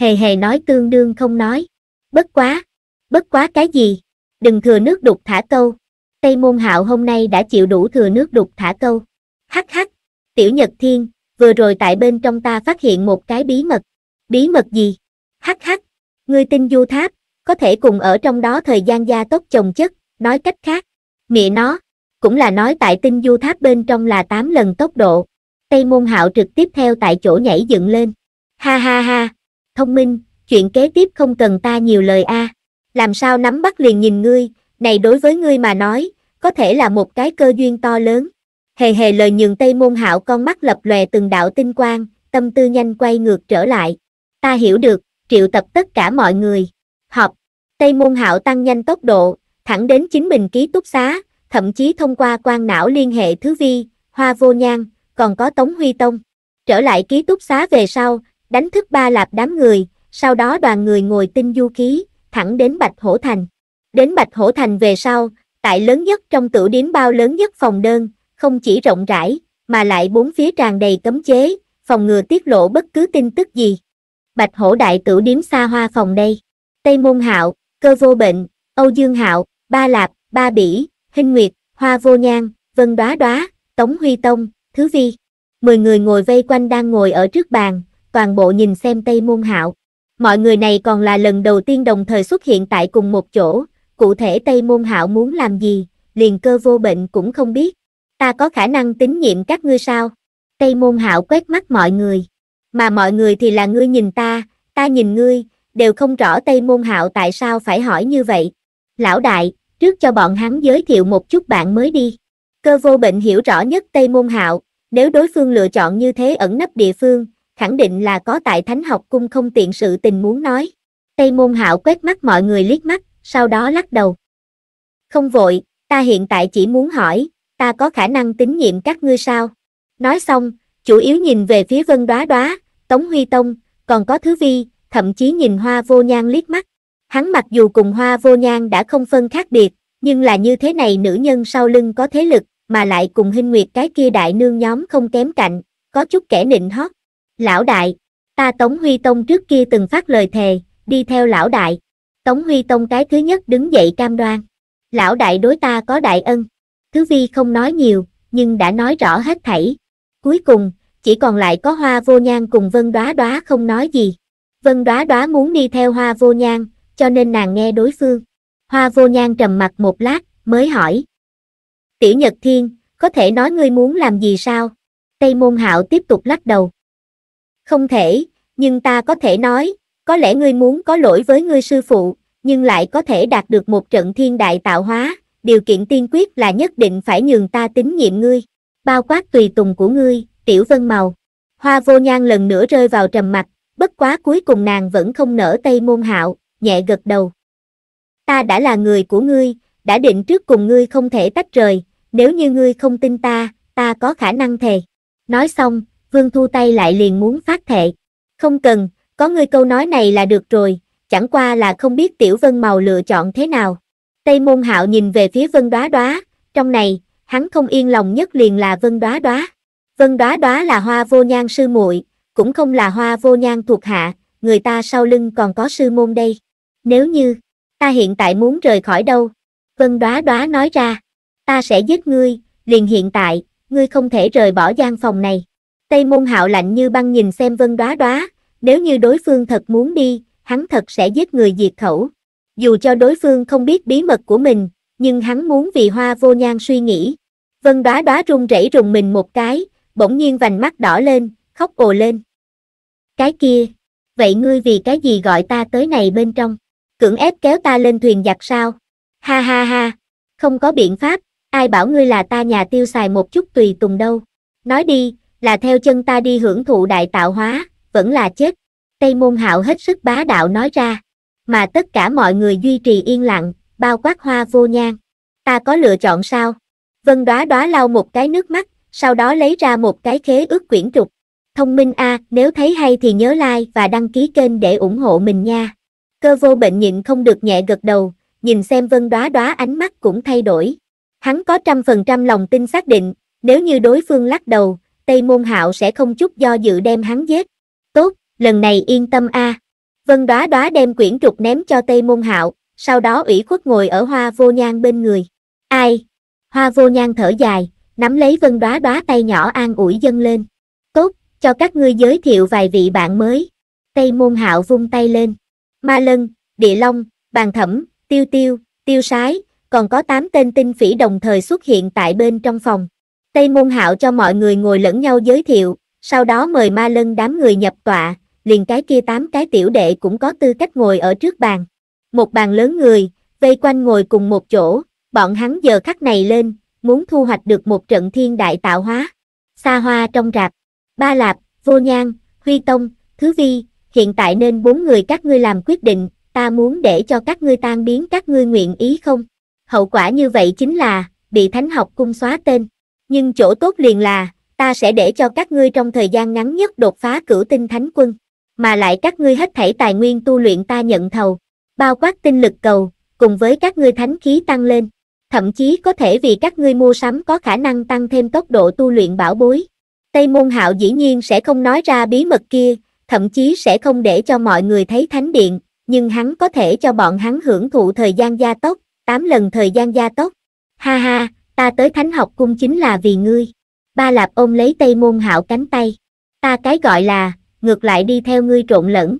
Hề hề nói tương đương không nói. Bất quá. Bất quá cái gì? Đừng thừa nước đục thả câu. Tây môn hạo hôm nay đã chịu đủ thừa nước đục thả câu. Hắc hắc. Tiểu Nhật Thiên, vừa rồi tại bên trong ta phát hiện một cái bí mật. Bí mật gì? Hắc hắc. Ngươi tin du tháp, có thể cùng ở trong đó thời gian gia tốc chồng chất, nói cách khác. Mẹ nó, cũng là nói tại tinh du tháp bên trong là 8 lần tốc độ. Tây môn hạo trực tiếp theo tại chỗ nhảy dựng lên. Ha ha ha, thông minh, chuyện kế tiếp không cần ta nhiều lời a. À. Làm sao nắm bắt liền nhìn ngươi, này đối với ngươi mà nói, có thể là một cái cơ duyên to lớn. Hề hề lời nhường Tây môn hạo con mắt lập lòe từng đạo tinh quang, tâm tư nhanh quay ngược trở lại. Ta hiểu được, triệu tập tất cả mọi người. học Tây môn hạo tăng nhanh tốc độ, thẳng đến chính mình ký túc xá, thậm chí thông qua quan não liên hệ Thứ Vi, Hoa Vô nhang, còn có Tống Huy Tông. Trở lại ký túc xá về sau, đánh thức ba lạp đám người, sau đó đoàn người ngồi tinh du ký, thẳng đến Bạch Hổ Thành. Đến Bạch Hổ Thành về sau, tại lớn nhất trong tử điếm bao lớn nhất phòng đơn, không chỉ rộng rãi, mà lại bốn phía tràn đầy cấm chế, phòng ngừa tiết lộ bất cứ tin tức gì. Bạch Hổ Đại tử điếm xa hoa phòng đây. Tây Môn Hạo, Cơ Vô Bệnh, Âu Dương Hạo, Ba Lạp, Ba Bỉ, Hinh Nguyệt, Hoa Vô Nhan, Vân Đóa Đóa, Tống Huy Tông, Thứ Vi. Mười người ngồi vây quanh đang ngồi ở trước bàn, toàn bộ nhìn xem Tây Môn Hạo. Mọi người này còn là lần đầu tiên đồng thời xuất hiện tại cùng một chỗ, cụ thể Tây Môn Hạo muốn làm gì, liền cơ vô bệnh cũng không biết. Ta có khả năng tín nhiệm các ngươi sao? Tây Môn Hạo quét mắt mọi người, mà mọi người thì là ngươi nhìn ta, ta nhìn ngươi, đều không rõ Tây Môn Hạo tại sao phải hỏi như vậy. Lão đại, trước cho bọn hắn giới thiệu một chút bạn mới đi. Cơ vô bệnh hiểu rõ nhất Tây Môn Hạo, nếu đối phương lựa chọn như thế ẩn nấp địa phương, khẳng định là có tại Thánh học cung không tiện sự tình muốn nói. Tây Môn Hạo quét mắt mọi người liếc mắt, sau đó lắc đầu. Không vội, ta hiện tại chỉ muốn hỏi, ta có khả năng tín nhiệm các ngươi sao? Nói xong, chủ yếu nhìn về phía Vân Đóa Đóa, Tống Huy Tông, còn có Thứ Vi, thậm chí nhìn Hoa Vô Nhan liếc mắt. Hắn mặc dù cùng hoa vô nhan đã không phân khác biệt, nhưng là như thế này nữ nhân sau lưng có thế lực, mà lại cùng hinh nguyệt cái kia đại nương nhóm không kém cạnh, có chút kẻ nịnh hót. Lão đại, ta Tống Huy Tông trước kia từng phát lời thề, đi theo lão đại. Tống Huy Tông cái thứ nhất đứng dậy cam đoan. Lão đại đối ta có đại ân. Thứ vi không nói nhiều, nhưng đã nói rõ hết thảy. Cuối cùng, chỉ còn lại có hoa vô nhan cùng vân đoá đoá không nói gì. Vân đoá đoá muốn đi theo hoa vô nhan, cho nên nàng nghe đối phương. Hoa vô nhan trầm mặt một lát, mới hỏi. Tiểu Nhật Thiên, có thể nói ngươi muốn làm gì sao? Tây Môn Hạo tiếp tục lắc đầu. Không thể, nhưng ta có thể nói, có lẽ ngươi muốn có lỗi với ngươi sư phụ, nhưng lại có thể đạt được một trận thiên đại tạo hóa, điều kiện tiên quyết là nhất định phải nhường ta tín nhiệm ngươi, bao quát tùy tùng của ngươi, tiểu vân màu. Hoa vô nhan lần nữa rơi vào trầm mặt, bất quá cuối cùng nàng vẫn không nở Tây Môn Hạo, nhẹ gật đầu. Ta đã là người của ngươi, đã định trước cùng ngươi không thể tách rời, nếu như ngươi không tin ta, ta có khả năng thề. Nói xong, Vương Thu tay lại liền muốn phát thệ. Không cần, có ngươi câu nói này là được rồi, chẳng qua là không biết Tiểu Vân Màu lựa chọn thế nào. Tây Môn Hạo nhìn về phía Vân Đóa Đóa, trong này, hắn không yên lòng nhất liền là Vân Đóa Đóa. Vân Đóa Đóa là hoa vô nhan sư muội, cũng không là hoa vô nhan thuộc hạ, người ta sau lưng còn có sư môn đây. Nếu như, ta hiện tại muốn rời khỏi đâu? Vân đoá đoá nói ra, ta sẽ giết ngươi, liền hiện tại, ngươi không thể rời bỏ gian phòng này. Tây môn hạo lạnh như băng nhìn xem vân đoá đoá, nếu như đối phương thật muốn đi, hắn thật sẽ giết người diệt khẩu. Dù cho đối phương không biết bí mật của mình, nhưng hắn muốn vì hoa vô nhan suy nghĩ. Vân đoá đoá run rẩy rùng mình một cái, bỗng nhiên vành mắt đỏ lên, khóc ồ lên. Cái kia, vậy ngươi vì cái gì gọi ta tới này bên trong? Cưỡng ép kéo ta lên thuyền giặt sao? Ha ha ha, không có biện pháp, ai bảo ngươi là ta nhà tiêu xài một chút tùy tùng đâu. Nói đi, là theo chân ta đi hưởng thụ đại tạo hóa, vẫn là chết. Tây môn hạo hết sức bá đạo nói ra. Mà tất cả mọi người duy trì yên lặng, bao quát hoa vô nhang. Ta có lựa chọn sao? Vân đoá đoá lau một cái nước mắt, sau đó lấy ra một cái khế ước quyển trục. Thông minh a, nếu thấy hay thì nhớ like và đăng ký kênh để ủng hộ mình nha. Cơ vô bệnh nhịn không được nhẹ gật đầu, nhìn xem vân đoá đoá ánh mắt cũng thay đổi. Hắn có trăm phần trăm lòng tin xác định, nếu như đối phương lắc đầu, Tây Môn Hạo sẽ không chút do dự đem hắn giết. Tốt, lần này yên tâm a. À. Vân đoá đoá đem quyển trục ném cho Tây Môn Hạo, sau đó ủy khuất ngồi ở hoa vô nhan bên người. Ai? Hoa vô nhan thở dài, nắm lấy vân đoá đoá tay nhỏ an ủi dâng lên. Tốt, cho các ngươi giới thiệu vài vị bạn mới. Tây Môn Hạo vung tay lên. Ma Lân, Địa Long, Bàn Thẩm, Tiêu Tiêu, Tiêu Sái, còn có 8 tên tinh phỉ đồng thời xuất hiện tại bên trong phòng. Tây Môn Hạo cho mọi người ngồi lẫn nhau giới thiệu, sau đó mời Ma Lân đám người nhập tọa, liền cái kia tám cái tiểu đệ cũng có tư cách ngồi ở trước bàn. Một bàn lớn người, vây quanh ngồi cùng một chỗ, bọn hắn giờ khắc này lên, muốn thu hoạch được một trận thiên đại tạo hóa. Xa hoa trong rạp, ba lạp, vô nhang, huy tông, thứ vi, hiện tại nên bốn người các ngươi làm quyết định, ta muốn để cho các ngươi tan biến các ngươi nguyện ý không? Hậu quả như vậy chính là, bị thánh học cung xóa tên. Nhưng chỗ tốt liền là, ta sẽ để cho các ngươi trong thời gian ngắn nhất đột phá cửu tinh thánh quân. Mà lại các ngươi hết thảy tài nguyên tu luyện ta nhận thầu, bao quát tinh lực cầu, cùng với các ngươi thánh khí tăng lên. Thậm chí có thể vì các ngươi mua sắm có khả năng tăng thêm tốc độ tu luyện bảo bối. Tây môn hạo dĩ nhiên sẽ không nói ra bí mật kia, thậm chí sẽ không để cho mọi người thấy thánh điện, nhưng hắn có thể cho bọn hắn hưởng thụ thời gian gia tốc, 8 lần thời gian gia tốc. Ha ha, ta tới thánh học cung chính là vì ngươi. Ba lạp ôm lấy tây môn hạo cánh tay. Ta cái gọi là, ngược lại đi theo ngươi trộn lẫn.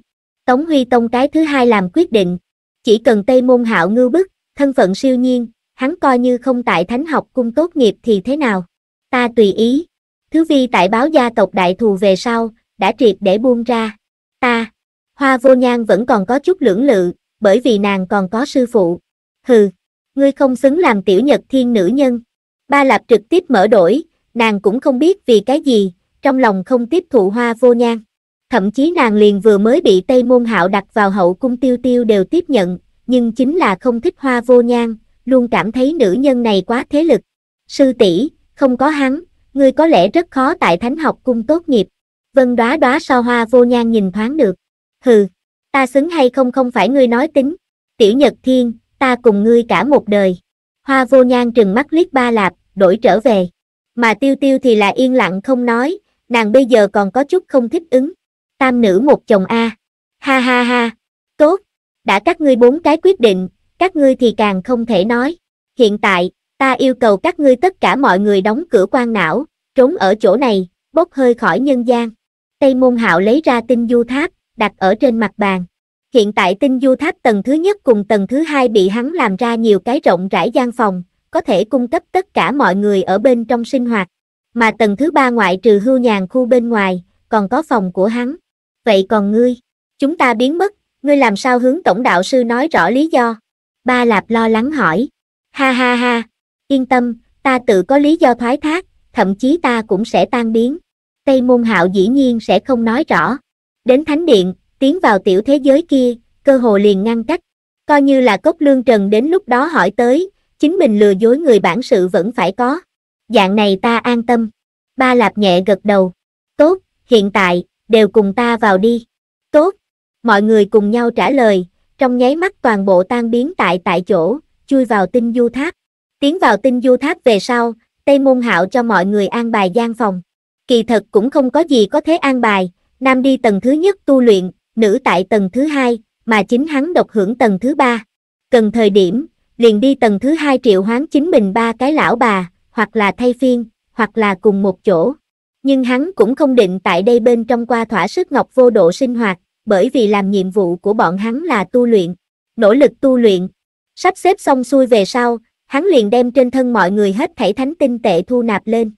Tống Huy Tông cái thứ hai làm quyết định. Chỉ cần tây môn hạo ngư bức, thân phận siêu nhiên, hắn coi như không tại thánh học cung tốt nghiệp thì thế nào. Ta tùy ý. Thứ vi tại báo gia tộc đại thù về sau, đã triệt để buông ra. Ta, hoa vô nhan vẫn còn có chút lưỡng lự, bởi vì nàng còn có sư phụ. Hừ, ngươi không xứng làm tiểu nhật thiên nữ nhân. Ba lạp trực tiếp mở đổi, nàng cũng không biết vì cái gì, trong lòng không tiếp thụ hoa vô nhan. Thậm chí nàng liền vừa mới bị Tây Môn Hạo đặt vào hậu cung tiêu tiêu đều tiếp nhận, nhưng chính là không thích hoa vô nhan, luôn cảm thấy nữ nhân này quá thế lực. Sư tỷ không có hắn, ngươi có lẽ rất khó tại thánh học cung tốt nghiệp. Vân đoá đoá so hoa vô nhan nhìn thoáng được. Hừ, ta xứng hay không không phải ngươi nói tính. Tiểu Nhật Thiên, ta cùng ngươi cả một đời. Hoa vô nhan trừng mắt liếc ba lạp, đổi trở về. Mà tiêu tiêu thì là yên lặng không nói, nàng bây giờ còn có chút không thích ứng. Tam nữ một chồng A. Ha ha ha, tốt, đã các ngươi bốn cái quyết định, các ngươi thì càng không thể nói. Hiện tại, ta yêu cầu các ngươi tất cả mọi người đóng cửa quan não, trốn ở chỗ này, bốc hơi khỏi nhân gian. Tây Môn Hạo lấy ra tinh du tháp, đặt ở trên mặt bàn. Hiện tại tinh du tháp tầng thứ nhất cùng tầng thứ hai bị hắn làm ra nhiều cái rộng rãi gian phòng, có thể cung cấp tất cả mọi người ở bên trong sinh hoạt. Mà tầng thứ ba ngoại trừ hưu nhàn khu bên ngoài, còn có phòng của hắn. Vậy còn ngươi, chúng ta biến mất, ngươi làm sao hướng tổng đạo sư nói rõ lý do? Ba Lạp lo lắng hỏi. Ha ha ha, yên tâm, ta tự có lý do thoái thác, thậm chí ta cũng sẽ tan biến. Tây Môn Hạo dĩ nhiên sẽ không nói rõ. Đến Thánh Điện, tiến vào tiểu thế giới kia, cơ hồ liền ngăn cách. Coi như là cốc lương trần đến lúc đó hỏi tới, chính mình lừa dối người bản sự vẫn phải có. Dạng này ta an tâm. Ba lạp nhẹ gật đầu. Tốt, hiện tại, đều cùng ta vào đi. Tốt. Mọi người cùng nhau trả lời, trong nháy mắt toàn bộ tan biến tại tại chỗ, chui vào tinh du tháp. Tiến vào tinh du tháp về sau, Tây Môn Hạo cho mọi người an bài gian phòng kỳ thật cũng không có gì có thế an bài, nam đi tầng thứ nhất tu luyện, nữ tại tầng thứ hai, mà chính hắn độc hưởng tầng thứ ba. Cần thời điểm, liền đi tầng thứ hai triệu hoán chính mình ba cái lão bà, hoặc là thay phiên, hoặc là cùng một chỗ. Nhưng hắn cũng không định tại đây bên trong qua thỏa sức ngọc vô độ sinh hoạt, bởi vì làm nhiệm vụ của bọn hắn là tu luyện, nỗ lực tu luyện. Sắp xếp xong xuôi về sau, hắn liền đem trên thân mọi người hết thảy thánh tinh tệ thu nạp lên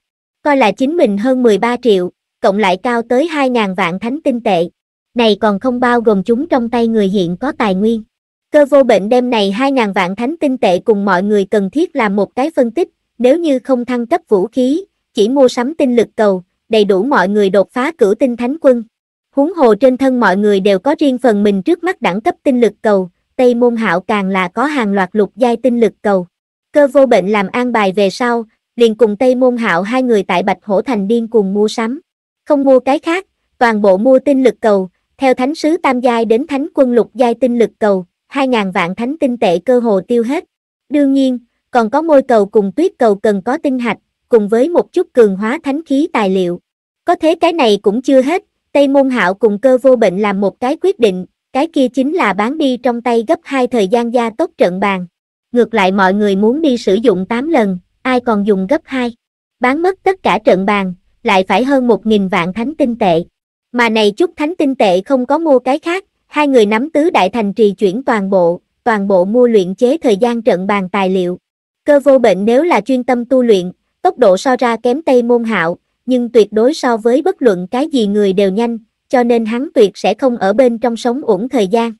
coi là chính mình hơn 13 triệu, cộng lại cao tới 2.000 vạn thánh tinh tệ. Này còn không bao gồm chúng trong tay người hiện có tài nguyên. Cơ vô bệnh đem này 2.000 vạn thánh tinh tệ cùng mọi người cần thiết làm một cái phân tích, nếu như không thăng cấp vũ khí, chỉ mua sắm tinh lực cầu, đầy đủ mọi người đột phá cửu tinh thánh quân. Huống hồ trên thân mọi người đều có riêng phần mình trước mắt đẳng cấp tinh lực cầu, Tây Môn Hạo càng là có hàng loạt lục giai tinh lực cầu. Cơ vô bệnh làm an bài về sau, liền cùng Tây Môn Hạo hai người tại Bạch Hổ Thành điên cùng mua sắm. Không mua cái khác, toàn bộ mua tinh lực cầu, theo thánh sứ tam giai đến thánh quân lục giai tinh lực cầu, 2.000 vạn thánh tinh tệ cơ hồ tiêu hết. Đương nhiên, còn có môi cầu cùng tuyết cầu cần có tinh hạch, cùng với một chút cường hóa thánh khí tài liệu. Có thế cái này cũng chưa hết, Tây Môn Hạo cùng cơ vô bệnh làm một cái quyết định, cái kia chính là bán đi trong tay gấp hai thời gian gia tốt trận bàn. Ngược lại mọi người muốn đi sử dụng 8 lần, ai còn dùng gấp 2. Bán mất tất cả trận bàn, lại phải hơn 1.000 vạn thánh tinh tệ. Mà này chút thánh tinh tệ không có mua cái khác, hai người nắm tứ đại thành trì chuyển toàn bộ, toàn bộ mua luyện chế thời gian trận bàn tài liệu. Cơ vô bệnh nếu là chuyên tâm tu luyện, tốc độ so ra kém tây môn hạo, nhưng tuyệt đối so với bất luận cái gì người đều nhanh, cho nên hắn tuyệt sẽ không ở bên trong sống ổn thời gian.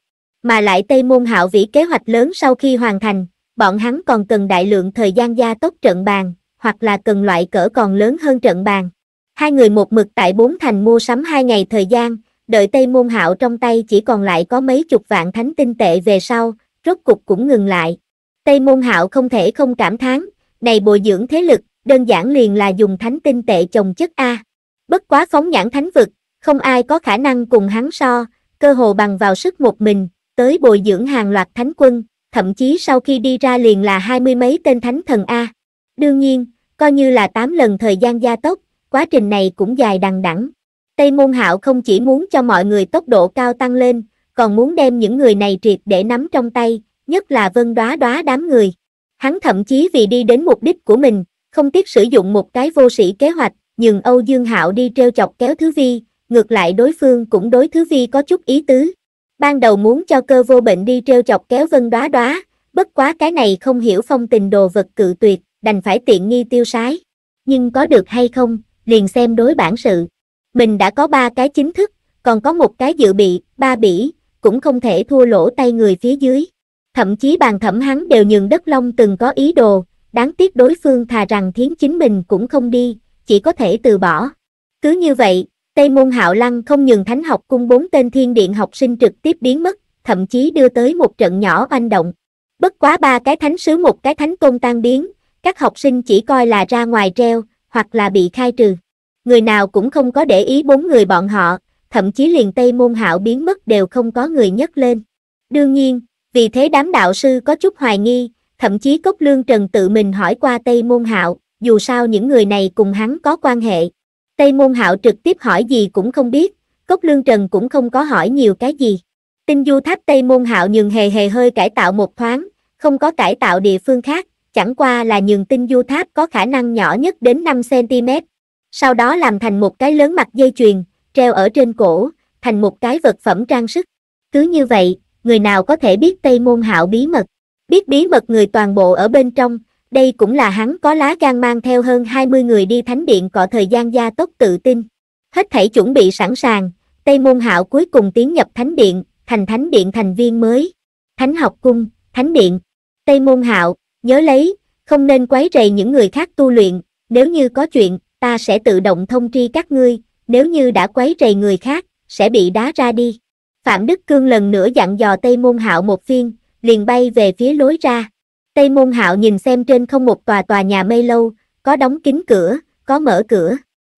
Mà lại Tây Môn Hạo Vĩ kế hoạch lớn sau khi hoàn thành, bọn hắn còn cần đại lượng thời gian gia tốc trận bàn, hoặc là cần loại cỡ còn lớn hơn trận bàn. Hai người một mực tại bốn thành mua sắm hai ngày thời gian, đợi Tây Môn Hạo trong tay chỉ còn lại có mấy chục vạn thánh tinh tệ về sau, rốt cục cũng ngừng lại. Tây Môn Hạo không thể không cảm thán, này bồi dưỡng thế lực, đơn giản liền là dùng thánh tinh tệ chồng chất A. Bất quá phóng nhãn thánh vực, không ai có khả năng cùng hắn so, cơ hồ bằng vào sức một mình, tới bồi dưỡng hàng loạt thánh quân, thậm chí sau khi đi ra liền là hai mươi mấy tên thánh thần A. Đương nhiên, coi như là tám lần thời gian gia tốc, quá trình này cũng dài đằng đẵng. Tây Môn Hạo không chỉ muốn cho mọi người tốc độ cao tăng lên, còn muốn đem những người này triệt để nắm trong tay, nhất là vân đoá đoá đám người. Hắn thậm chí vì đi đến mục đích của mình, không tiếc sử dụng một cái vô sĩ kế hoạch, nhường Âu Dương Hạo đi treo chọc kéo Thứ Vi, ngược lại đối phương cũng đối Thứ Vi có chút ý tứ ban đầu muốn cho cơ vô bệnh đi treo chọc kéo vân đoá đoá, bất quá cái này không hiểu phong tình đồ vật cự tuyệt, đành phải tiện nghi tiêu sái. Nhưng có được hay không, liền xem đối bản sự. Mình đã có ba cái chính thức, còn có một cái dự bị, ba bỉ, cũng không thể thua lỗ tay người phía dưới. Thậm chí bàn thẩm hắn đều nhường đất long từng có ý đồ, đáng tiếc đối phương thà rằng thiến chính mình cũng không đi, chỉ có thể từ bỏ. Cứ như vậy, Tây môn hạo lăng không nhường thánh học cung bốn tên thiên điện học sinh trực tiếp biến mất, thậm chí đưa tới một trận nhỏ oanh động. Bất quá ba cái thánh sứ một cái thánh tôn tan biến, các học sinh chỉ coi là ra ngoài treo, hoặc là bị khai trừ. Người nào cũng không có để ý bốn người bọn họ, thậm chí liền Tây môn hạo biến mất đều không có người nhấc lên. Đương nhiên, vì thế đám đạo sư có chút hoài nghi, thậm chí Cốc Lương Trần tự mình hỏi qua Tây môn hạo, dù sao những người này cùng hắn có quan hệ, Tây Môn Hạo trực tiếp hỏi gì cũng không biết, Cốc Lương Trần cũng không có hỏi nhiều cái gì. Tinh du tháp Tây Môn Hạo nhường hề hề hơi cải tạo một thoáng, không có cải tạo địa phương khác, chẳng qua là nhường tinh du tháp có khả năng nhỏ nhất đến 5cm. Sau đó làm thành một cái lớn mặt dây chuyền, treo ở trên cổ, thành một cái vật phẩm trang sức. Cứ như vậy, người nào có thể biết Tây Môn Hạo bí mật? Biết bí mật người toàn bộ ở bên trong, đây cũng là hắn có lá gan mang theo hơn 20 người đi thánh điện cọ thời gian gia tốc tự tin. Hết thảy chuẩn bị sẵn sàng, Tây Môn Hạo cuối cùng tiến nhập thánh điện, thành thánh điện thành viên mới. Thánh học cung, thánh điện. Tây Môn Hạo, nhớ lấy, không nên quấy rầy những người khác tu luyện, nếu như có chuyện, ta sẽ tự động thông tri các ngươi, nếu như đã quấy rầy người khác, sẽ bị đá ra đi. Phạm Đức Cương lần nữa dặn dò Tây Môn Hạo một phiên, liền bay về phía lối ra. Tây Môn Hạo nhìn xem trên không một tòa tòa nhà mây lâu, có đóng kín cửa, có mở cửa.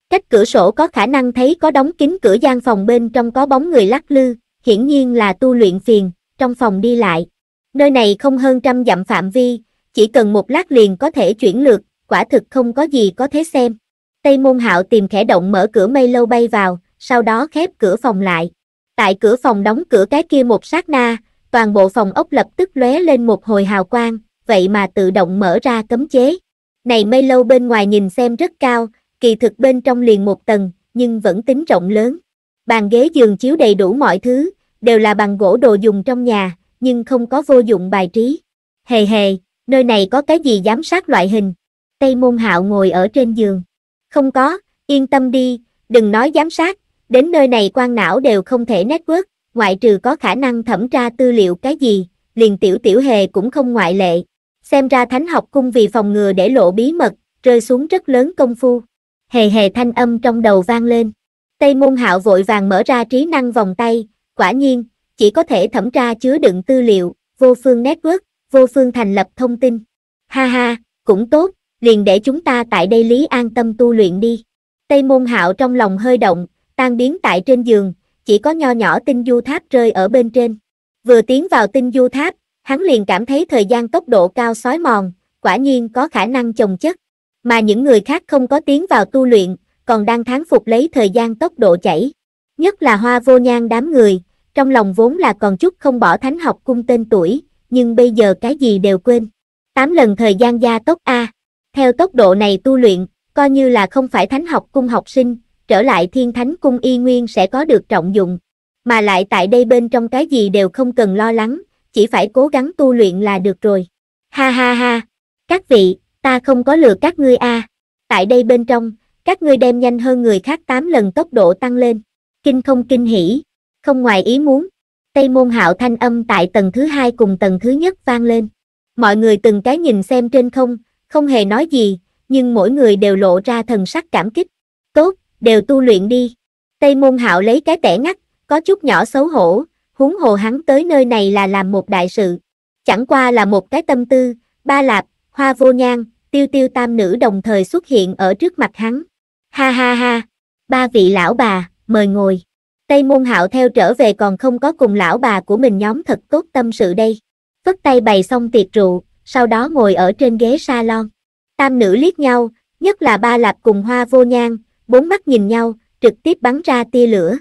Cách cửa sổ có khả năng thấy có đóng kín cửa gian phòng bên trong có bóng người lắc lư, hiển nhiên là tu luyện phiền, trong phòng đi lại. Nơi này không hơn trăm dặm phạm vi, chỉ cần một lát liền có thể chuyển lượt, quả thực không có gì có thể xem. Tây Môn Hạo tìm khẽ động mở cửa mây lâu bay vào, sau đó khép cửa phòng lại. Tại cửa phòng đóng cửa cái kia một sát na, toàn bộ phòng ốc lập tức lóe lên một hồi hào quang, vậy mà tự động mở ra cấm chế. Này mây lâu bên ngoài nhìn xem rất cao, kỳ thực bên trong liền một tầng, nhưng vẫn tính rộng lớn. Bàn ghế giường chiếu đầy đủ mọi thứ, đều là bằng gỗ đồ dùng trong nhà, nhưng không có vô dụng bài trí. Hề hề, nơi này có cái gì giám sát loại hình? Tây môn hạo ngồi ở trên giường. Không có, yên tâm đi, đừng nói giám sát, đến nơi này quan não đều không thể network, ngoại trừ có khả năng thẩm tra tư liệu cái gì, liền tiểu tiểu hề cũng không ngoại lệ xem ra thánh học cung vì phòng ngừa để lộ bí mật, rơi xuống rất lớn công phu. Hề hề thanh âm trong đầu vang lên. Tây môn hạo vội vàng mở ra trí năng vòng tay, quả nhiên, chỉ có thể thẩm tra chứa đựng tư liệu, vô phương network, vô phương thành lập thông tin. Ha ha, cũng tốt, liền để chúng ta tại đây lý an tâm tu luyện đi. Tây môn hạo trong lòng hơi động, tan biến tại trên giường, chỉ có nho nhỏ tinh du tháp rơi ở bên trên. Vừa tiến vào tinh du tháp, hắn liền cảm thấy thời gian tốc độ cao sói mòn, quả nhiên có khả năng chồng chất, mà những người khác không có tiến vào tu luyện, còn đang thán phục lấy thời gian tốc độ chảy. Nhất là hoa vô nhan đám người, trong lòng vốn là còn chút không bỏ thánh học cung tên tuổi, nhưng bây giờ cái gì đều quên. Tám lần thời gian gia tốc A, theo tốc độ này tu luyện, coi như là không phải thánh học cung học sinh, trở lại thiên thánh cung y nguyên sẽ có được trọng dụng, mà lại tại đây bên trong cái gì đều không cần lo lắng, chỉ phải cố gắng tu luyện là được rồi. Ha ha ha, các vị, ta không có lừa các ngươi a. À. Tại đây bên trong, các ngươi đem nhanh hơn người khác 8 lần tốc độ tăng lên. Kinh không kinh hỉ, không ngoài ý muốn. Tây môn hạo thanh âm tại tầng thứ hai cùng tầng thứ nhất vang lên. Mọi người từng cái nhìn xem trên không, không hề nói gì, nhưng mỗi người đều lộ ra thần sắc cảm kích. Tốt, đều tu luyện đi. Tây môn hạo lấy cái tẻ ngắt, có chút nhỏ xấu hổ, huống hồ hắn tới nơi này là làm một đại sự. Chẳng qua là một cái tâm tư, ba lạp, hoa vô nhan, tiêu tiêu tam nữ đồng thời xuất hiện ở trước mặt hắn. Ha ha ha, ba vị lão bà, mời ngồi. Tây môn hạo theo trở về còn không có cùng lão bà của mình nhóm thật tốt tâm sự đây. Phất tay bày xong tiệc rượu, sau đó ngồi ở trên ghế salon. Tam nữ liếc nhau, nhất là ba lạp cùng hoa vô nhan, bốn mắt nhìn nhau, trực tiếp bắn ra tia lửa.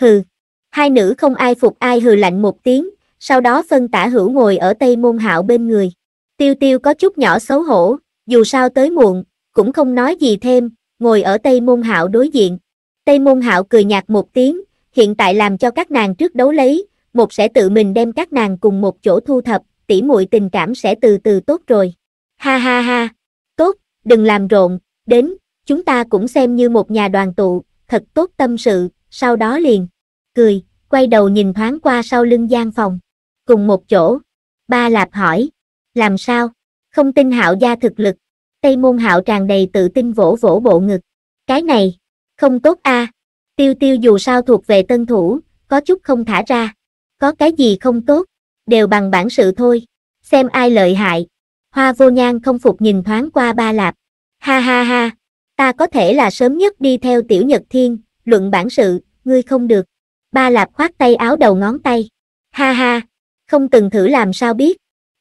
Hừ, Hai nữ không ai phục ai hừ lạnh một tiếng, sau đó phân tả hữu ngồi ở tây môn hạo bên người. Tiêu tiêu có chút nhỏ xấu hổ, dù sao tới muộn, cũng không nói gì thêm, ngồi ở tây môn hạo đối diện. Tây môn hạo cười nhạt một tiếng, hiện tại làm cho các nàng trước đấu lấy, một sẽ tự mình đem các nàng cùng một chỗ thu thập, tỉ muội tình cảm sẽ từ từ tốt rồi. Ha ha ha, tốt, đừng làm rộn, đến, chúng ta cũng xem như một nhà đoàn tụ, thật tốt tâm sự, sau đó liền cười, quay đầu nhìn thoáng qua sau lưng gian phòng. Cùng một chỗ. Ba Lạp hỏi. Làm sao? Không tin hạo gia thực lực. Tây môn hạo tràn đầy tự tin vỗ vỗ bộ ngực. Cái này, không tốt a. À. Tiêu tiêu dù sao thuộc về tân thủ, có chút không thả ra. Có cái gì không tốt, đều bằng bản sự thôi. Xem ai lợi hại. Hoa vô nhan không phục nhìn thoáng qua ba lạp. Ha ha ha, ta có thể là sớm nhất đi theo tiểu nhật thiên, luận bản sự, ngươi không được. Ba Lạp khoát tay áo đầu ngón tay. Ha ha, không từng thử làm sao biết.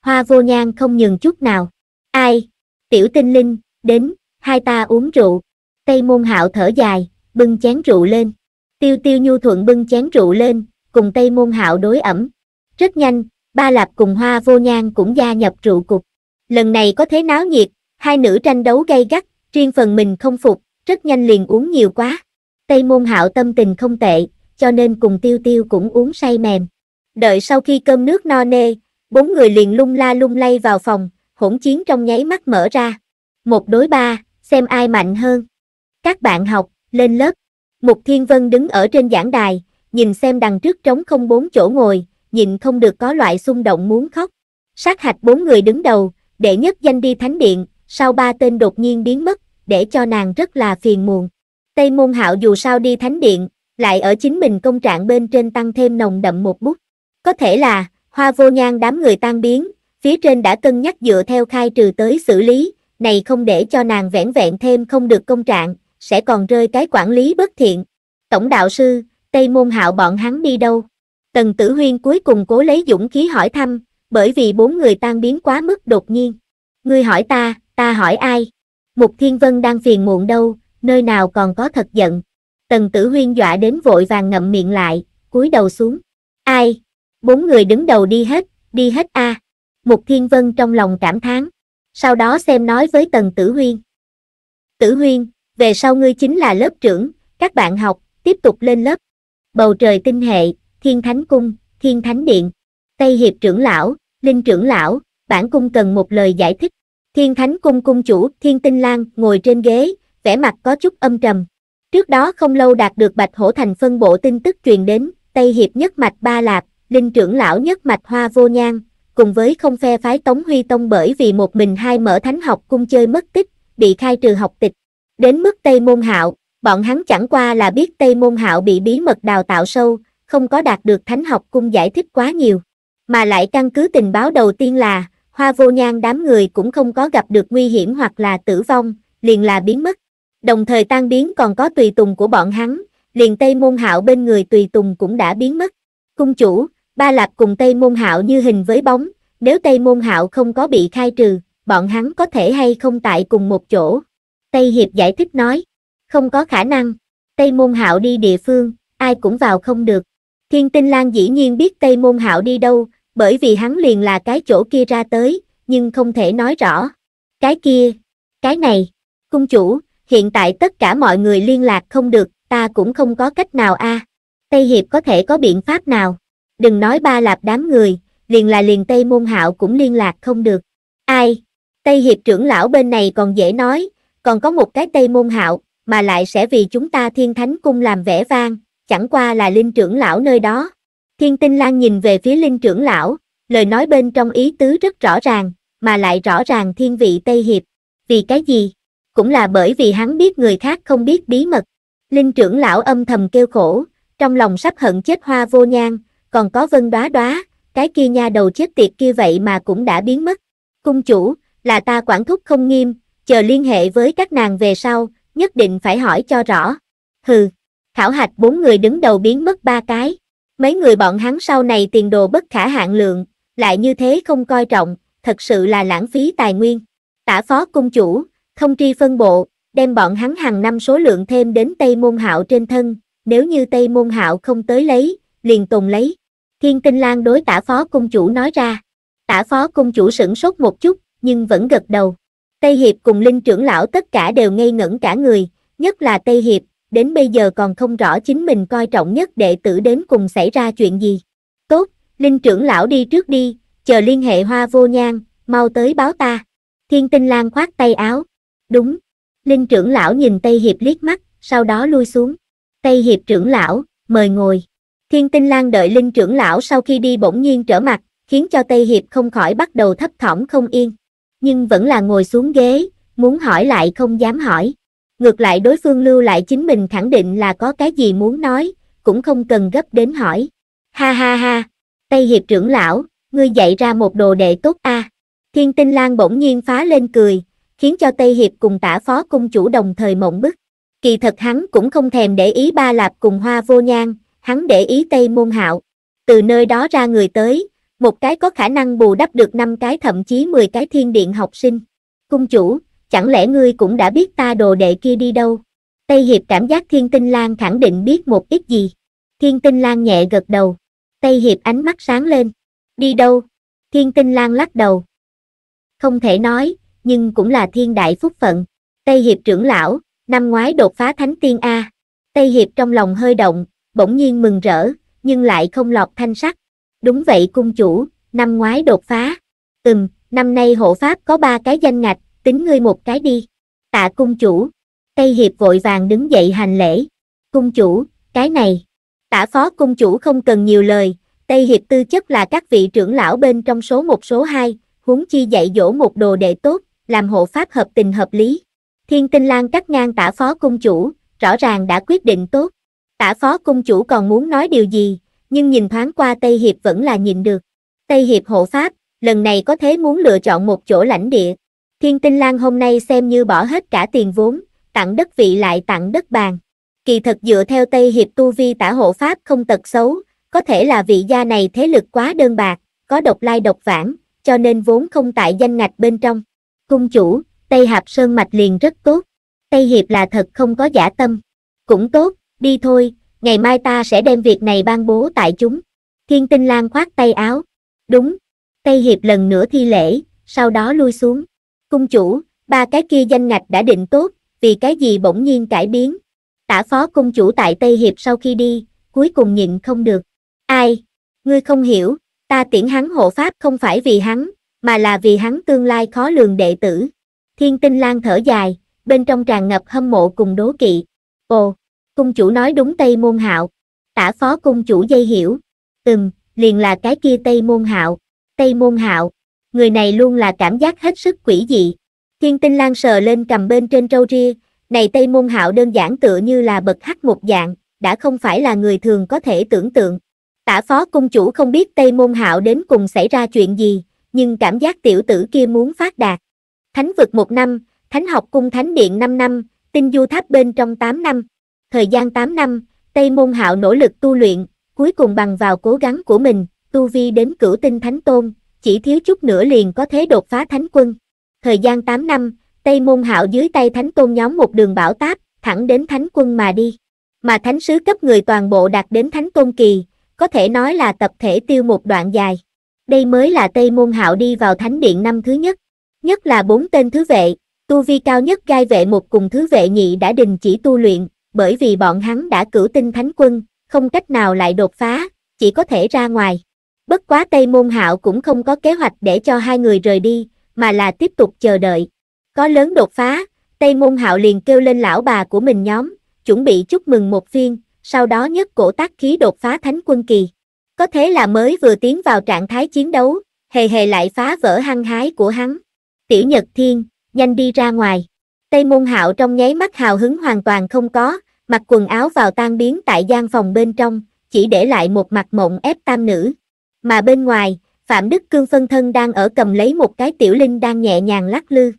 Hoa vô nhan không nhường chút nào. Ai? Tiểu tinh linh, đến, hai ta uống rượu. Tây môn hạo thở dài, bưng chén rượu lên. Tiêu tiêu nhu thuận bưng chén rượu lên, cùng Tây môn hạo đối ẩm. Rất nhanh, ba lạp cùng hoa vô nhan cũng gia nhập rượu cục. Lần này có thế náo nhiệt, hai nữ tranh đấu gay gắt, riêng phần mình không phục, rất nhanh liền uống nhiều quá. Tây môn hạo tâm tình không tệ, cho nên cùng tiêu tiêu cũng uống say mềm. Đợi sau khi cơm nước no nê, bốn người liền lung la lung lay vào phòng, hỗn chiến trong nháy mắt mở ra. Một đối ba, xem ai mạnh hơn. Các bạn học, lên lớp. Mục Thiên Vân đứng ở trên giảng đài, nhìn xem đằng trước trống không bốn chỗ ngồi, nhìn không được có loại xung động muốn khóc. Sát hạch bốn người đứng đầu, để nhất danh đi thánh điện, sau ba tên đột nhiên biến mất, để cho nàng rất là phiền muộn. Tây Môn Hạo dù sao đi thánh điện, lại ở chính mình công trạng bên trên tăng thêm nồng đậm một bút. Có thể là, hoa vô nhang đám người tan biến, phía trên đã cân nhắc dựa theo khai trừ tới xử lý, này không để cho nàng vẻn vẹn thêm không được công trạng, sẽ còn rơi cái quản lý bất thiện. Tổng đạo sư, Tây Môn Hạo bọn hắn đi đâu? Tần Tử Huyên cuối cùng cố lấy dũng khí hỏi thăm, bởi vì bốn người tan biến quá mức đột nhiên. Ngươi hỏi ta, ta hỏi ai? Mục Thiên Vân đang phiền muộn đâu, nơi nào còn có thật giận. Tần tử huyên dọa đến vội vàng ngậm miệng lại, cúi đầu xuống. Ai? Bốn người đứng đầu đi hết, đi hết a. À. Mục Thiên Vân trong lòng cảm thán. Sau đó xem nói với Tần Tử Huyên. Tử Huyên, về sau ngươi chính là lớp trưởng, các bạn học, tiếp tục lên lớp. Bầu trời tinh hệ, Thiên Thánh Cung, Thiên Thánh Điện, Tây Hiệp trưởng lão, Linh trưởng lão, bản cung cần một lời giải thích. Thiên Thánh Cung cung chủ, Thiên Tinh Lang ngồi trên ghế, vẻ mặt có chút âm trầm. Trước đó không lâu đạt được Bạch Hổ Thành phân bộ tin tức truyền đến, Tây Hiệp nhất mạch Ba Lạp, Linh trưởng lão nhất mạch Hoa Vô Nhang, cùng với không phe phái Tống Huy Tông bởi vì một mình hai mở thánh học cung chơi mất tích, bị khai trừ học tịch. Đến mức Tây Môn Hạo, bọn hắn chẳng qua là biết Tây Môn Hạo bị bí mật đào tạo sâu, không có đạt được thánh học cung giải thích quá nhiều. Mà lại căn cứ tình báo đầu tiên là, Hoa Vô Nhang đám người cũng không có gặp được nguy hiểm hoặc là tử vong, liền là biến mất đồng thời tan biến còn có tùy tùng của bọn hắn, liền Tây Môn Hạo bên người tùy tùng cũng đã biến mất. Cung chủ, Ba Lạp cùng Tây Môn Hạo như hình với bóng, nếu Tây Môn Hạo không có bị khai trừ, bọn hắn có thể hay không tại cùng một chỗ. Tây Hiệp giải thích nói, không có khả năng, Tây Môn Hạo đi địa phương, ai cũng vào không được. Thiên Tinh Lan dĩ nhiên biết Tây Môn Hạo đi đâu, bởi vì hắn liền là cái chỗ kia ra tới, nhưng không thể nói rõ. Cái kia, cái này, cung chủ, hiện tại tất cả mọi người liên lạc không được, ta cũng không có cách nào a. À. Tây Hiệp có thể có biện pháp nào? Đừng nói ba lạp đám người, liền là liền Tây Môn Hạo cũng liên lạc không được. Ai? Tây Hiệp trưởng lão bên này còn dễ nói, còn có một cái Tây Môn Hạo, mà lại sẽ vì chúng ta Thiên Thánh Cung làm vẻ vang, chẳng qua là Linh trưởng lão nơi đó. Thiên Tinh Lan nhìn về phía Linh trưởng lão, lời nói bên trong ý tứ rất rõ ràng, mà lại rõ ràng thiên vị Tây Hiệp. Vì cái gì? cũng là bởi vì hắn biết người khác không biết bí mật. Linh trưởng lão âm thầm kêu khổ, trong lòng sắp hận chết hoa vô nhang, còn có vân đoá đoá, cái kia nha đầu chết tiệt kia vậy mà cũng đã biến mất. Cung chủ, là ta quản thúc không nghiêm, chờ liên hệ với các nàng về sau, nhất định phải hỏi cho rõ. Hừ, khảo hạch bốn người đứng đầu biến mất ba cái. Mấy người bọn hắn sau này tiền đồ bất khả hạn lượng, lại như thế không coi trọng, thật sự là lãng phí tài nguyên. Tả phó cung chủ, Thông tri phân bộ, đem bọn hắn hàng năm số lượng thêm đến Tây Môn Hạo trên thân, nếu như Tây Môn Hạo không tới lấy, liền tùng lấy. Thiên Tinh Lan đối tả phó công chủ nói ra. Tả phó công chủ sửng sốt một chút, nhưng vẫn gật đầu. Tây Hiệp cùng Linh trưởng lão tất cả đều ngây ngẩn cả người, nhất là Tây Hiệp, đến bây giờ còn không rõ chính mình coi trọng nhất đệ tử đến cùng xảy ra chuyện gì. Tốt, Linh trưởng lão đi trước đi, chờ liên hệ hoa vô nhang, mau tới báo ta. Thiên Tinh Lan khoát tay áo. Đúng. Linh trưởng lão nhìn Tây Hiệp liếc mắt, sau đó lui xuống. Tây Hiệp trưởng lão, mời ngồi. Thiên tinh Lan đợi Linh trưởng lão sau khi đi bỗng nhiên trở mặt, khiến cho Tây Hiệp không khỏi bắt đầu thấp thỏm không yên. Nhưng vẫn là ngồi xuống ghế, muốn hỏi lại không dám hỏi. Ngược lại đối phương lưu lại chính mình khẳng định là có cái gì muốn nói, cũng không cần gấp đến hỏi. Ha ha ha, Tây Hiệp trưởng lão, ngươi dạy ra một đồ đệ tốt a. À. Thiên tinh Lan bỗng nhiên phá lên cười, khiến cho Tây Hiệp cùng tả phó cung chủ đồng thời mộng bức. Kỳ thật hắn cũng không thèm để ý ba lạp cùng hoa vô nhan, hắn để ý Tây Môn Hạo. Từ nơi đó ra người tới, một cái có khả năng bù đắp được năm cái thậm chí 10 cái thiên điện học sinh. Cung chủ, chẳng lẽ ngươi cũng đã biết ta đồ đệ kia đi đâu? Tây Hiệp cảm giác Thiên Tinh Lan khẳng định biết một ít gì. Thiên Tinh Lan nhẹ gật đầu. Tây Hiệp ánh mắt sáng lên. Đi đâu? Thiên Tinh Lan lắc đầu. Không thể nói, nhưng cũng là thiên đại phúc phận. Tây Hiệp trưởng lão, năm ngoái đột phá thánh tiên A. Tây Hiệp trong lòng hơi động, bỗng nhiên mừng rỡ, nhưng lại không lọt thanh sắc. Đúng vậy cung chủ, năm ngoái đột phá. Ừm, năm nay hộ pháp có ba cái danh ngạch, tính ngươi một cái đi. Tạ cung chủ. Tây Hiệp vội vàng đứng dậy hành lễ. Cung chủ, cái này. Tạ phó cung chủ không cần nhiều lời, Tây Hiệp tư chất là các vị trưởng lão bên trong số một số hai, huống chi dạy dỗ một đồ đệ tốt, làm hộ pháp hợp tình hợp lý. Thiên tinh Lang cắt ngang tả phó cung chủ, rõ ràng đã quyết định tốt. Tả phó cung chủ còn muốn nói điều gì, nhưng nhìn thoáng qua Tây Hiệp vẫn là nhìn được. Tây Hiệp hộ pháp, lần này có thế muốn lựa chọn một chỗ lãnh địa. Thiên tinh Lang hôm nay xem như bỏ hết cả tiền vốn, tặng đất vị lại tặng đất bàn. Kỳ thật dựa theo Tây Hiệp tu vi tả hộ pháp không tật xấu, có thể là vị gia này thế lực quá đơn bạc, có độc lai độc vãng, cho nên vốn không tại danh ngạch bên trong cung chủ, Tây Hạp Sơn Mạch liền rất tốt. Tây Hiệp là thật không có giả tâm. Cũng tốt, đi thôi, ngày mai ta sẽ đem việc này ban bố tại chúng. Thiên Tinh Lan khoát tay áo. Đúng. Tây Hiệp lần nữa thi lễ, sau đó lui xuống. Cung chủ, ba cái kia danh ngạch đã định tốt, vì cái gì bỗng nhiên cải biến. Tả phó cung chủ tại Tây Hiệp sau khi đi, cuối cùng nhịn không được. Ai? Ngươi không hiểu, ta tiễn hắn hộ pháp không phải vì hắn, mà là vì hắn tương lai khó lường đệ tử. Thiên tinh lang thở dài, bên trong tràn ngập hâm mộ cùng đố kỵ. Ồ, cung chủ nói đúng Tây Môn Hạo. Tả phó cung chủ dây hiểu. Ừm, liền là cái kia Tây Môn Hạo. Tây Môn Hạo, người này luôn là cảm giác hết sức quỷ dị. Thiên tinh lan sờ lên cầm bên trên trâu ria, này Tây Môn Hạo đơn giản tựa như là bậc hắc một dạng, đã không phải là người thường có thể tưởng tượng. Tả phó cung chủ không biết Tây Môn Hạo đến cùng xảy ra chuyện gì, nhưng cảm giác tiểu tử kia muốn phát đạt. Thánh vực một năm, thánh học cung thánh điện 5 năm, tinh du tháp bên trong 8 năm. Thời gian 8 năm, Tây Môn Hạo nỗ lực tu luyện, cuối cùng bằng vào cố gắng của mình, tu vi đến cửu tinh thánh tôn, chỉ thiếu chút nữa liền có thế đột phá thánh quân. Thời gian 8 năm, Tây Môn Hạo dưới tay thánh tôn nhóm một đường bảo táp, thẳng đến thánh quân mà đi. Mà thánh sứ cấp người toàn bộ đạt đến thánh tôn kỳ, có thể nói là tập thể tiêu một đoạn dài đây mới là Tây Môn Hạo đi vào thánh điện năm thứ nhất. Nhất là bốn tên thứ vệ, tu vi cao nhất gai vệ một cùng thứ vệ nhị đã đình chỉ tu luyện, bởi vì bọn hắn đã cử tinh thánh quân, không cách nào lại đột phá, chỉ có thể ra ngoài. Bất quá Tây Môn Hạo cũng không có kế hoạch để cho hai người rời đi, mà là tiếp tục chờ đợi. Có lớn đột phá, Tây Môn Hạo liền kêu lên lão bà của mình nhóm, chuẩn bị chúc mừng một phiên, sau đó nhất cổ tác khí đột phá thánh quân kỳ. Có thế là mới vừa tiến vào trạng thái chiến đấu, hề hề lại phá vỡ hăng hái của hắn. Tiểu Nhật Thiên, nhanh đi ra ngoài. Tây Môn Hạo trong nháy mắt hào hứng hoàn toàn không có, mặc quần áo vào tan biến tại gian phòng bên trong, chỉ để lại một mặt mộng ép tam nữ. Mà bên ngoài, Phạm Đức Cương phân thân đang ở cầm lấy một cái tiểu linh đang nhẹ nhàng lắc lư.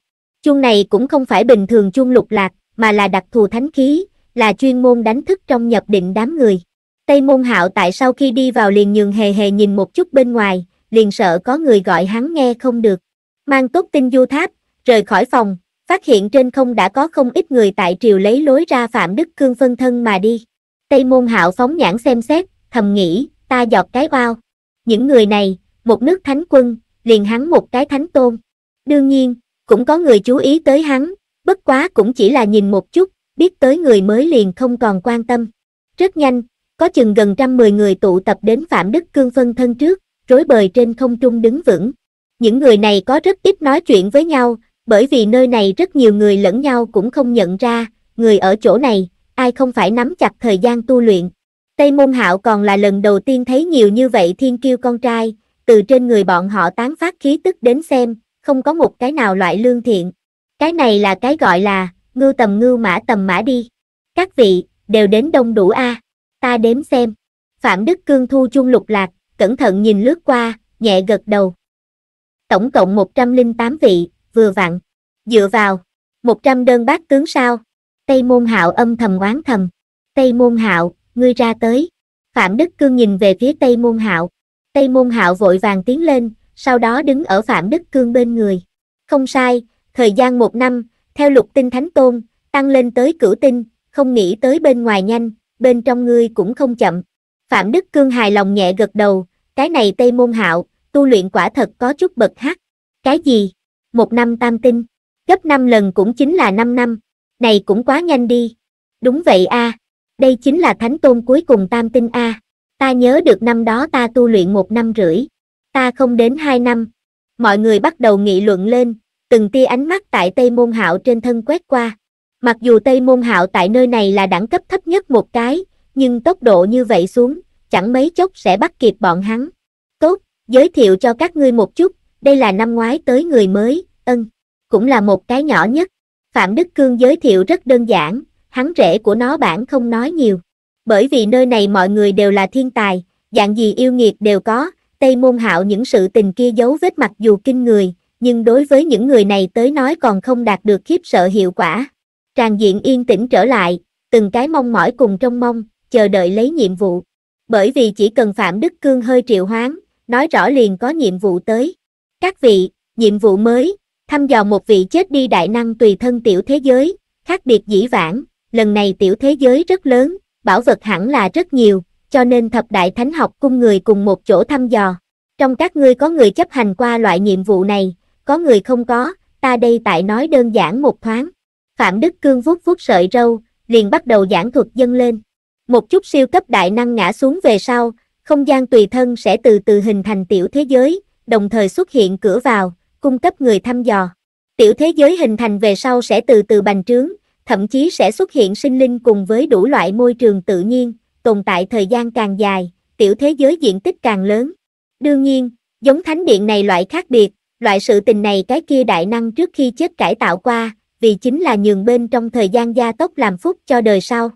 Chuông này cũng không phải bình thường chuông lục lạc, mà là đặc thù thánh khí, là chuyên môn đánh thức trong nhập định đám người. Tây Môn Hạo tại sau khi đi vào liền nhường hề hề nhìn một chút bên ngoài, liền sợ có người gọi hắn nghe không được. Mang tốt tinh du tháp, rời khỏi phòng, phát hiện trên không đã có không ít người tại triều lấy lối ra Phạm Đức Cương phân thân mà đi. Tây Môn Hạo phóng nhãn xem xét, thầm nghĩ, ta giọt cái bao. Những người này, một nước thánh quân, liền hắn một cái thánh tôn. Đương nhiên, cũng có người chú ý tới hắn, bất quá cũng chỉ là nhìn một chút, biết tới người mới liền không còn quan tâm. Rất nhanh, có chừng gần trăm mười người tụ tập đến Phạm Đức Cương phân thân trước, rối bời trên không trung đứng vững. Những người này có rất ít nói chuyện với nhau, bởi vì nơi này rất nhiều người lẫn nhau cũng không nhận ra, người ở chỗ này, ai không phải nắm chặt thời gian tu luyện. Tây Môn Hạo còn là lần đầu tiên thấy nhiều như vậy thiên kiêu con trai, từ trên người bọn họ tán phát khí tức đến xem, không có một cái nào loại lương thiện. Cái này là cái gọi là, ngưu tầm ngưu mã tầm mã đi. Các vị, đều đến đông đủ a. À ta đếm xem. Phạm Đức Cương thu chung lục lạc, cẩn thận nhìn lướt qua, nhẹ gật đầu. Tổng cộng 108 vị, vừa vặn. Dựa vào, 100 đơn bát tướng sao. Tây Môn Hạo âm thầm oán thầm. Tây Môn Hạo, ngươi ra tới. Phạm Đức Cương nhìn về phía Tây Môn Hạo. Tây Môn Hạo vội vàng tiến lên, sau đó đứng ở Phạm Đức Cương bên người. Không sai, thời gian một năm, theo lục tinh thánh tôn, tăng lên tới cửu tinh, không nghĩ tới bên ngoài nhanh, bên trong ngươi cũng không chậm. Phạm Đức Cương hài lòng nhẹ gật đầu, cái này Tây Môn Hạo, tu luyện quả thật có chút bật hắc. Cái gì? Một năm tam tinh, gấp năm lần cũng chính là năm năm, này cũng quá nhanh đi. Đúng vậy a, đây chính là thánh tôn cuối cùng tam tinh a. Ta nhớ được năm đó ta tu luyện một năm rưỡi, ta không đến hai năm. Mọi người bắt đầu nghị luận lên, từng tia ánh mắt tại Tây Môn Hạo trên thân quét qua. Mặc dù Tây Môn Hạo tại nơi này là đẳng cấp thấp nhất một cái, nhưng tốc độ như vậy xuống, chẳng mấy chốc sẽ bắt kịp bọn hắn. Tốt, giới thiệu cho các ngươi một chút, đây là năm ngoái tới người mới, ân, cũng là một cái nhỏ nhất. Phạm Đức Cương giới thiệu rất đơn giản, hắn rễ của nó bản không nói nhiều. Bởi vì nơi này mọi người đều là thiên tài, dạng gì yêu nghiệt đều có, Tây Môn Hạo những sự tình kia giấu vết mặc dù kinh người, nhưng đối với những người này tới nói còn không đạt được khiếp sợ hiệu quả. Tràng diện yên tĩnh trở lại, từng cái mong mỏi cùng trong mong, chờ đợi lấy nhiệm vụ. Bởi vì chỉ cần Phạm Đức Cương hơi triệu hoán, nói rõ liền có nhiệm vụ tới. Các vị, nhiệm vụ mới, thăm dò một vị chết đi đại năng tùy thân tiểu thế giới, khác biệt dĩ vãng, lần này tiểu thế giới rất lớn, bảo vật hẳn là rất nhiều, cho nên thập đại thánh học cung người cùng một chỗ thăm dò. Trong các ngươi có người chấp hành qua loại nhiệm vụ này, có người không có, ta đây tại nói đơn giản một thoáng. Phạm Đức Cương vuốt vuốt sợi râu, liền bắt đầu giảng thuật dâng lên. Một chút siêu cấp đại năng ngã xuống về sau, không gian tùy thân sẽ từ từ hình thành tiểu thế giới, đồng thời xuất hiện cửa vào, cung cấp người thăm dò. Tiểu thế giới hình thành về sau sẽ từ từ bành trướng, thậm chí sẽ xuất hiện sinh linh cùng với đủ loại môi trường tự nhiên, tồn tại thời gian càng dài, tiểu thế giới diện tích càng lớn. Đương nhiên, giống thánh điện này loại khác biệt, loại sự tình này cái kia đại năng trước khi chết cải tạo qua, vì chính là nhường bên trong thời gian gia tốc làm phúc cho đời sau.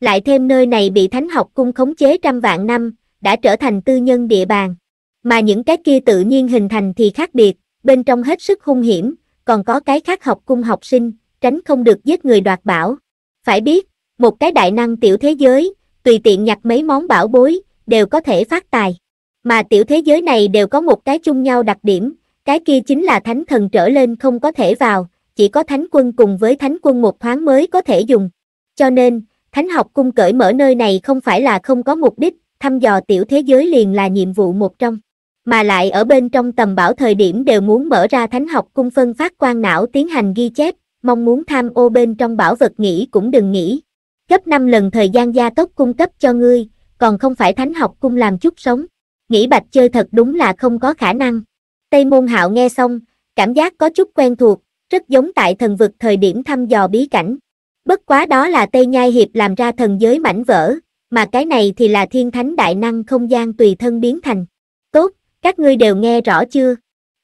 Lại thêm nơi này bị thánh học cung khống chế trăm vạn năm, đã trở thành tư nhân địa bàn. Mà những cái kia tự nhiên hình thành thì khác biệt, bên trong hết sức hung hiểm, còn có cái khác học cung học sinh, tránh không được giết người đoạt bảo. Phải biết, một cái đại năng tiểu thế giới, tùy tiện nhặt mấy món bảo bối, đều có thể phát tài. Mà tiểu thế giới này đều có một cái chung nhau đặc điểm, cái kia chính là thánh thần trở lên không có thể vào, chỉ có thánh quân cùng với thánh quân một thoáng mới có thể dùng. Cho nên, thánh học cung cởi mở nơi này không phải là không có mục đích, thăm dò tiểu thế giới liền là nhiệm vụ một trong. Mà lại ở bên trong tầm bảo thời điểm đều muốn mở ra thánh học cung phân phát quan não tiến hành ghi chép, mong muốn tham ô bên trong bảo vật nghĩ cũng đừng nghĩ. Gấp 5 lần thời gian gia tốc cung cấp cho ngươi, còn không phải thánh học cung làm chút sống. Nghĩ bạch chơi thật đúng là không có khả năng. Tây môn hạo nghe xong, cảm giác có chút quen thuộc, rất giống tại thần vực thời điểm thăm dò bí cảnh. Bất quá đó là Tây Nhai Hiệp làm ra thần giới mảnh vỡ, mà cái này thì là thiên thánh đại năng không gian tùy thân biến thành. Tốt, các ngươi đều nghe rõ chưa?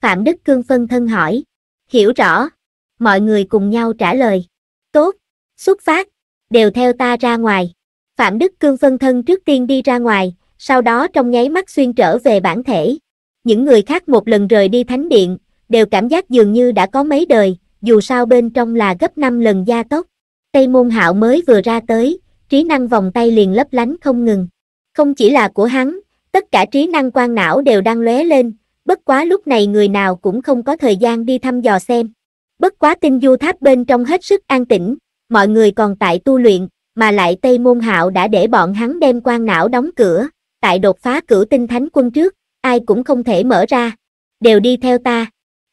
Phạm Đức Cương phân thân hỏi. Hiểu rõ. Mọi người cùng nhau trả lời. Tốt, xuất phát, đều theo ta ra ngoài. Phạm Đức Cương phân thân trước tiên đi ra ngoài, sau đó trong nháy mắt xuyên trở về bản thể. Những người khác một lần rời đi thánh điện, đều cảm giác dường như đã có mấy đời, dù sao bên trong là gấp 5 lần gia tốc. Tây môn hạo mới vừa ra tới, trí năng vòng tay liền lấp lánh không ngừng. Không chỉ là của hắn, tất cả trí năng quan não đều đang lóe lên, bất quá lúc này người nào cũng không có thời gian đi thăm dò xem. Bất quá tinh du tháp bên trong hết sức an tĩnh, mọi người còn tại tu luyện, mà lại Tây Môn Hạo đã để bọn hắn đem quan não đóng cửa, tại đột phá cửu tinh thánh quân trước, ai cũng không thể mở ra. Đều đi theo ta.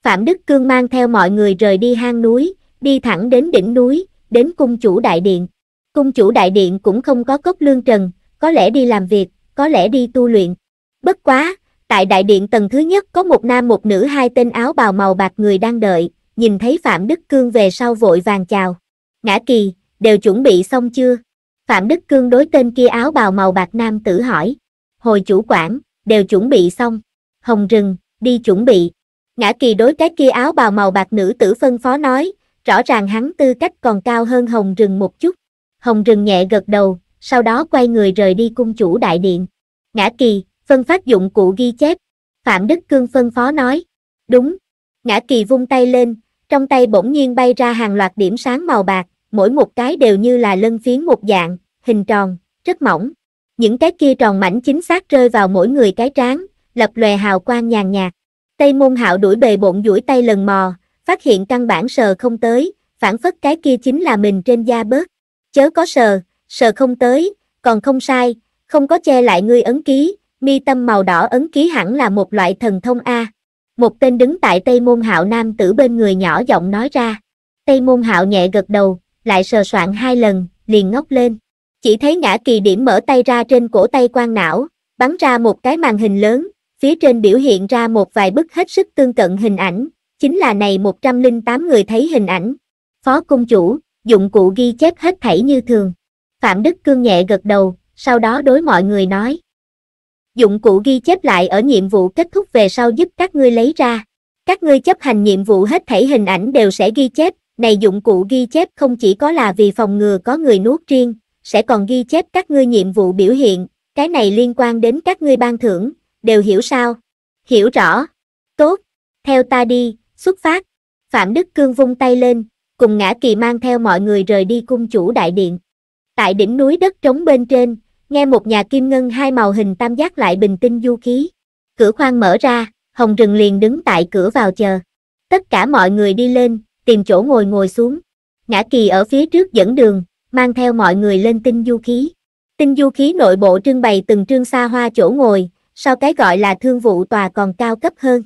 Phạm Đức Cương mang theo mọi người rời đi hang núi, đi thẳng đến đỉnh núi, đến cung chủ đại điện. Cung chủ đại điện cũng không có cốc lương trần, có lẽ đi làm việc, có lẽ đi tu luyện. Bất quá, tại đại điện tầng thứ nhất có một nam một nữ hai tên áo bào màu bạc người đang đợi, nhìn thấy Phạm Đức Cương về sau vội vàng chào. Ngã kỳ, đều chuẩn bị xong chưa? Phạm Đức Cương đối tên kia áo bào màu bạc nam tử hỏi. Hồi chủ quản, đều chuẩn bị xong. Hồng rừng, đi chuẩn bị. Ngã kỳ đối cái kia áo bào màu bạc nữ tử phân phó nói, rõ ràng hắn tư cách còn cao hơn hồng rừng một chút. Hồng rừng nhẹ gật đầu, sau đó quay người rời đi cung chủ đại điện. Ngã kỳ, phân phát dụng cụ ghi chép. Phạm Đức Cương phân phó nói. Đúng. Ngã kỳ vung tay lên, trong tay bỗng nhiên bay ra hàng loạt điểm sáng màu bạc, mỗi một cái đều như là lân phiến một dạng, hình tròn, rất mỏng. Những cái kia tròn mảnh chính xác rơi vào mỗi người cái trán, lập lòe hào quang nhàn nhạt. Tây môn hạo đuổi bề bộn duỗi tay lần mò, phát hiện căn bản sờ không tới, phản phất cái kia chính là mình trên da bớt. Chớ có sờ, sờ không tới, còn không sai, không có che lại ngươi ấn ký, mi tâm màu đỏ ấn ký hẳn là một loại thần thông A. Một tên đứng tại Tây môn hạo nam tử bên người nhỏ giọng nói ra. Tây môn hạo nhẹ gật đầu, lại sờ soạn hai lần, liền ngóc lên. Chỉ thấy ngã kỳ điểm mở tay ra trên cổ tay quan não, bắn ra một cái màn hình lớn, phía trên biểu hiện ra một vài bức hết sức tương cận hình ảnh, chính là này 108 người thấy hình ảnh. Phó công chủ, dụng cụ ghi chép hết thảy như thường. Phạm Đức Cương nhẹ gật đầu, sau đó đối mọi người nói. Dụng cụ ghi chép lại ở nhiệm vụ kết thúc về sau giúp các ngươi lấy ra. Các ngươi chấp hành nhiệm vụ hết thảy hình ảnh đều sẽ ghi chép, này dụng cụ ghi chép không chỉ có là vì phòng ngừa có người nuốt riêng, sẽ còn ghi chép các ngươi nhiệm vụ biểu hiện, cái này liên quan đến các ngươi ban thưởng, đều hiểu sao? Hiểu rõ. Tốt, theo ta đi, xuất phát. Phạm Đức Cương vung tay lên, cùng ngã kỳ mang theo mọi người rời đi cung chủ đại điện. Tại đỉnh núi đất trống bên trên, nghe một nhà kim ngân hai màu hình tam giác lại bình tinh du khí. Cửa khoang mở ra, Hồng Rừng liền đứng tại cửa vào chờ. Tất cả mọi người đi lên, tìm chỗ ngồi ngồi xuống. Ngã kỳ ở phía trước dẫn đường, mang theo mọi người lên tinh du khí. Tinh du khí nội bộ trưng bày từng trương xa hoa chỗ ngồi, sau cái gọi là thương vụ tòa còn cao cấp hơn.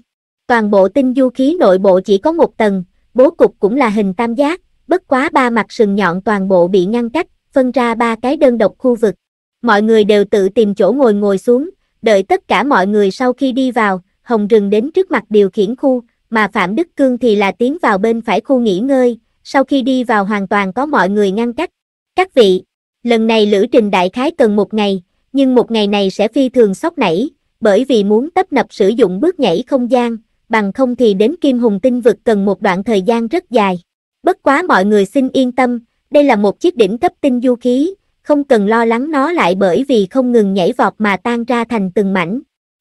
Toàn bộ tinh du khí nội bộ chỉ có một tầng, bố cục cũng là hình tam giác, bất quá ba mặt sừng nhọn toàn bộ bị ngăn cách, phân ra ba cái đơn độc khu vực. Mọi người đều tự tìm chỗ ngồi ngồi xuống, đợi tất cả mọi người sau khi đi vào, Hồng Rừng đến trước mặt điều khiển khu, mà Phạm Đức Cương thì là tiến vào bên phải khu nghỉ ngơi, sau khi đi vào hoàn toàn có mọi người ngăn cách. Các vị, lần này lữ trình đại khái cần một ngày, nhưng một ngày này sẽ phi thường sốc nảy, bởi vì muốn tấp nập sử dụng bước nhảy không gian, bằng không thì đến Kim Hùng Tinh Vực cần một đoạn thời gian rất dài. Bất quá mọi người xin yên tâm, đây là một chiếc đỉnh cấp tinh du khí, không cần lo lắng nó lại bởi vì không ngừng nhảy vọt mà tan ra thành từng mảnh.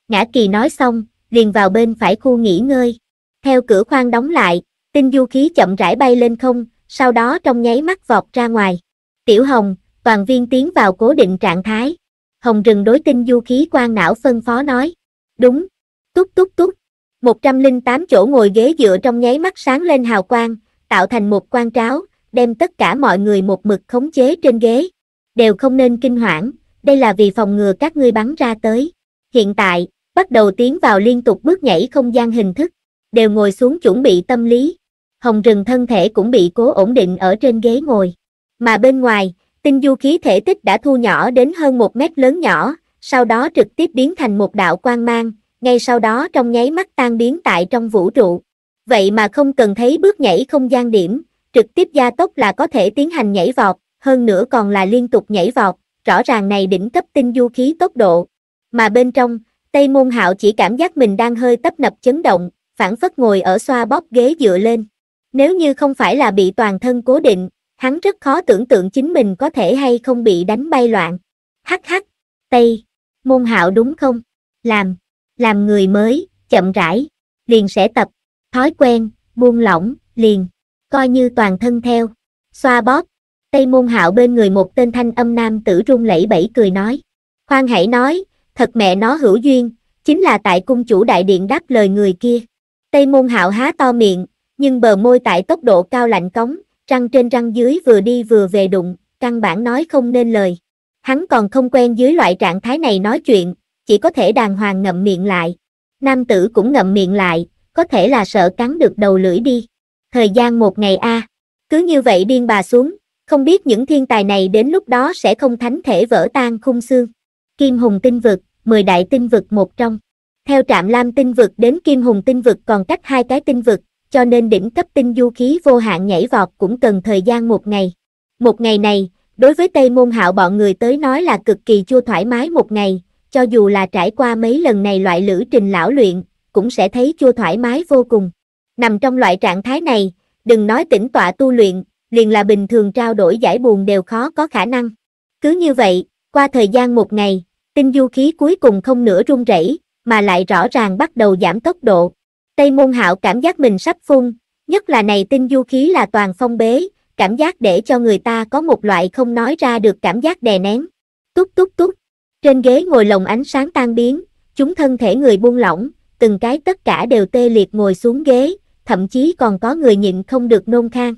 Ngã kỳ nói xong, liền vào bên phải khu nghỉ ngơi. Theo cửa khoang đóng lại, tinh du khí chậm rãi bay lên không, sau đó trong nháy mắt vọt ra ngoài. Tiểu Hồng, toàn viên tiến vào cố định trạng thái. Hồng rừng đối tinh du khí quan não phân phó nói. Đúng. Túc túc túc. 108 chỗ ngồi ghế dựa trong nháy mắt sáng lên hào quang, tạo thành một quan tráo, đem tất cả mọi người một mực khống chế trên ghế. Đều không nên kinh hoảng, đây là vì phòng ngừa các ngươi bắn ra tới. Hiện tại, bắt đầu tiến vào liên tục bước nhảy không gian hình thức, đều ngồi xuống chuẩn bị tâm lý. Hồng rừng thân thể cũng bị cố ổn định ở trên ghế ngồi. Mà bên ngoài, tinh du khí thể tích đã thu nhỏ đến hơn một mét lớn nhỏ, sau đó trực tiếp biến thành một đạo quang mang, ngay sau đó trong nháy mắt tan biến tại trong vũ trụ. Vậy mà không cần thấy bước nhảy không gian điểm, trực tiếp gia tốc là có thể tiến hành nhảy vọt, hơn nữa còn là liên tục nhảy vọt, rõ ràng này đỉnh cấp tinh du khí tốc độ. Mà bên trong, Tây Môn Hạo chỉ cảm giác mình đang hơi tấp nập chấn động, phản phất ngồi ở xoa bóp ghế dựa lên. Nếu như không phải là bị toàn thân cố định, hắn rất khó tưởng tượng chính mình có thể hay không bị đánh bay loạn. Hắc hắc, Tây, môn hạo đúng không? Làm, làm người mới, chậm rãi, liền sẽ tập, thói quen, buông lỏng, liền, coi như toàn thân theo, xoa bóp. Tây môn hạo bên người một tên thanh âm nam tử run lẩy bẩy cười nói. Khoan hãy nói, thật mẹ nó hữu duyên, chính là tại cung chủ đại điện đáp lời người kia. Tây môn hạo há to miệng, nhưng bờ môi tại tốc độ cao lạnh cống, răng trên răng dưới vừa đi vừa về đụng, căn bản nói không nên lời. Hắn còn không quen dưới loại trạng thái này nói chuyện, chỉ có thể đàng hoàng ngậm miệng lại. Nam tử cũng ngậm miệng lại, có thể là sợ cắn được đầu lưỡi đi. Thời gian một ngày a à. cứ như vậy điên bà xuống, không biết những thiên tài này đến lúc đó sẽ không thánh thể vỡ tan khung xương. Kim Hùng tinh vực, mười đại tinh vực một trong. Theo trạm lam tinh vực đến Kim Hùng tinh vực còn cách hai cái tinh vực, cho nên đỉnh cấp tinh du khí vô hạn nhảy vọt cũng cần thời gian một ngày. Một ngày này, đối với Tây Môn Hạo bọn người tới nói là cực kỳ chưa thoải mái một ngày, cho dù là trải qua mấy lần này loại lữ trình lão luyện, cũng sẽ thấy chưa thoải mái vô cùng. Nằm trong loại trạng thái này, đừng nói tĩnh tọa tu luyện, liền là bình thường trao đổi giải buồn đều khó có khả năng. Cứ như vậy, qua thời gian một ngày, tinh du khí cuối cùng không nữa rung rẩy, mà lại rõ ràng bắt đầu giảm tốc độ, Tây môn hạo cảm giác mình sắp phun, nhất là này tinh du khí là toàn phong bế, cảm giác để cho người ta có một loại không nói ra được cảm giác đè nén. Túc túc túc, trên ghế ngồi lồng ánh sáng tan biến, chúng thân thể người buông lỏng, từng cái tất cả đều tê liệt ngồi xuống ghế, thậm chí còn có người nhịn không được nôn khang.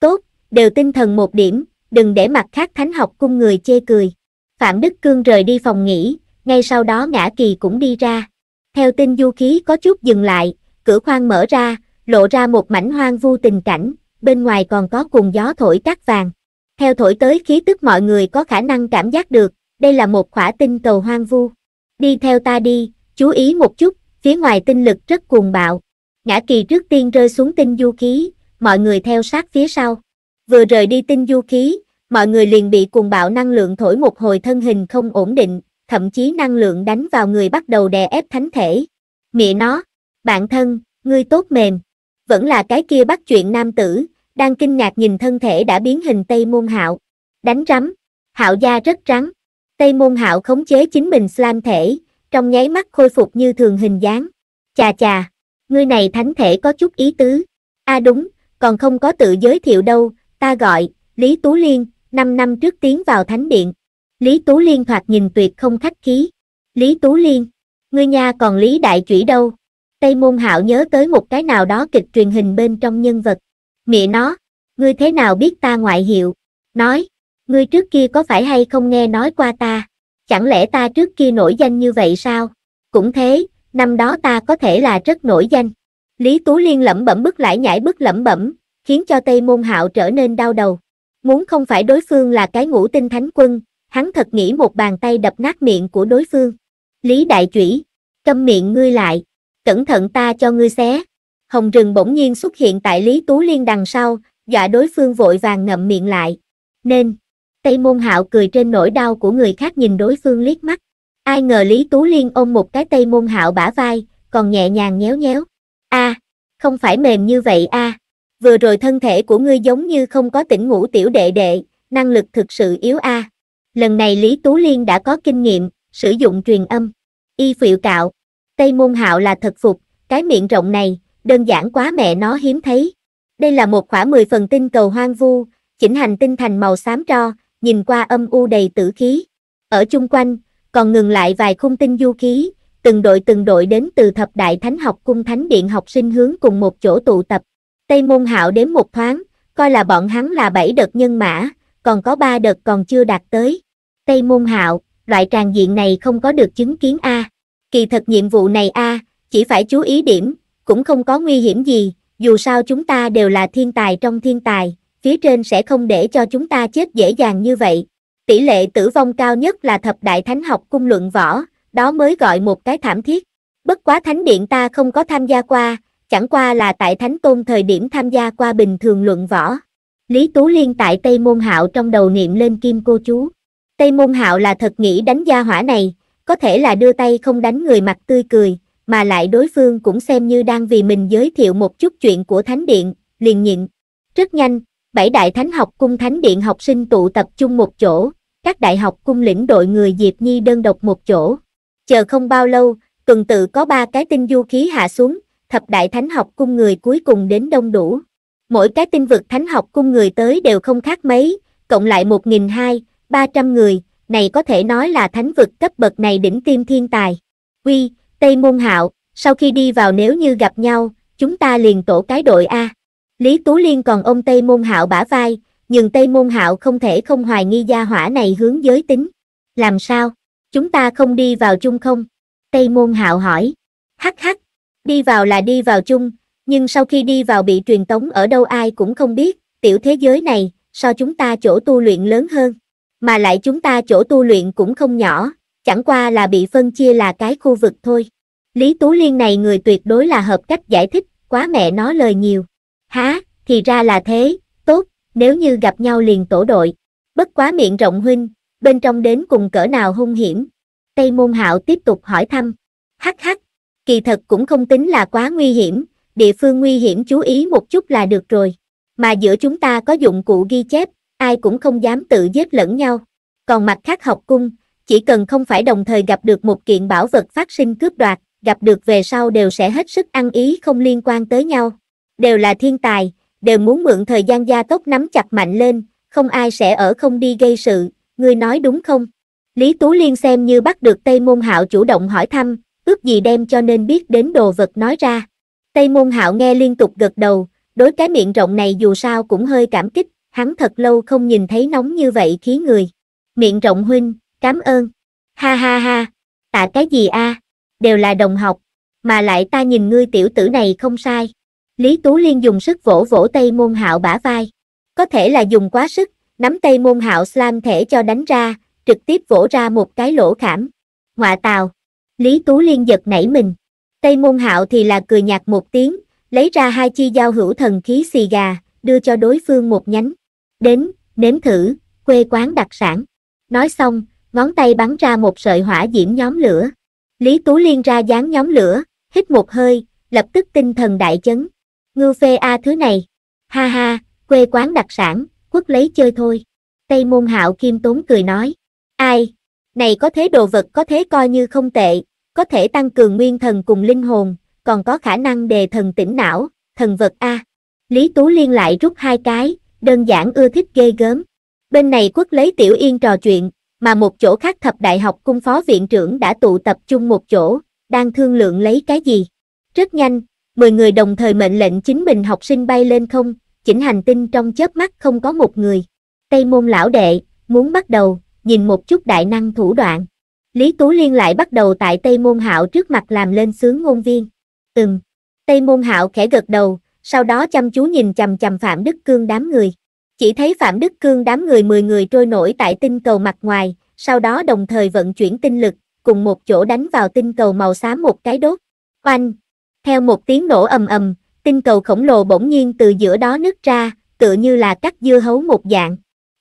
Tốt, đều tinh thần một điểm, đừng để mặt khác thánh học cung người chê cười. Phạm Đức Cương rời đi phòng nghỉ, ngay sau đó ngã kỳ cũng đi ra. Theo tinh du khí có chút dừng lại, cửa khoang mở ra, lộ ra một mảnh hoang vu tình cảnh, bên ngoài còn có cùng gió thổi cát vàng. Theo thổi tới khí tức mọi người có khả năng cảm giác được, đây là một khỏa tinh cầu hoang vu. Đi theo ta đi, chú ý một chút, phía ngoài tinh lực rất cuồng bạo. Ngã kỳ trước tiên rơi xuống tinh du khí, mọi người theo sát phía sau. Vừa rời đi tinh du khí, mọi người liền bị cuồng bạo năng lượng thổi một hồi thân hình không ổn định, thậm chí năng lượng đánh vào người bắt đầu đè ép thánh thể. Mẹ nó, bạn thân, ngươi tốt mềm. Vẫn là cái kia bắt chuyện nam tử, đang kinh ngạc nhìn thân thể đã biến hình Tây Môn Hạo. Đánh rắm, Hạo gia rất trắng, Tây Môn Hạo khống chế chính mình slam thể, trong nháy mắt khôi phục như thường hình dáng. Chà chà, ngươi này thánh thể có chút ý tứ. a à đúng, còn không có tự giới thiệu đâu, ta gọi, Lý Tú Liên, 5 năm trước tiến vào thánh điện. Lý Tú Liên thoạt nhìn tuyệt không khách khí. Lý Tú Liên, ngươi nha còn Lý Đại Chủy đâu? Tây Môn Hạo nhớ tới một cái nào đó kịch truyền hình bên trong nhân vật. Mẹ nó, ngươi thế nào biết ta ngoại hiệu? Nói, ngươi trước kia có phải hay không nghe nói qua ta? Chẳng lẽ ta trước kia nổi danh như vậy sao? Cũng thế, năm đó ta có thể là rất nổi danh. Lý Tú Liên lẩm bẩm bức lại nhảy bức lẩm bẩm, khiến cho Tây Môn Hạo trở nên đau đầu. Muốn không phải đối phương là cái ngũ tinh thánh quân, hắn thật nghĩ một bàn tay đập nát miệng của đối phương. Lý Đại Chủy, câm miệng ngươi lại cẩn thận ta cho ngươi xé. Hồng rừng bỗng nhiên xuất hiện tại Lý Tú Liên đằng sau, dọa đối phương vội vàng ngậm miệng lại. Nên, Tây Môn Hạo cười trên nỗi đau của người khác nhìn đối phương liếc mắt. Ai ngờ Lý Tú Liên ôm một cái Tây Môn Hạo bả vai, còn nhẹ nhàng nhéo nhéo. A, à, không phải mềm như vậy a. À. Vừa rồi thân thể của ngươi giống như không có tỉnh ngủ tiểu đệ đệ, năng lực thực sự yếu a. À. Lần này Lý Tú Liên đã có kinh nghiệm, sử dụng truyền âm. Y phiệu cạo, Tây môn hạo là thật phục, cái miệng rộng này, đơn giản quá mẹ nó hiếm thấy. Đây là một khỏa 10 phần tinh cầu hoang vu, chỉnh hành tinh thành màu xám tro, nhìn qua âm u đầy tử khí. Ở chung quanh, còn ngừng lại vài khung tinh du khí, từng đội từng đội đến từ thập đại thánh học cung thánh điện học sinh hướng cùng một chỗ tụ tập. Tây môn hạo đếm một thoáng, coi là bọn hắn là bảy đợt nhân mã, còn có ba đợt còn chưa đạt tới. Tây môn hạo, loại tràng diện này không có được chứng kiến A kỳ thật nhiệm vụ này a chỉ phải chú ý điểm cũng không có nguy hiểm gì dù sao chúng ta đều là thiên tài trong thiên tài phía trên sẽ không để cho chúng ta chết dễ dàng như vậy tỷ lệ tử vong cao nhất là thập đại thánh học cung luận võ đó mới gọi một cái thảm thiết bất quá thánh điện ta không có tham gia qua chẳng qua là tại thánh tôn thời điểm tham gia qua bình thường luận võ lý tú liên tại tây môn hạo trong đầu niệm lên kim cô chú tây môn hạo là thật nghĩ đánh gia hỏa này có thể là đưa tay không đánh người mặt tươi cười, mà lại đối phương cũng xem như đang vì mình giới thiệu một chút chuyện của Thánh Điện, liền nhịn. Rất nhanh, bảy đại thánh học cung Thánh Điện học sinh tụ tập trung một chỗ, các đại học cung lĩnh đội người Diệp Nhi đơn độc một chỗ. Chờ không bao lâu, tuần tự có ba cái tinh du khí hạ xuống, thập đại thánh học cung người cuối cùng đến đông đủ. Mỗi cái tinh vực thánh học cung người tới đều không khác mấy, cộng lại 1.200, 300 người, này có thể nói là thánh vực cấp bậc này đỉnh tiêm thiên tài. Quy, Tây Môn Hạo, sau khi đi vào nếu như gặp nhau, chúng ta liền tổ cái đội A. Lý Tú Liên còn ôm Tây Môn Hạo bả vai, nhưng Tây Môn Hạo không thể không hoài nghi gia hỏa này hướng giới tính. Làm sao? Chúng ta không đi vào chung không? Tây Môn Hạo hỏi. Hắc hắc, đi vào là đi vào chung, nhưng sau khi đi vào bị truyền tống ở đâu ai cũng không biết, tiểu thế giới này, so chúng ta chỗ tu luyện lớn hơn mà lại chúng ta chỗ tu luyện cũng không nhỏ, chẳng qua là bị phân chia là cái khu vực thôi. Lý Tú Liên này người tuyệt đối là hợp cách giải thích, quá mẹ nó lời nhiều. Há, thì ra là thế, tốt, nếu như gặp nhau liền tổ đội. Bất quá miệng rộng huynh, bên trong đến cùng cỡ nào hung hiểm. Tây Môn Hạo tiếp tục hỏi thăm. Hắc hắc, kỳ thật cũng không tính là quá nguy hiểm, địa phương nguy hiểm chú ý một chút là được rồi. Mà giữa chúng ta có dụng cụ ghi chép, ai cũng không dám tự giết lẫn nhau. Còn mặt khác học cung, chỉ cần không phải đồng thời gặp được một kiện bảo vật phát sinh cướp đoạt, gặp được về sau đều sẽ hết sức ăn ý không liên quan tới nhau. Đều là thiên tài, đều muốn mượn thời gian gia tốc nắm chặt mạnh lên, không ai sẽ ở không đi gây sự, ngươi nói đúng không? Lý Tú Liên xem như bắt được Tây Môn Hạo chủ động hỏi thăm, ước gì đem cho nên biết đến đồ vật nói ra. Tây Môn Hạo nghe liên tục gật đầu, đối cái miệng rộng này dù sao cũng hơi cảm kích, hắn thật lâu không nhìn thấy nóng như vậy khí người. Miệng rộng huynh, cảm ơn. Ha ha ha, tạ cái gì a? À? Đều là đồng học, mà lại ta nhìn ngươi tiểu tử này không sai. Lý Tú Liên dùng sức vỗ vỗ tay Môn Hạo bả vai. Có thể là dùng quá sức, nắm tay Môn Hạo slam thể cho đánh ra, trực tiếp vỗ ra một cái lỗ khảm. Ngoạ tào. Lý Tú Liên giật nảy mình. Tây Môn Hạo thì là cười nhạt một tiếng, lấy ra hai chi dao hữu thần khí xì gà, đưa cho đối phương một nhánh đến, nếm thử, quê quán đặc sản. Nói xong, ngón tay bắn ra một sợi hỏa diễm nhóm lửa. Lý Tú Liên ra dáng nhóm lửa, hít một hơi, lập tức tinh thần đại chấn. Ngư phê a thứ này. Ha ha, quê quán đặc sản, quốc lấy chơi thôi. Tây môn hạo kim tốn cười nói. Ai? Này có thế đồ vật có thế coi như không tệ, có thể tăng cường nguyên thần cùng linh hồn, còn có khả năng đề thần tỉnh não, thần vật A. Lý Tú Liên lại rút hai cái, đơn giản ưa thích ghê gớm. Bên này quốc lấy Tiểu Yên trò chuyện, mà một chỗ khác thập đại học cung phó viện trưởng đã tụ tập chung một chỗ, đang thương lượng lấy cái gì. Rất nhanh, 10 người đồng thời mệnh lệnh chính mình học sinh bay lên không, chỉnh hành tinh trong chớp mắt không có một người. Tây môn lão đệ, muốn bắt đầu, nhìn một chút đại năng thủ đoạn. Lý Tú Liên lại bắt đầu tại Tây môn hạo trước mặt làm lên sướng ngôn viên. Ừm, Tây môn hạo khẽ gật đầu, sau đó chăm chú nhìn chầm chầm Phạm Đức Cương đám người. Chỉ thấy Phạm Đức Cương đám người 10 người trôi nổi tại tinh cầu mặt ngoài, sau đó đồng thời vận chuyển tinh lực, cùng một chỗ đánh vào tinh cầu màu xám một cái đốt. Oanh! Theo một tiếng nổ ầm ầm, tinh cầu khổng lồ bỗng nhiên từ giữa đó nứt ra, tựa như là cắt dưa hấu một dạng.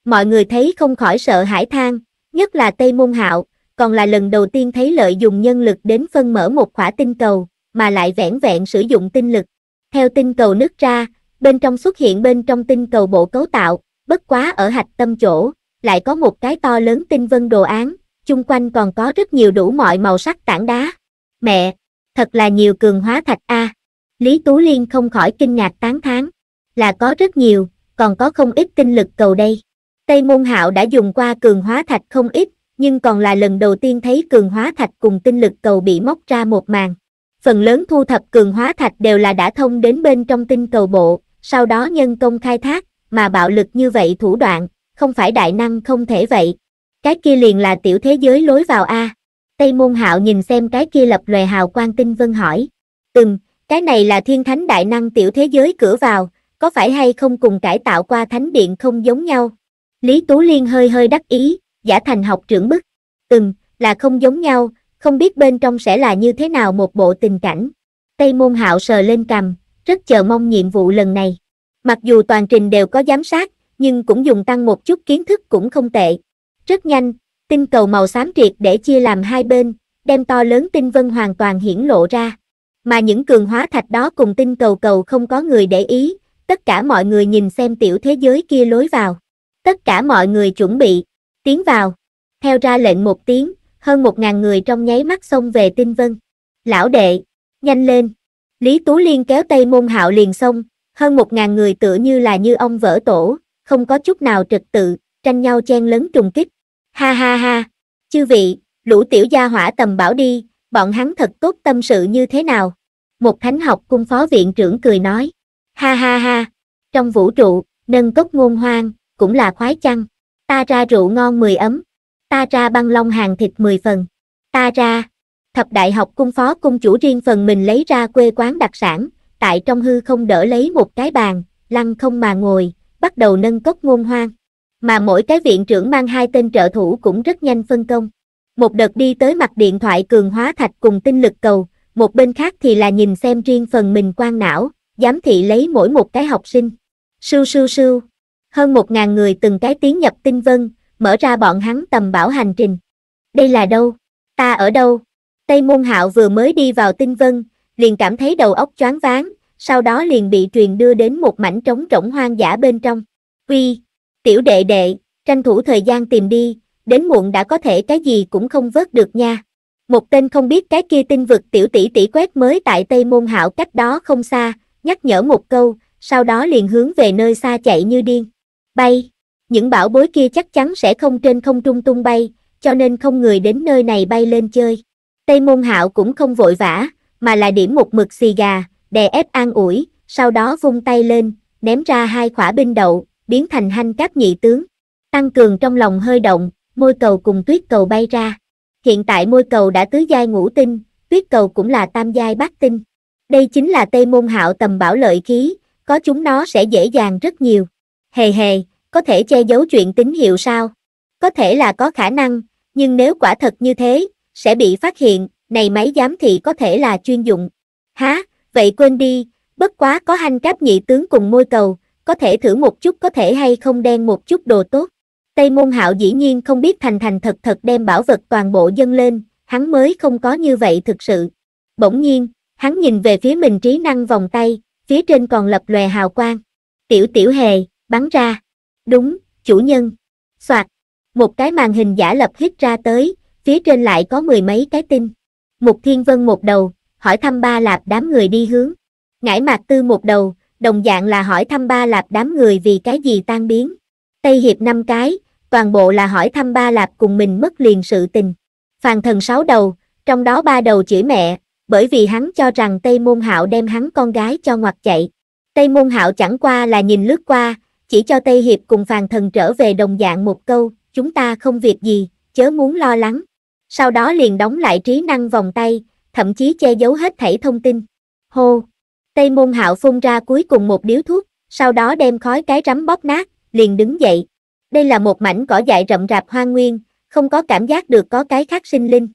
Mọi người thấy không khỏi sợ hãi than, nhất là Tây Môn Hạo, còn là lần đầu tiên thấy lợi dùng nhân lực đến phân mở một khỏa tinh cầu, mà lại vẻn vẹn sử dụng tinh lực theo tinh cầu nứt ra, bên trong xuất hiện bên trong tinh cầu bộ cấu tạo, bất quá ở hạch tâm chỗ, lại có một cái to lớn tinh vân đồ án, chung quanh còn có rất nhiều đủ mọi màu sắc tảng đá. Mẹ, thật là nhiều cường hóa thạch A. Lý Tú Liên không khỏi kinh ngạc tán thán, là có rất nhiều, còn có không ít tinh lực cầu đây. Tây Môn Hạo đã dùng qua cường hóa thạch không ít, nhưng còn là lần đầu tiên thấy cường hóa thạch cùng tinh lực cầu bị móc ra một màn phần lớn thu thập cường hóa thạch đều là đã thông đến bên trong tinh cầu bộ, sau đó nhân công khai thác, mà bạo lực như vậy thủ đoạn, không phải đại năng không thể vậy. Cái kia liền là tiểu thế giới lối vào A. Tây Môn Hạo nhìn xem cái kia lập lòe hào quang tinh vân hỏi. từng cái này là thiên thánh đại năng tiểu thế giới cửa vào, có phải hay không cùng cải tạo qua thánh điện không giống nhau? Lý Tú Liên hơi hơi đắc ý, giả thành học trưởng bức. từng là không giống nhau, không biết bên trong sẽ là như thế nào một bộ tình cảnh. Tây môn hạo sờ lên cằm, rất chờ mong nhiệm vụ lần này. Mặc dù toàn trình đều có giám sát, nhưng cũng dùng tăng một chút kiến thức cũng không tệ. Rất nhanh, tinh cầu màu xám triệt để chia làm hai bên, đem to lớn tinh vân hoàn toàn hiển lộ ra. Mà những cường hóa thạch đó cùng tinh cầu cầu không có người để ý, tất cả mọi người nhìn xem tiểu thế giới kia lối vào. Tất cả mọi người chuẩn bị, tiến vào. Theo ra lệnh một tiếng, hơn một ngàn người trong nháy mắt xông về tinh vân. Lão đệ, nhanh lên. Lý Tú Liên kéo tay môn hạo liền xông, hơn một ngàn người tựa như là như ông vỡ tổ, không có chút nào trật tự, tranh nhau chen lấn trùng kích. Ha ha ha, chư vị, lũ tiểu gia hỏa tầm bảo đi, bọn hắn thật tốt tâm sự như thế nào. Một thánh học cung phó viện trưởng cười nói. Ha ha ha, trong vũ trụ, nâng cốc ngôn hoang, cũng là khoái chăng. Ta ra rượu ngon mười ấm, ta ra băng long hàng thịt 10 phần. Ta ra, thập đại học cung phó cung chủ riêng phần mình lấy ra quê quán đặc sản, tại trong hư không đỡ lấy một cái bàn, lăn không mà ngồi, bắt đầu nâng cốc ngôn hoang. Mà mỗi cái viện trưởng mang hai tên trợ thủ cũng rất nhanh phân công. Một đợt đi tới mặt điện thoại cường hóa thạch cùng tinh lực cầu, một bên khác thì là nhìn xem riêng phần mình quan não, giám thị lấy mỗi một cái học sinh. Sưu sưu sưu, hơn một ngàn người từng cái tiếng nhập tinh vân, mở ra bọn hắn tầm bảo hành trình. Đây là đâu? Ta ở đâu? Tây Môn Hạo vừa mới đi vào tinh vân, liền cảm thấy đầu óc choáng váng, sau đó liền bị truyền đưa đến một mảnh trống rỗng hoang dã bên trong. Uy, tiểu đệ đệ, tranh thủ thời gian tìm đi, đến muộn đã có thể cái gì cũng không vớt được nha. Một tên không biết cái kia tinh vực tiểu tỷ tỷ quét mới tại Tây Môn Hạo cách đó không xa, nhắc nhở một câu, sau đó liền hướng về nơi xa chạy như điên. Bay! những bảo bối kia chắc chắn sẽ không trên không trung tung bay, cho nên không người đến nơi này bay lên chơi. Tây Môn Hạo cũng không vội vã, mà là điểm một mực xì gà, đè ép an ủi, sau đó vung tay lên, ném ra hai khỏa binh đậu, biến thành hanh cáp nhị tướng. Tăng cường trong lòng hơi động, môi cầu cùng tuyết cầu bay ra. Hiện tại môi cầu đã tứ giai ngũ tinh, tuyết cầu cũng là tam giai bát tinh. Đây chính là Tây Môn Hạo tầm bảo lợi khí, có chúng nó sẽ dễ dàng rất nhiều. Hề hề, có thể che giấu chuyện tín hiệu sao? Có thể là có khả năng, nhưng nếu quả thật như thế, sẽ bị phát hiện, này máy giám thị có thể là chuyên dụng. Há, vậy quên đi, bất quá có hanh cáp nhị tướng cùng môi cầu, có thể thử một chút có thể hay không đen một chút đồ tốt. Tây môn hạo dĩ nhiên không biết thành thành thật thật đem bảo vật toàn bộ dâng lên, hắn mới không có như vậy thực sự. Bỗng nhiên, hắn nhìn về phía mình trí năng vòng tay, phía trên còn lập lòe hào quang. Tiểu tiểu hề, bắn ra đúng, chủ nhân. Soạt, một cái màn hình giả lập hít ra tới, phía trên lại có mười mấy cái tin. Mục Thiên Vân một đầu, hỏi thăm ba lạp đám người đi hướng. Ngải Mạc Tư một đầu, đồng dạng là hỏi thăm ba lạp đám người vì cái gì tan biến. Tây Hiệp năm cái, toàn bộ là hỏi thăm ba lạp cùng mình mất liền sự tình. Phàn thần sáu đầu, trong đó ba đầu chửi mẹ, bởi vì hắn cho rằng Tây Môn Hạo đem hắn con gái cho ngoặt chạy. Tây Môn Hạo chẳng qua là nhìn lướt qua, chỉ cho Tây Hiệp cùng phàn thần trở về đồng dạng một câu, chúng ta không việc gì, chớ muốn lo lắng. Sau đó liền đóng lại trí năng vòng tay, thậm chí che giấu hết thảy thông tin. Hô! Tây môn hạo phun ra cuối cùng một điếu thuốc, sau đó đem khói cái rắm bóp nát, liền đứng dậy. Đây là một mảnh cỏ dại rậm rạp hoang nguyên, không có cảm giác được có cái khác sinh linh.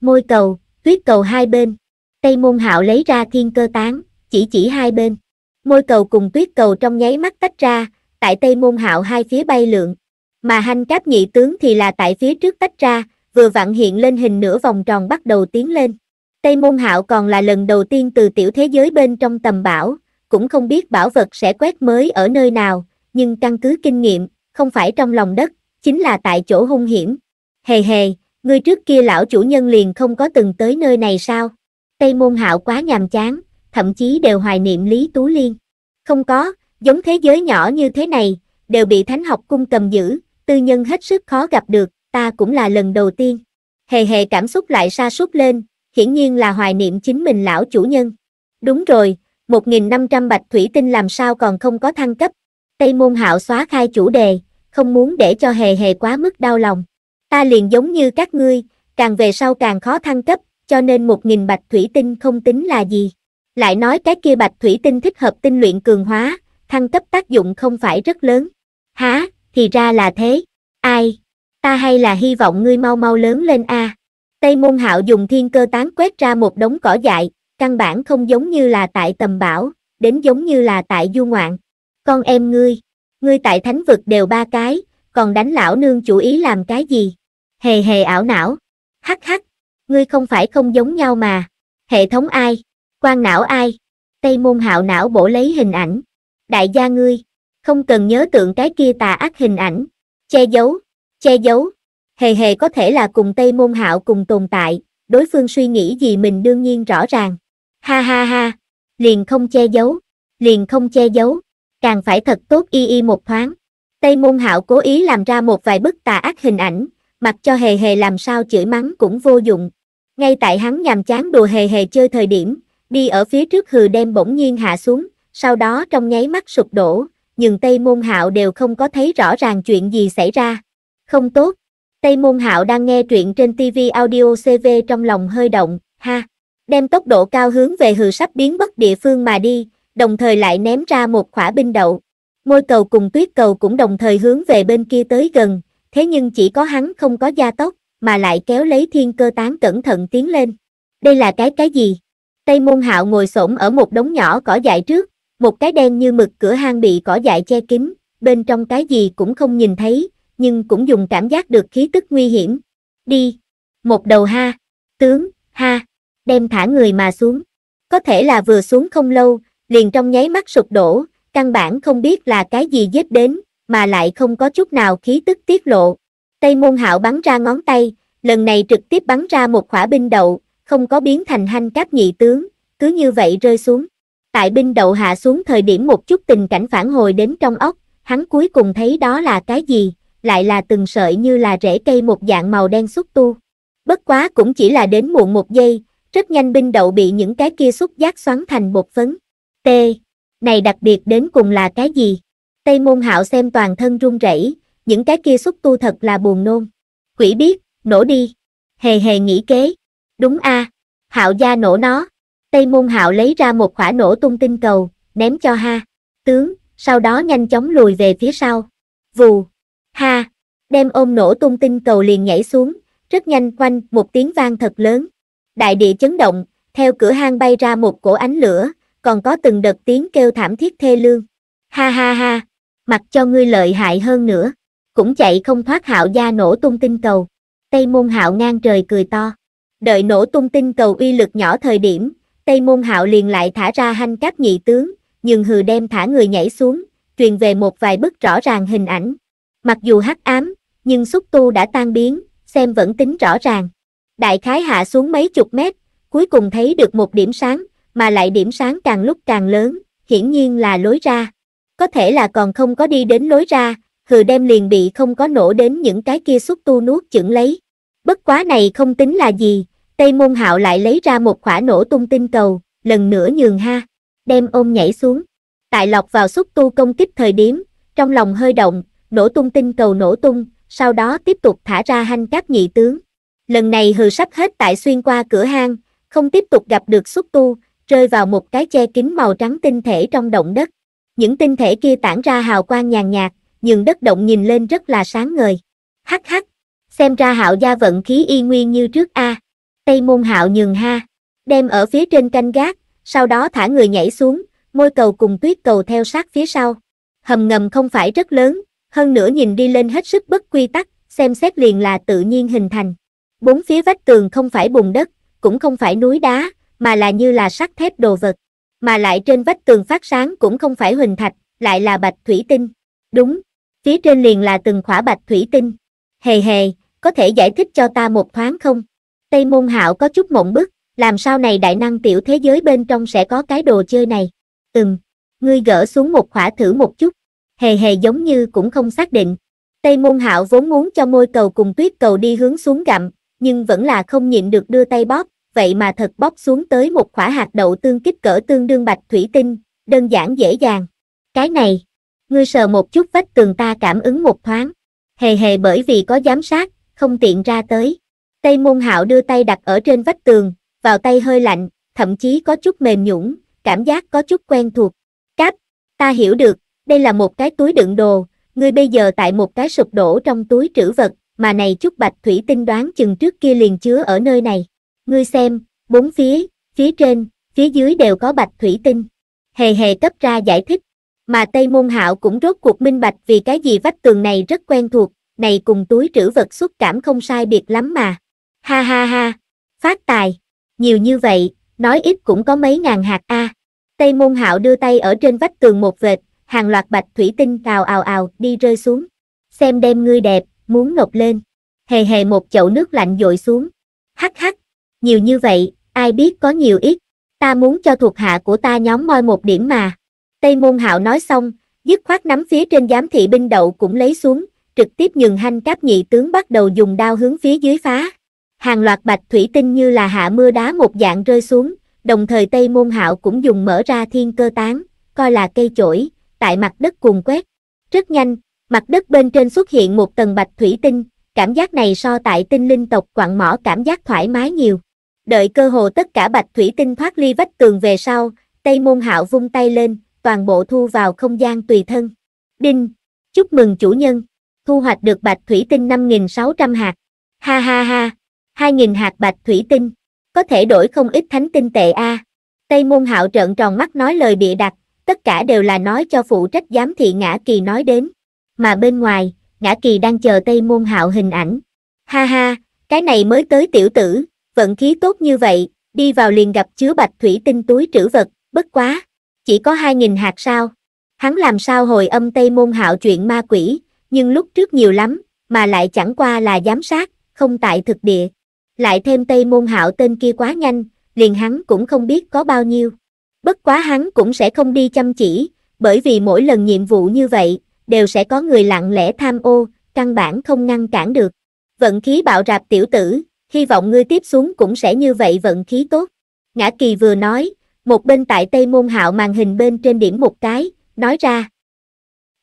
Môi cầu, tuyết cầu hai bên. Tây môn hạo lấy ra thiên cơ tán, chỉ chỉ hai bên. Môi cầu cùng tuyết cầu trong nháy mắt tách ra, tại tây môn hạo hai phía bay lượn mà Hanh cáp nhị tướng thì là tại phía trước tách ra vừa vặn hiện lên hình nửa vòng tròn bắt đầu tiến lên tây môn hạo còn là lần đầu tiên từ tiểu thế giới bên trong tầm bảo cũng không biết bảo vật sẽ quét mới ở nơi nào nhưng căn cứ kinh nghiệm không phải trong lòng đất chính là tại chỗ hung hiểm hề hề người trước kia lão chủ nhân liền không có từng tới nơi này sao tây môn hạo quá nhàm chán thậm chí đều hoài niệm lý tú liên không có Giống thế giới nhỏ như thế này, đều bị thánh học cung cầm giữ, tư nhân hết sức khó gặp được, ta cũng là lần đầu tiên. Hề hề cảm xúc lại sa sút lên, hiển nhiên là hoài niệm chính mình lão chủ nhân. Đúng rồi, 1.500 bạch thủy tinh làm sao còn không có thăng cấp. Tây môn hạo xóa khai chủ đề, không muốn để cho hề hề quá mức đau lòng. Ta liền giống như các ngươi, càng về sau càng khó thăng cấp, cho nên 1.000 bạch thủy tinh không tính là gì. Lại nói cái kia bạch thủy tinh thích hợp tinh luyện cường hóa, thăng cấp tác dụng không phải rất lớn. Há, thì ra là thế. Ai? Ta hay là hy vọng ngươi mau mau lớn lên a. À? Tây môn hạo dùng thiên cơ tán quét ra một đống cỏ dại, căn bản không giống như là tại tầm bảo, đến giống như là tại du ngoạn. Con em ngươi, ngươi tại thánh vực đều ba cái, còn đánh lão nương chủ ý làm cái gì? Hề hề ảo não. Hắc hắc, ngươi không phải không giống nhau mà. Hệ thống ai? Quan não ai? Tây môn hạo não bổ lấy hình ảnh đại gia ngươi, không cần nhớ tượng cái kia tà ác hình ảnh, che giấu, che giấu, hề hề có thể là cùng Tây Môn Hạo cùng tồn tại, đối phương suy nghĩ gì mình đương nhiên rõ ràng, ha ha ha, liền không che giấu, liền không che giấu, càng phải thật tốt y y một thoáng, Tây Môn Hạo cố ý làm ra một vài bức tà ác hình ảnh, mặc cho hề hề làm sao chửi mắng cũng vô dụng, ngay tại hắn nhàm chán đùa hề hề chơi thời điểm, đi ở phía trước hừ đem bỗng nhiên hạ xuống, sau đó trong nháy mắt sụp đổ, nhưng Tây Môn Hạo đều không có thấy rõ ràng chuyện gì xảy ra. Không tốt. Tây Môn Hạo đang nghe truyện trên TV audio CV trong lòng hơi động, ha. Đem tốc độ cao hướng về hừ sắp biến bất địa phương mà đi, đồng thời lại ném ra một khỏa binh đậu. Môi cầu cùng tuyết cầu cũng đồng thời hướng về bên kia tới gần, thế nhưng chỉ có hắn không có gia tốc, mà lại kéo lấy thiên cơ tán cẩn thận tiến lên. Đây là cái cái gì? Tây môn hạo ngồi xổm ở một đống nhỏ cỏ dại trước, một cái đen như mực cửa hang bị cỏ dại che kín, bên trong cái gì cũng không nhìn thấy, nhưng cũng dùng cảm giác được khí tức nguy hiểm. Đi! Một đầu ha! Tướng! Ha! Đem thả người mà xuống. Có thể là vừa xuống không lâu, liền trong nháy mắt sụp đổ, căn bản không biết là cái gì dết đến, mà lại không có chút nào khí tức tiết lộ. Tây môn hạo bắn ra ngón tay, lần này trực tiếp bắn ra một khỏa binh đậu, không có biến thành hanh cáp nhị tướng, cứ như vậy rơi xuống tại binh đậu hạ xuống thời điểm một chút tình cảnh phản hồi đến trong ốc hắn cuối cùng thấy đó là cái gì, lại là từng sợi như là rễ cây một dạng màu đen xúc tu. Bất quá cũng chỉ là đến muộn một giây, rất nhanh binh đậu bị những cái kia xúc giác xoắn thành bột phấn. T. Này đặc biệt đến cùng là cái gì? Tây môn hạo xem toàn thân run rẩy, những cái kia xúc tu thật là buồn nôn. Quỷ biết, nổ đi. Hề hề nghĩ kế. Đúng a hạo gia nổ nó. Tây Môn Hạo lấy ra một khỏa nổ tung tinh cầu, ném cho ha, tướng, sau đó nhanh chóng lùi về phía sau. Vù, ha, đem ôm nổ tung tinh cầu liền nhảy xuống, rất nhanh quanh một tiếng vang thật lớn. Đại địa chấn động, theo cửa hang bay ra một cổ ánh lửa, còn có từng đợt tiếng kêu thảm thiết thê lương. Ha ha ha, mặc cho ngươi lợi hại hơn nữa, cũng chạy không thoát hạo gia nổ tung tinh cầu. Tây môn hạo ngang trời cười to. Đợi nổ tung tinh cầu uy lực nhỏ thời điểm, Tây Môn Hạo liền lại thả ra hanh các nhị tướng, nhưng hừ đem thả người nhảy xuống, truyền về một vài bức rõ ràng hình ảnh. Mặc dù hắc ám, nhưng xúc tu đã tan biến, xem vẫn tính rõ ràng. Đại khái hạ xuống mấy chục mét, cuối cùng thấy được một điểm sáng, mà lại điểm sáng càng lúc càng lớn, hiển nhiên là lối ra. Có thể là còn không có đi đến lối ra, hừ đem liền bị không có nổ đến những cái kia xúc tu nuốt chửng lấy. Bất quá này không tính là gì, Tây môn hạo lại lấy ra một khỏa nổ tung tinh cầu, lần nữa nhường ha, đem ôm nhảy xuống. Tại lọc vào xúc tu công kích thời điểm, trong lòng hơi động, nổ tung tinh cầu nổ tung, sau đó tiếp tục thả ra hanh các nhị tướng. Lần này hừ sắp hết tại xuyên qua cửa hang, không tiếp tục gặp được xúc tu, rơi vào một cái che kính màu trắng tinh thể trong động đất. Những tinh thể kia tản ra hào quang nhàn nhạt, nhưng đất động nhìn lên rất là sáng ngời. Hắc hắc, xem ra hạo gia vận khí y nguyên như trước A. Tây môn hạo nhường ha, đem ở phía trên canh gác, sau đó thả người nhảy xuống, môi cầu cùng tuyết cầu theo sát phía sau. Hầm ngầm không phải rất lớn, hơn nữa nhìn đi lên hết sức bất quy tắc, xem xét liền là tự nhiên hình thành. Bốn phía vách tường không phải bùn đất, cũng không phải núi đá, mà là như là sắt thép đồ vật. Mà lại trên vách tường phát sáng cũng không phải huỳnh thạch, lại là bạch thủy tinh. Đúng, phía trên liền là từng khỏa bạch thủy tinh. Hề hề, có thể giải thích cho ta một thoáng không? Tây Môn Hạo có chút mộng bức, làm sao này đại năng tiểu thế giới bên trong sẽ có cái đồ chơi này. Ừm, ngươi gỡ xuống một khỏa thử một chút. Hề hề giống như cũng không xác định. Tây Môn Hạo vốn muốn cho môi cầu cùng tuyết cầu đi hướng xuống gặm, nhưng vẫn là không nhịn được đưa tay bóp, vậy mà thật bóp xuống tới một khỏa hạt đậu tương kích cỡ tương đương bạch thủy tinh, đơn giản dễ dàng. Cái này, ngươi sờ một chút vách tường ta cảm ứng một thoáng. Hề hề bởi vì có giám sát, không tiện ra tới. Tây môn hạo đưa tay đặt ở trên vách tường, vào tay hơi lạnh, thậm chí có chút mềm nhũng, cảm giác có chút quen thuộc. Cáp, ta hiểu được, đây là một cái túi đựng đồ, ngươi bây giờ tại một cái sụp đổ trong túi trữ vật, mà này chút bạch thủy tinh đoán chừng trước kia liền chứa ở nơi này. Ngươi xem, bốn phía, phía trên, phía dưới đều có bạch thủy tinh. Hề hề cấp ra giải thích, mà Tây Môn Hạo cũng rốt cuộc minh bạch vì cái gì vách tường này rất quen thuộc, này cùng túi trữ vật xúc cảm không sai biệt lắm mà. Ha ha ha, phát tài, nhiều như vậy, nói ít cũng có mấy ngàn hạt a. À. Tây môn hạo đưa tay ở trên vách tường một vệt, hàng loạt bạch thủy tinh ào ào ào đi rơi xuống. Xem đem ngươi đẹp, muốn ngọc lên. Hề hề một chậu nước lạnh dội xuống. Hắc hắc, nhiều như vậy, ai biết có nhiều ít. Ta muốn cho thuộc hạ của ta nhóm moi một điểm mà. Tây môn hạo nói xong, dứt khoát nắm phía trên giám thị binh đậu cũng lấy xuống, trực tiếp nhường hanh cáp nhị tướng bắt đầu dùng đao hướng phía dưới phá hàng loạt bạch thủy tinh như là hạ mưa đá một dạng rơi xuống, đồng thời Tây Môn Hạo cũng dùng mở ra thiên cơ tán, coi là cây chổi, tại mặt đất cuồng quét. Rất nhanh, mặt đất bên trên xuất hiện một tầng bạch thủy tinh, cảm giác này so tại tinh linh tộc quặng mỏ cảm giác thoải mái nhiều. Đợi cơ hồ tất cả bạch thủy tinh thoát ly vách tường về sau, Tây Môn Hạo vung tay lên, toàn bộ thu vào không gian tùy thân. Đinh, chúc mừng chủ nhân, thu hoạch được bạch thủy tinh 5.600 hạt. Ha ha ha, 2.000 hạt bạch thủy tinh, có thể đổi không ít thánh tinh tệ a. Tây môn hạo trợn tròn mắt nói lời bịa đặt, tất cả đều là nói cho phụ trách giám thị ngã kỳ nói đến. Mà bên ngoài, ngã kỳ đang chờ Tây môn hạo hình ảnh. Ha ha, cái này mới tới tiểu tử, vận khí tốt như vậy, đi vào liền gặp chứa bạch thủy tinh túi trữ vật, bất quá. Chỉ có 2.000 hạt sao. Hắn làm sao hồi âm Tây môn hạo chuyện ma quỷ, nhưng lúc trước nhiều lắm, mà lại chẳng qua là giám sát, không tại thực địa lại thêm Tây Môn Hạo tên kia quá nhanh, liền hắn cũng không biết có bao nhiêu. Bất quá hắn cũng sẽ không đi chăm chỉ, bởi vì mỗi lần nhiệm vụ như vậy, đều sẽ có người lặng lẽ tham ô, căn bản không ngăn cản được. Vận khí bạo rạp tiểu tử, hy vọng ngươi tiếp xuống cũng sẽ như vậy vận khí tốt. Ngã kỳ vừa nói, một bên tại Tây Môn Hạo màn hình bên trên điểm một cái, nói ra.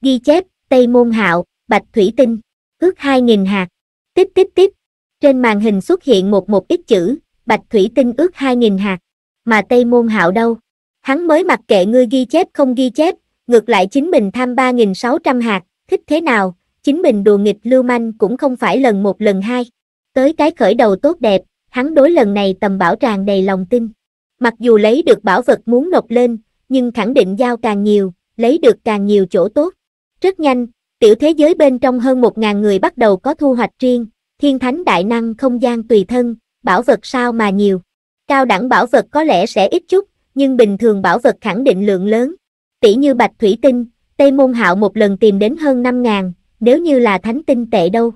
Ghi chép, Tây Môn Hạo, Bạch Thủy Tinh, ước 2.000 hạt. Tích tích tích, trên màn hình xuất hiện một một ít chữ, bạch thủy tinh ước 2.000 hạt, mà Tây Môn Hạo đâu? Hắn mới mặc kệ ngươi ghi chép không ghi chép, ngược lại chính mình tham 3.600 hạt, thích thế nào, chính mình đùa nghịch lưu manh cũng không phải lần một lần hai. Tới cái khởi đầu tốt đẹp, hắn đối lần này tầm bảo tràn đầy lòng tin. Mặc dù lấy được bảo vật muốn nộp lên, nhưng khẳng định giao càng nhiều, lấy được càng nhiều chỗ tốt. Rất nhanh, tiểu thế giới bên trong hơn 1.000 người bắt đầu có thu hoạch riêng, thiên thánh đại năng không gian tùy thân, bảo vật sao mà nhiều. Cao đẳng bảo vật có lẽ sẽ ít chút, nhưng bình thường bảo vật khẳng định lượng lớn. Tỷ như bạch thủy tinh, Tây Môn Hạo một lần tìm đến hơn 5.000, nếu như là thánh tinh tệ đâu.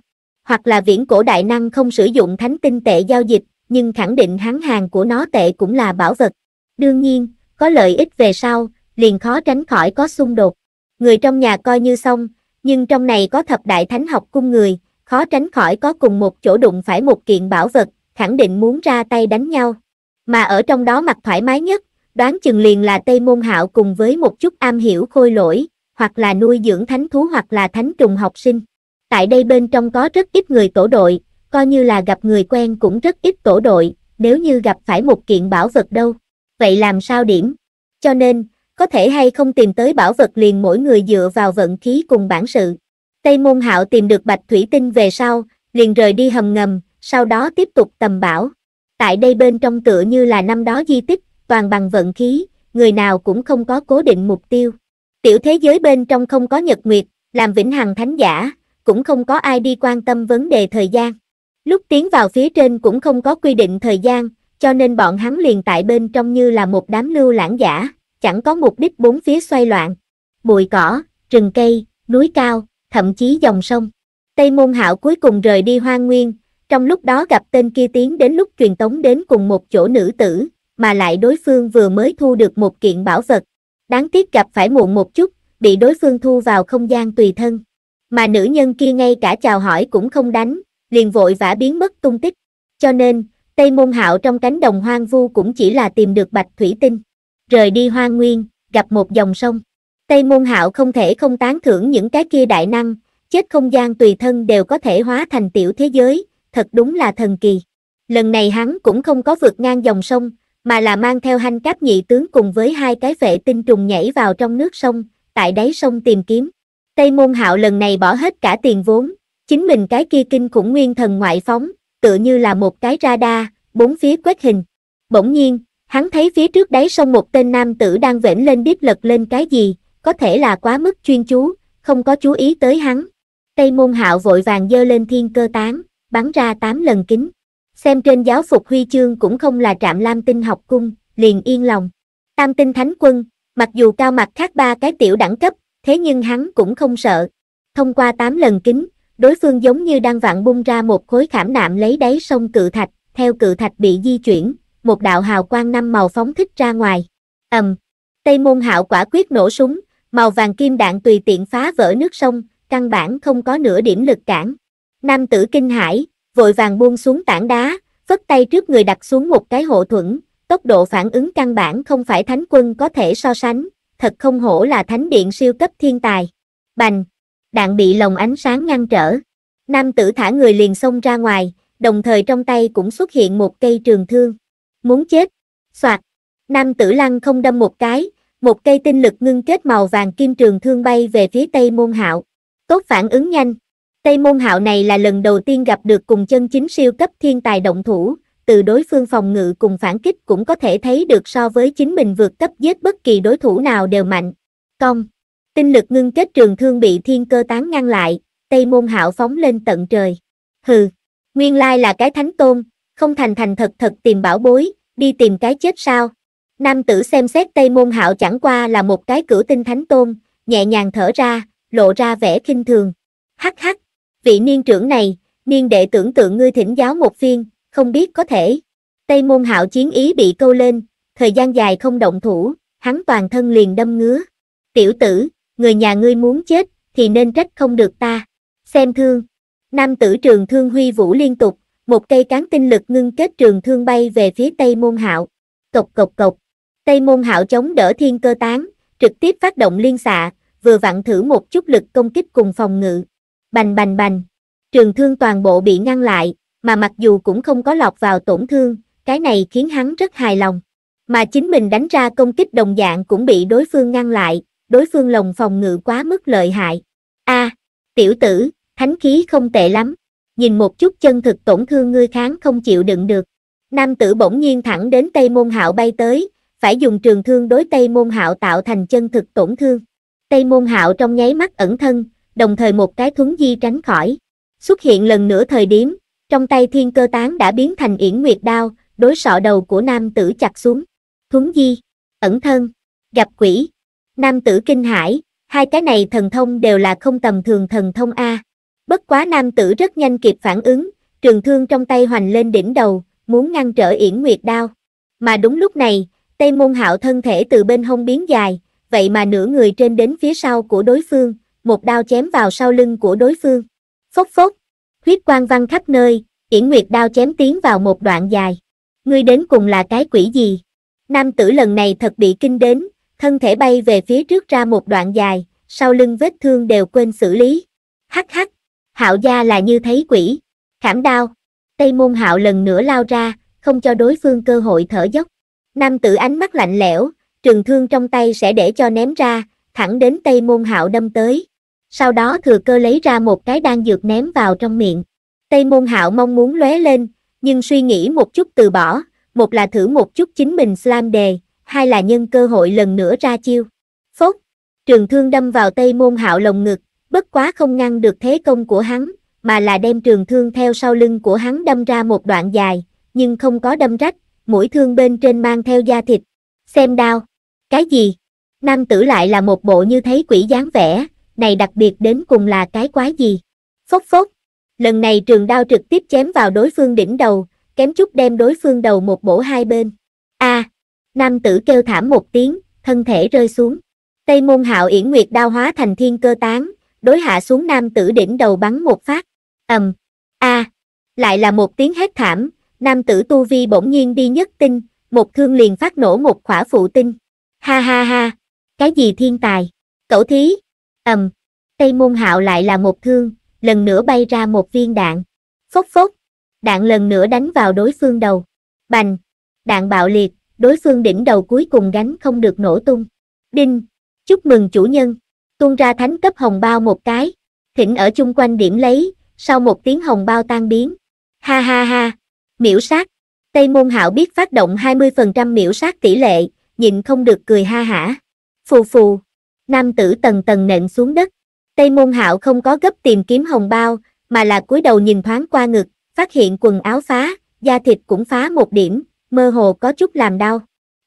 Hoặc là viễn cổ đại năng không sử dụng thánh tinh tệ giao dịch, nhưng khẳng định hắn hàng của nó tệ cũng là bảo vật. Đương nhiên, có lợi ích về sau, liền khó tránh khỏi có xung đột. Người trong nhà coi như xong, nhưng trong này có thập đại thánh học cung người, khó tránh khỏi có cùng một chỗ đụng phải một kiện bảo vật, khẳng định muốn ra tay đánh nhau. Mà ở trong đó mặt thoải mái nhất, đoán chừng liền là Tây Môn Hạo cùng với một chút am hiểu khôi lỗi, hoặc là nuôi dưỡng thánh thú hoặc là thánh trùng học sinh. Tại đây bên trong có rất ít người tổ đội, coi như là gặp người quen cũng rất ít tổ đội, nếu như gặp phải một kiện bảo vật đâu. Vậy làm sao điểm? Cho nên, có thể hay không tìm tới bảo vật liền mỗi người dựa vào vận khí cùng bản sự. Tây Môn Hạo tìm được bạch thủy tinh về sau, liền rời đi hầm ngầm, sau đó tiếp tục tầm bảo. Tại đây bên trong tựa như là năm đó di tích, toàn bằng vận khí, người nào cũng không có cố định mục tiêu. Tiểu thế giới bên trong không có nhật nguyệt, làm vĩnh hằng thánh giả, cũng không có ai đi quan tâm vấn đề thời gian. Lúc tiến vào phía trên cũng không có quy định thời gian, cho nên bọn hắn liền tại bên trong như là một đám lưu lãng giả, chẳng có mục đích bốn phía xoay loạn. Bụi cỏ, rừng cây, núi cao, thậm chí dòng sông. Tây Môn Hạo cuối cùng rời đi Hoa nguyên, trong lúc đó gặp tên kia tiến đến lúc truyền tống đến cùng một chỗ nữ tử, mà lại đối phương vừa mới thu được một kiện bảo vật. Đáng tiếc gặp phải muộn một chút, bị đối phương thu vào không gian tùy thân. Mà nữ nhân kia ngay cả chào hỏi cũng không đánh, liền vội vã biến mất tung tích. Cho nên, Tây Môn Hạo trong cánh đồng hoang vu cũng chỉ là tìm được bạch thủy tinh. Rời đi Hoa nguyên, gặp một dòng sông. Tây môn hạo không thể không tán thưởng những cái kia đại năng, chết không gian tùy thân đều có thể hóa thành tiểu thế giới, thật đúng là thần kỳ. Lần này hắn cũng không có vượt ngang dòng sông, mà là mang theo hanh cáp nhị tướng cùng với hai cái vệ tinh trùng nhảy vào trong nước sông, tại đáy sông tìm kiếm. Tây môn hạo lần này bỏ hết cả tiền vốn, chính mình cái kia kinh khủng nguyên thần ngoại phóng, tựa như là một cái radar, bốn phía quét hình. Bỗng nhiên, hắn thấy phía trước đáy sông một tên nam tử đang vểnh lên điếp lật lên cái gì, có thể là quá mức chuyên chú, không có chú ý tới hắn. Tây môn hạo vội vàng dơ lên thiên cơ tán, bắn ra 8 lần kính. Xem trên giáo phục huy chương cũng không là trạm lam tinh học cung, liền yên lòng. Tam tinh thánh quân, mặc dù cao mặt khác ba cái tiểu đẳng cấp, thế nhưng hắn cũng không sợ. Thông qua 8 lần kính, đối phương giống như đang vặn bung ra một khối khảm nạm lấy đáy sông cự thạch, theo cự thạch bị di chuyển, một đạo hào quang năm màu phóng thích ra ngoài. ầm, Tây môn hạo quả quyết nổ súng, Màu vàng kim đạn tùy tiện phá vỡ nước sông, căn bản không có nửa điểm lực cản. Nam tử kinh hải vội vàng buông xuống tảng đá, vất tay trước người đặt xuống một cái hộ thuẫn, tốc độ phản ứng căn bản không phải thánh quân có thể so sánh, thật không hổ là thánh điện siêu cấp thiên tài. Bành! Đạn bị lồng ánh sáng ngăn trở. Nam tử thả người liền xông ra ngoài, đồng thời trong tay cũng xuất hiện một cây trường thương. Muốn chết! Soạt! Nam tử lăng không đâm một cái, một cây tinh lực ngưng kết màu vàng kim trường thương bay về phía Tây Môn Hạo. Tốt phản ứng nhanh. Tây Môn Hạo này là lần đầu tiên gặp được cùng chân chính siêu cấp thiên tài động thủ, từ đối phương phòng ngự cùng phản kích cũng có thể thấy được so với chính mình vượt cấp giết bất kỳ đối thủ nào đều mạnh. Công. Tinh lực ngưng kết trường thương bị thiên cơ tán ngăn lại, Tây Môn Hạo phóng lên tận trời. Hừ, nguyên lai là cái thánh tôn, không thành thành thật thật tìm bảo bối, đi tìm cái chết sao? Nam tử xem xét Tây Môn Hạo chẳng qua là một cái cửu tinh thánh tôn, nhẹ nhàng thở ra, lộ ra vẻ kinh thường. Hắc hắc, vị niên trưởng này, niên đệ tưởng tượng ngươi thỉnh giáo một phiên, không biết có thể. Tây Môn Hạo chiến ý bị câu lên, thời gian dài không động thủ, hắn toàn thân liền đâm ngứa. Tiểu tử, người nhà ngươi muốn chết, thì nên trách không được ta. Xem thương. Nam tử trường thương huy vũ liên tục, một cây cán tinh lực ngưng kết trường thương bay về phía Tây Môn Hạo. Cộc cộc cộc. Tây môn hạo chống đỡ thiên cơ tán, trực tiếp phát động liên xạ, vừa vặn thử một chút lực công kích cùng phòng ngự. Bành bành bành, trường thương toàn bộ bị ngăn lại, mà mặc dù cũng không có lọt vào tổn thương, cái này khiến hắn rất hài lòng. Mà chính mình đánh ra công kích đồng dạng cũng bị đối phương ngăn lại, đối phương lồng phòng ngự quá mức lợi hại. a à, tiểu tử, thánh khí không tệ lắm, nhìn một chút chân thực tổn thương ngươi kháng không chịu đựng được. Nam tử bỗng nhiên thẳng đến Tây Môn Hạo bay tới, phải dùng trường thương đối Tây Môn Hạo tạo thành chân thực tổn thương. Tây Môn Hạo trong nháy mắt ẩn thân, đồng thời một cái thuấn di tránh khỏi. Xuất hiện lần nữa thời điểm, trong tay thiên cơ tán đã biến thành yển nguyệt đao, đối sọ đầu của nam tử chặt xuống. Thuấn di, ẩn thân, gặp quỷ. Nam tử kinh hải, hai cái này thần thông đều là không tầm thường thần thông A. Bất quá nam tử rất nhanh kịp phản ứng, trường thương trong tay hoành lên đỉnh đầu, muốn ngăn trở yển nguyệt đao. Mà đúng lúc này, Tây môn hạo thân thể từ bên hông biến dài, vậy mà nửa người trên đến phía sau của đối phương, một đao chém vào sau lưng của đối phương. Phốc phốc, huyết quang văng khắp nơi, yển nguyệt đao chém tiến vào một đoạn dài. Ngươi đến cùng là cái quỷ gì? Nam tử lần này thật bị kinh đến, thân thể bay về phía trước ra một đoạn dài, sau lưng vết thương đều quên xử lý. Hắc hắc, hạo gia là như thấy quỷ. Khảm đao, Tây môn hạo lần nữa lao ra, không cho đối phương cơ hội thở dốc. Nam tử ánh mắt lạnh lẽo, trường thương trong tay sẽ để cho ném ra, thẳng đến Tây Môn Hạo đâm tới. Sau đó thừa cơ lấy ra một cái đan dược ném vào trong miệng. Tây Môn Hạo mong muốn lóe lên, nhưng suy nghĩ một chút từ bỏ, một là thử một chút chính mình slam đề, hai là nhân cơ hội lần nữa ra chiêu. Phốt, trường thương đâm vào Tây Môn Hạo lồng ngực, bất quá không ngăn được thế công của hắn, mà là đem trường thương theo sau lưng của hắn đâm ra một đoạn dài, nhưng không có đâm rách, mũi thương bên trên mang theo da thịt. Xem đao. Cái gì? Nam tử lại là một bộ như thấy quỷ dáng vẻ, này đặc biệt đến cùng là cái quái gì? Phốc phốc. Lần này trường đao trực tiếp chém vào đối phương đỉnh đầu, kém chút đem đối phương đầu một bổ hai bên. A. À, nam tử kêu thảm một tiếng, thân thể rơi xuống. Tây môn hạo yển nguyệt đao hóa thành thiên cơ tán, đối hạ xuống nam tử đỉnh đầu bắn một phát. ầm, a, à, lại là một tiếng hét thảm, nam tử tu vi bỗng nhiên đi nhất tinh, một thương liền phát nổ một khỏa phụ tinh. Ha ha ha, cái gì thiên tài, cẩu thí, ầm, Tây Môn Hạo lại là một thương, lần nữa bay ra một viên đạn. Phốc phốc, đạn lần nữa đánh vào đối phương đầu. Bành, đạn bạo liệt, đối phương đỉnh đầu cuối cùng gánh không được nổ tung. Đinh, chúc mừng chủ nhân, tuôn ra thánh cấp hồng bao một cái, thỉnh ở chung quanh điểm lấy, sau một tiếng hồng bao tan biến. Ha ha ha, Miễu sát. Tây môn hạo biết phát động 20% miễu sát tỷ lệ, nhịn không được cười ha hả. Phù phù. Nam tử tầng tầng nện xuống đất. Tây môn hạo không có gấp tìm kiếm hồng bao, mà là cúi đầu nhìn thoáng qua ngực, phát hiện quần áo phá, da thịt cũng phá một điểm, mơ hồ có chút làm đau.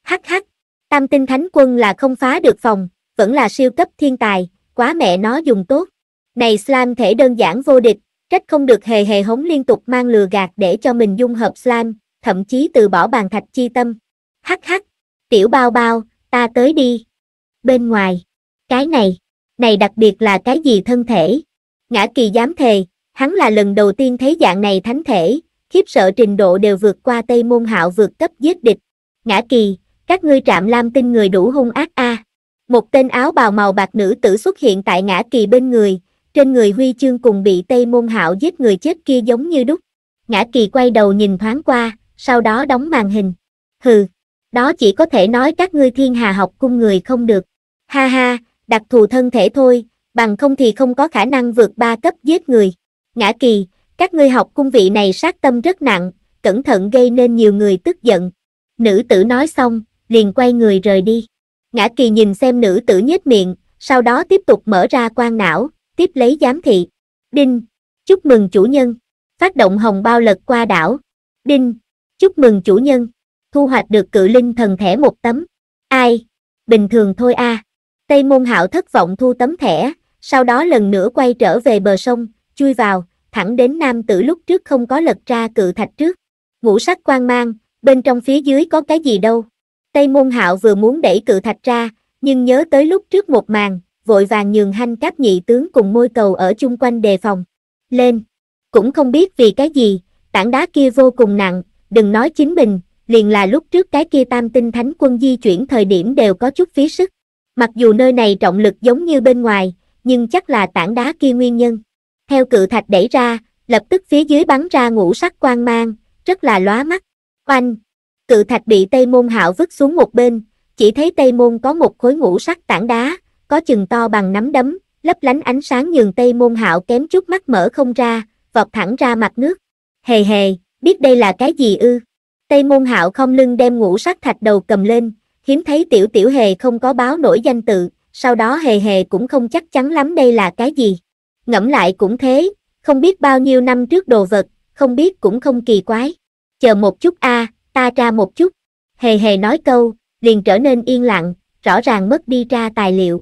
Hắc hắc. Tam tinh thánh quân là không phá được phòng, vẫn là siêu cấp thiên tài, quá mẹ nó dùng tốt. Này slam thể đơn giản vô địch, Trách không được hề hề hống liên tục mang lừa gạt để cho mình dung hợp slime, thậm chí từ bỏ bàn thạch chi tâm. Hắc hắc, tiểu bao bao, ta tới đi. Bên ngoài, cái này, này đặc biệt là cái gì thân thể? Ngã kỳ dám thề, hắn là lần đầu tiên thấy dạng này thánh thể, khiếp sợ trình độ đều vượt qua Tây Môn Hạo vượt cấp giết địch. Ngã kỳ, các ngươi trạm lam tin người đủ hung ác a. À. Một tên áo bào màu bạc nữ tử xuất hiện tại ngã kỳ bên người, trên người huy chương cùng bị Tây Môn Hạo giết người chết kia giống như đúc. Ngã kỳ quay đầu nhìn thoáng qua, sau đó đóng màn hình. Hừ, đó chỉ có thể nói các ngươi thiên hà học cung người không được. Ha ha, đặc thù thân thể thôi, bằng không thì không có khả năng vượt ba cấp giết người. Ngã kỳ, các ngươi học cung vị này sát tâm rất nặng, cẩn thận gây nên nhiều người tức giận. Nữ tử nói xong, liền quay người rời đi. Ngã kỳ nhìn xem nữ tử nhếch miệng, sau đó tiếp tục mở ra quan não, tiếp lấy giám thị. Đinh, chúc mừng chủ nhân, phát động hồng bao lật qua đảo. Đinh, chúc mừng chủ nhân, thu hoạch được cự linh thần thẻ một tấm. Ai, bình thường thôi a. À. Tây môn hạo thất vọng thu tấm thẻ, sau đó lần nữa quay trở về bờ sông, chui vào, thẳng đến nam tử lúc trước không có lật ra cự thạch trước. Ngũ sắc quang mang, bên trong phía dưới có cái gì đâu. Tây môn hạo vừa muốn đẩy cự thạch ra, nhưng nhớ tới lúc trước một màn, vội vàng nhường hanh các nhị tướng cùng môi cầu ở chung quanh đề phòng. Lên! Cũng không biết vì cái gì, tảng đá kia vô cùng nặng, đừng nói chính mình, liền là lúc trước cái kia tam tinh thánh quân di chuyển thời điểm đều có chút phí sức. Mặc dù nơi này trọng lực giống như bên ngoài, nhưng chắc là tảng đá kia nguyên nhân. Theo cự thạch đẩy ra, lập tức phía dưới bắn ra ngũ sắc quang mang, rất là lóa mắt. Oanh! Cự thạch bị Tây Môn Hạo vứt xuống một bên, chỉ thấy Tây Môn có một khối ngũ sắc tảng đá, có chừng to bằng nắm đấm, lấp lánh ánh sáng nhường Tây Môn Hạo kém chút mắt mở không ra, vọt thẳng ra mặt nước. Hề hề, biết đây là cái gì ư? Tây Môn Hạo không lưng đem ngũ sắc thạch đầu cầm lên, hiếm thấy tiểu tiểu hề không có báo nổi danh tự, sau đó hề hề cũng không chắc chắn lắm đây là cái gì. Ngẫm lại cũng thế, không biết bao nhiêu năm trước đồ vật, không biết cũng không kỳ quái. Chờ một chút a, à, ta ra một chút. Hề hề nói câu, liền trở nên yên lặng, rõ ràng mất đi ra tài liệu.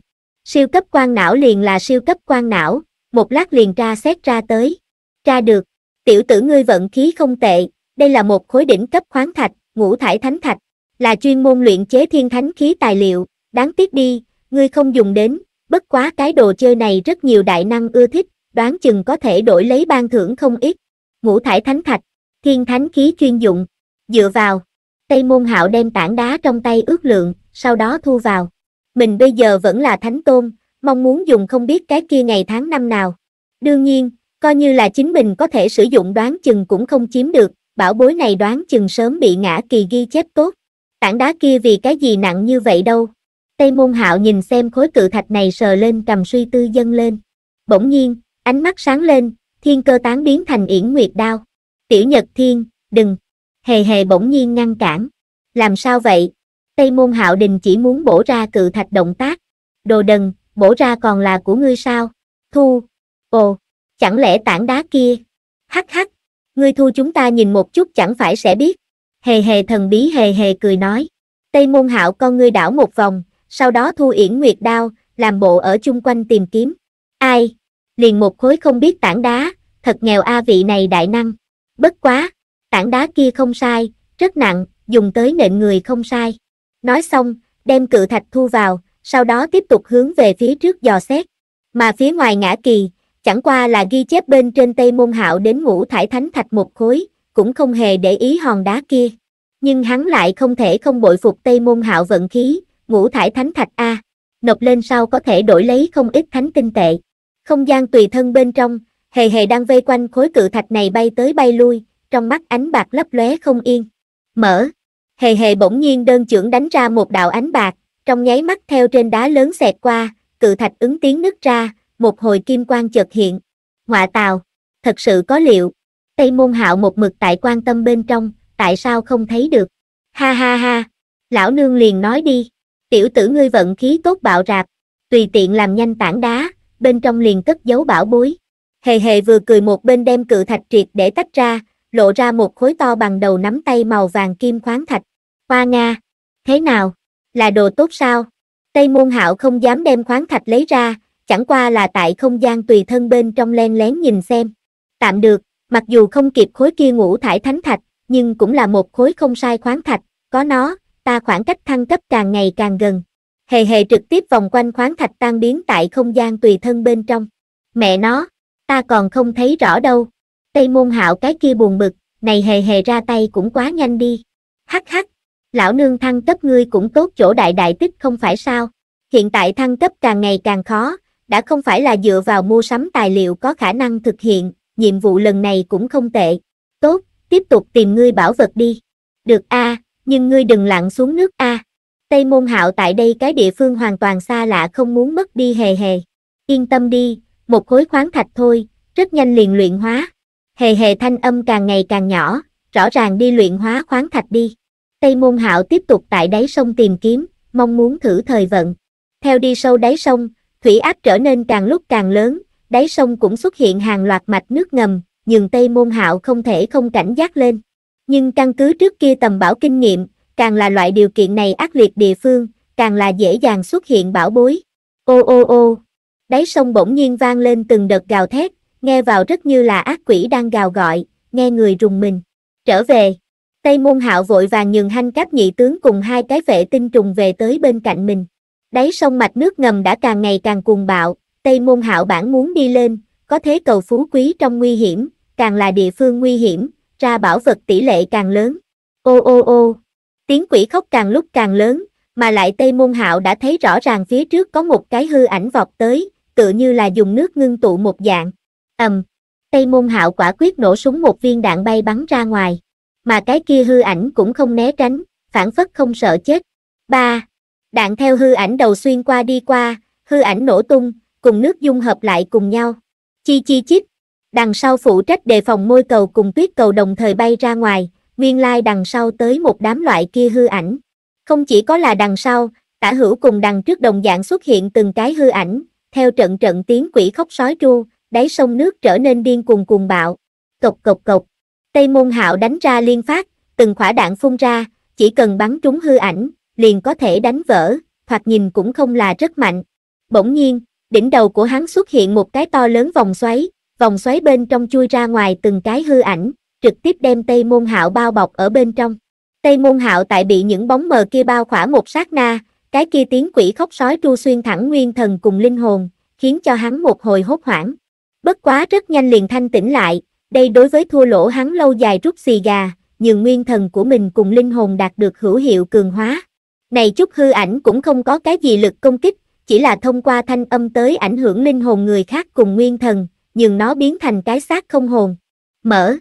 Siêu cấp quan não liền là siêu cấp quan não, một lát liền tra xét ra tới. Tra được, tiểu tử ngươi vận khí không tệ, đây là một khối đỉnh cấp khoáng thạch, ngũ thải thánh thạch, là chuyên môn luyện chế thiên thánh khí tài liệu, đáng tiếc đi, ngươi không dùng đến, bất quá cái đồ chơi này rất nhiều đại năng ưa thích, đoán chừng có thể đổi lấy ban thưởng không ít. Ngũ thải thánh thạch, thiên thánh khí chuyên dụng, dựa vào, Tây Môn Hạo đem tảng đá trong tay ước lượng, sau đó thu vào mình bây giờ vẫn là thánh tôn, mong muốn dùng không biết cái kia ngày tháng năm nào. Đương nhiên, coi như là chính mình có thể sử dụng đoán chừng cũng không chiếm được, bảo bối này đoán chừng sớm bị ngã kỳ ghi chép tốt. Tảng đá kia vì cái gì nặng như vậy đâu. Tây môn hạo nhìn xem khối cự thạch này sờ lên cầm suy tư dâng lên. Bỗng nhiên, ánh mắt sáng lên, thiên cơ tán biến thành yển nguyệt đao. Tiểu nhật thiên, đừng. Hề hề bỗng nhiên ngăn cản. Làm sao vậy, Tây môn hạo đình chỉ muốn bổ ra cự thạch động tác. Đồ đần, bổ ra còn là của ngươi sao? Thu. Ồ, chẳng lẽ tảng đá kia? Hắc hắc, ngươi thu chúng ta nhìn một chút chẳng phải sẽ biết. Hề hề thần bí hề hề cười nói. Tây môn hạo con ngươi đảo một vòng, sau đó thu yển nguyệt đao, làm bộ ở chung quanh tìm kiếm. Ai? Liền một khối không biết tảng đá, thật nghèo a vị này đại năng. Bất quá, tảng đá kia không sai, rất nặng, dùng tới nện người không sai. Nói xong, đem cự thạch thu vào, sau đó tiếp tục hướng về phía trước dò xét. Mà phía ngoài ngã kỳ, chẳng qua là ghi chép bên trên Tây Môn Hạo đến ngũ thải thánh thạch một khối, cũng không hề để ý hòn đá kia. Nhưng hắn lại không thể không bội phục Tây Môn Hạo vận khí, ngũ thải thánh thạch A. Nộp lên sau có thể đổi lấy không ít thánh tinh tệ. Không gian tùy thân bên trong, hề hề đang vây quanh khối cự thạch này bay tới bay lui, trong mắt ánh bạc lấp lóe không yên. Mở. Hề hề bỗng nhiên đơn trưởng đánh ra một đạo ánh bạc, trong nháy mắt theo trên đá lớn xẹt qua, cự thạch ứng tiếng nứt ra, một hồi kim quang chợt hiện. Họa tào, thật sự có liệu. Tây môn hạo một mực tại quan tâm bên trong, tại sao không thấy được. Ha ha ha, lão nương liền nói đi. Tiểu tử ngươi vận khí tốt bạo rạp, tùy tiện làm nhanh tảng đá, bên trong liền cất giấu bảo bối. Hề hề vừa cười một bên đem cự thạch triệt để tách ra, lộ ra một khối to bằng đầu nắm tay màu vàng kim khoáng thạch. Hoa Nga, thế nào? Là đồ tốt sao? Tây Môn Hạo không dám đem khoáng thạch lấy ra, chẳng qua là tại không gian tùy thân bên trong len lén nhìn xem. Tạm được, mặc dù không kịp khối kia ngũ thải thánh thạch, nhưng cũng là một khối không sai khoáng thạch, có nó, ta khoảng cách thăng cấp càng ngày càng gần. Hề hề trực tiếp vòng quanh khoáng thạch tan biến tại không gian tùy thân bên trong. Mẹ nó, ta còn không thấy rõ đâu. Tây môn hạo cái kia buồn bực, này hề hề ra tay cũng quá nhanh đi. Hắc hắc, lão nương thăng cấp ngươi cũng tốt chỗ đại đại tích không phải sao. Hiện tại thăng cấp càng ngày càng khó, đã không phải là dựa vào mua sắm tài liệu có khả năng thực hiện, nhiệm vụ lần này cũng không tệ. Tốt, tiếp tục tìm ngươi bảo vật đi. Được a, nhưng ngươi đừng lặn xuống nước a. Tây môn hạo tại đây cái địa phương hoàn toàn xa lạ không muốn mất đi hề hề. Yên tâm đi, một khối khoáng thạch thôi, rất nhanh liền luyện hóa hề hề thanh âm càng ngày càng nhỏ, rõ ràng đi luyện hóa khoáng thạch đi. Tây môn hạo tiếp tục tại đáy sông tìm kiếm, mong muốn thử thời vận. Theo đi sâu đáy sông, thủy áp trở nên càng lúc càng lớn, đáy sông cũng xuất hiện hàng loạt mạch nước ngầm, nhưng Tây môn hạo không thể không cảnh giác lên. Nhưng căn cứ trước kia tầm bảo kinh nghiệm, càng là loại điều kiện này ác liệt địa phương, càng là dễ dàng xuất hiện bảo bối. Ô ô ô, đáy sông bỗng nhiên vang lên từng đợt gào thét, nghe vào rất như là ác quỷ đang gào gọi, nghe người rùng mình. Trở về, Tây Môn Hạo vội vàng nhường hanh cáp nhị tướng cùng hai cái vệ tinh trùng về tới bên cạnh mình. Đáy sông mạch nước ngầm đã càng ngày càng cuồng bạo, Tây Môn Hạo bản muốn đi lên, có thế cầu phú quý trong nguy hiểm, càng là địa phương nguy hiểm, ra bảo vật tỷ lệ càng lớn. Ô ô ô, tiếng quỷ khóc càng lúc càng lớn, mà lại Tây Môn Hạo đã thấy rõ ràng phía trước có một cái hư ảnh vọt tới, tự như là dùng nước ngưng tụ một dạng ầm tây môn hạo quả quyết nổ súng một viên đạn bay bắn ra ngoài mà cái kia hư ảnh cũng không né tránh phản phất không sợ chết ba đạn theo hư ảnh đầu xuyên qua đi qua hư ảnh nổ tung cùng nước dung hợp lại cùng nhau chi chi chít đằng sau phụ trách đề phòng môi cầu cùng tuyết cầu đồng thời bay ra ngoài nguyên lai đằng sau tới một đám loại kia hư ảnh không chỉ có là đằng sau tả hữu cùng đằng trước đồng dạng xuất hiện từng cái hư ảnh theo trận trận tiếng quỷ khóc sói tru đáy sông nước trở nên điên cuồng cuồng bạo. Cộc cộc cộc, Tây Môn Hạo đánh ra liên phát, từng khỏa đạn phun ra, chỉ cần bắn trúng hư ảnh, liền có thể đánh vỡ, hoặc nhìn cũng không là rất mạnh. Bỗng nhiên, đỉnh đầu của hắn xuất hiện một cái to lớn vòng xoáy, vòng xoáy bên trong chui ra ngoài từng cái hư ảnh, trực tiếp đem Tây Môn Hạo bao bọc ở bên trong. Tây Môn Hạo tại bị những bóng mờ kia bao khỏa một sát na, cái kia tiếng quỷ khóc sói tru xuyên thẳng nguyên thần cùng linh hồn, khiến cho hắn một hồi hốt hoảng. Bất quá rất nhanh liền thanh tĩnh lại, đây đối với thua lỗ hắn lâu dài rút xì gà, nhường nguyên thần của mình cùng linh hồn đạt được hữu hiệu cường hóa. Này chút hư ảnh cũng không có cái gì lực công kích, chỉ là thông qua thanh âm tới ảnh hưởng linh hồn người khác cùng nguyên thần, nhưng nó biến thành cái xác không hồn. Mở.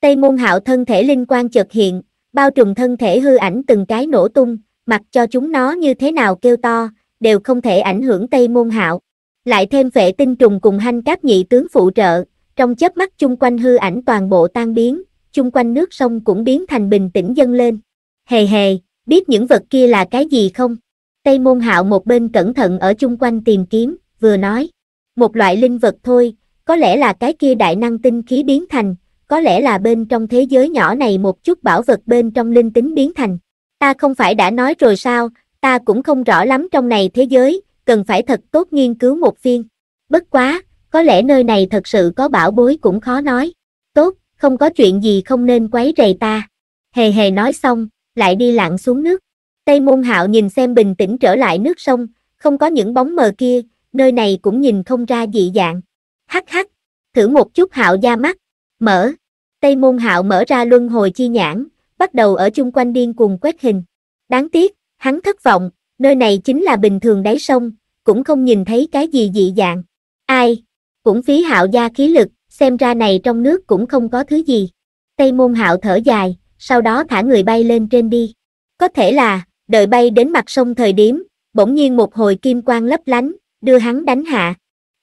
Tây môn hạo thân thể linh quan chợt hiện, bao trùm thân thể hư ảnh từng cái nổ tung, mặc cho chúng nó như thế nào kêu to, đều không thể ảnh hưởng Tây môn hạo lại thêm vệ tinh trùng cùng hanh các nhị tướng phụ trợ, trong chớp mắt chung quanh hư ảnh toàn bộ tan biến, chung quanh nước sông cũng biến thành bình tĩnh dâng lên. Hề hề, biết những vật kia là cái gì không? Tây môn hạo một bên cẩn thận ở chung quanh tìm kiếm, vừa nói. Một loại linh vật thôi, có lẽ là cái kia đại năng tinh khí biến thành, có lẽ là bên trong thế giới nhỏ này một chút bảo vật bên trong linh tính biến thành. Ta không phải đã nói rồi sao, ta cũng không rõ lắm trong này thế giới, cần phải thật tốt nghiên cứu một phiên. Bất quá, có lẽ nơi này thật sự có bảo bối cũng khó nói. Tốt, không có chuyện gì không nên quấy rầy ta. Hề hề nói xong, lại đi lặn xuống nước. Tây môn hạo nhìn xem bình tĩnh trở lại nước sông, không có những bóng mờ kia, nơi này cũng nhìn không ra dị dạng. Hắc hắc, thử một chút hạo da mắt, mở. Tây môn hạo mở ra luân hồi chi nhãn, bắt đầu ở chung quanh điên cuồng quét hình. Đáng tiếc, hắn thất vọng, nơi này chính là bình thường đáy sông, cũng không nhìn thấy cái gì dị dạng. Ai? Cũng phí hạo gia khí lực, xem ra này trong nước cũng không có thứ gì. Tây môn hạo thở dài, sau đó thả người bay lên trên đi. Có thể là, đợi bay đến mặt sông thời điểm, bỗng nhiên một hồi kim quang lấp lánh, đưa hắn đánh hạ.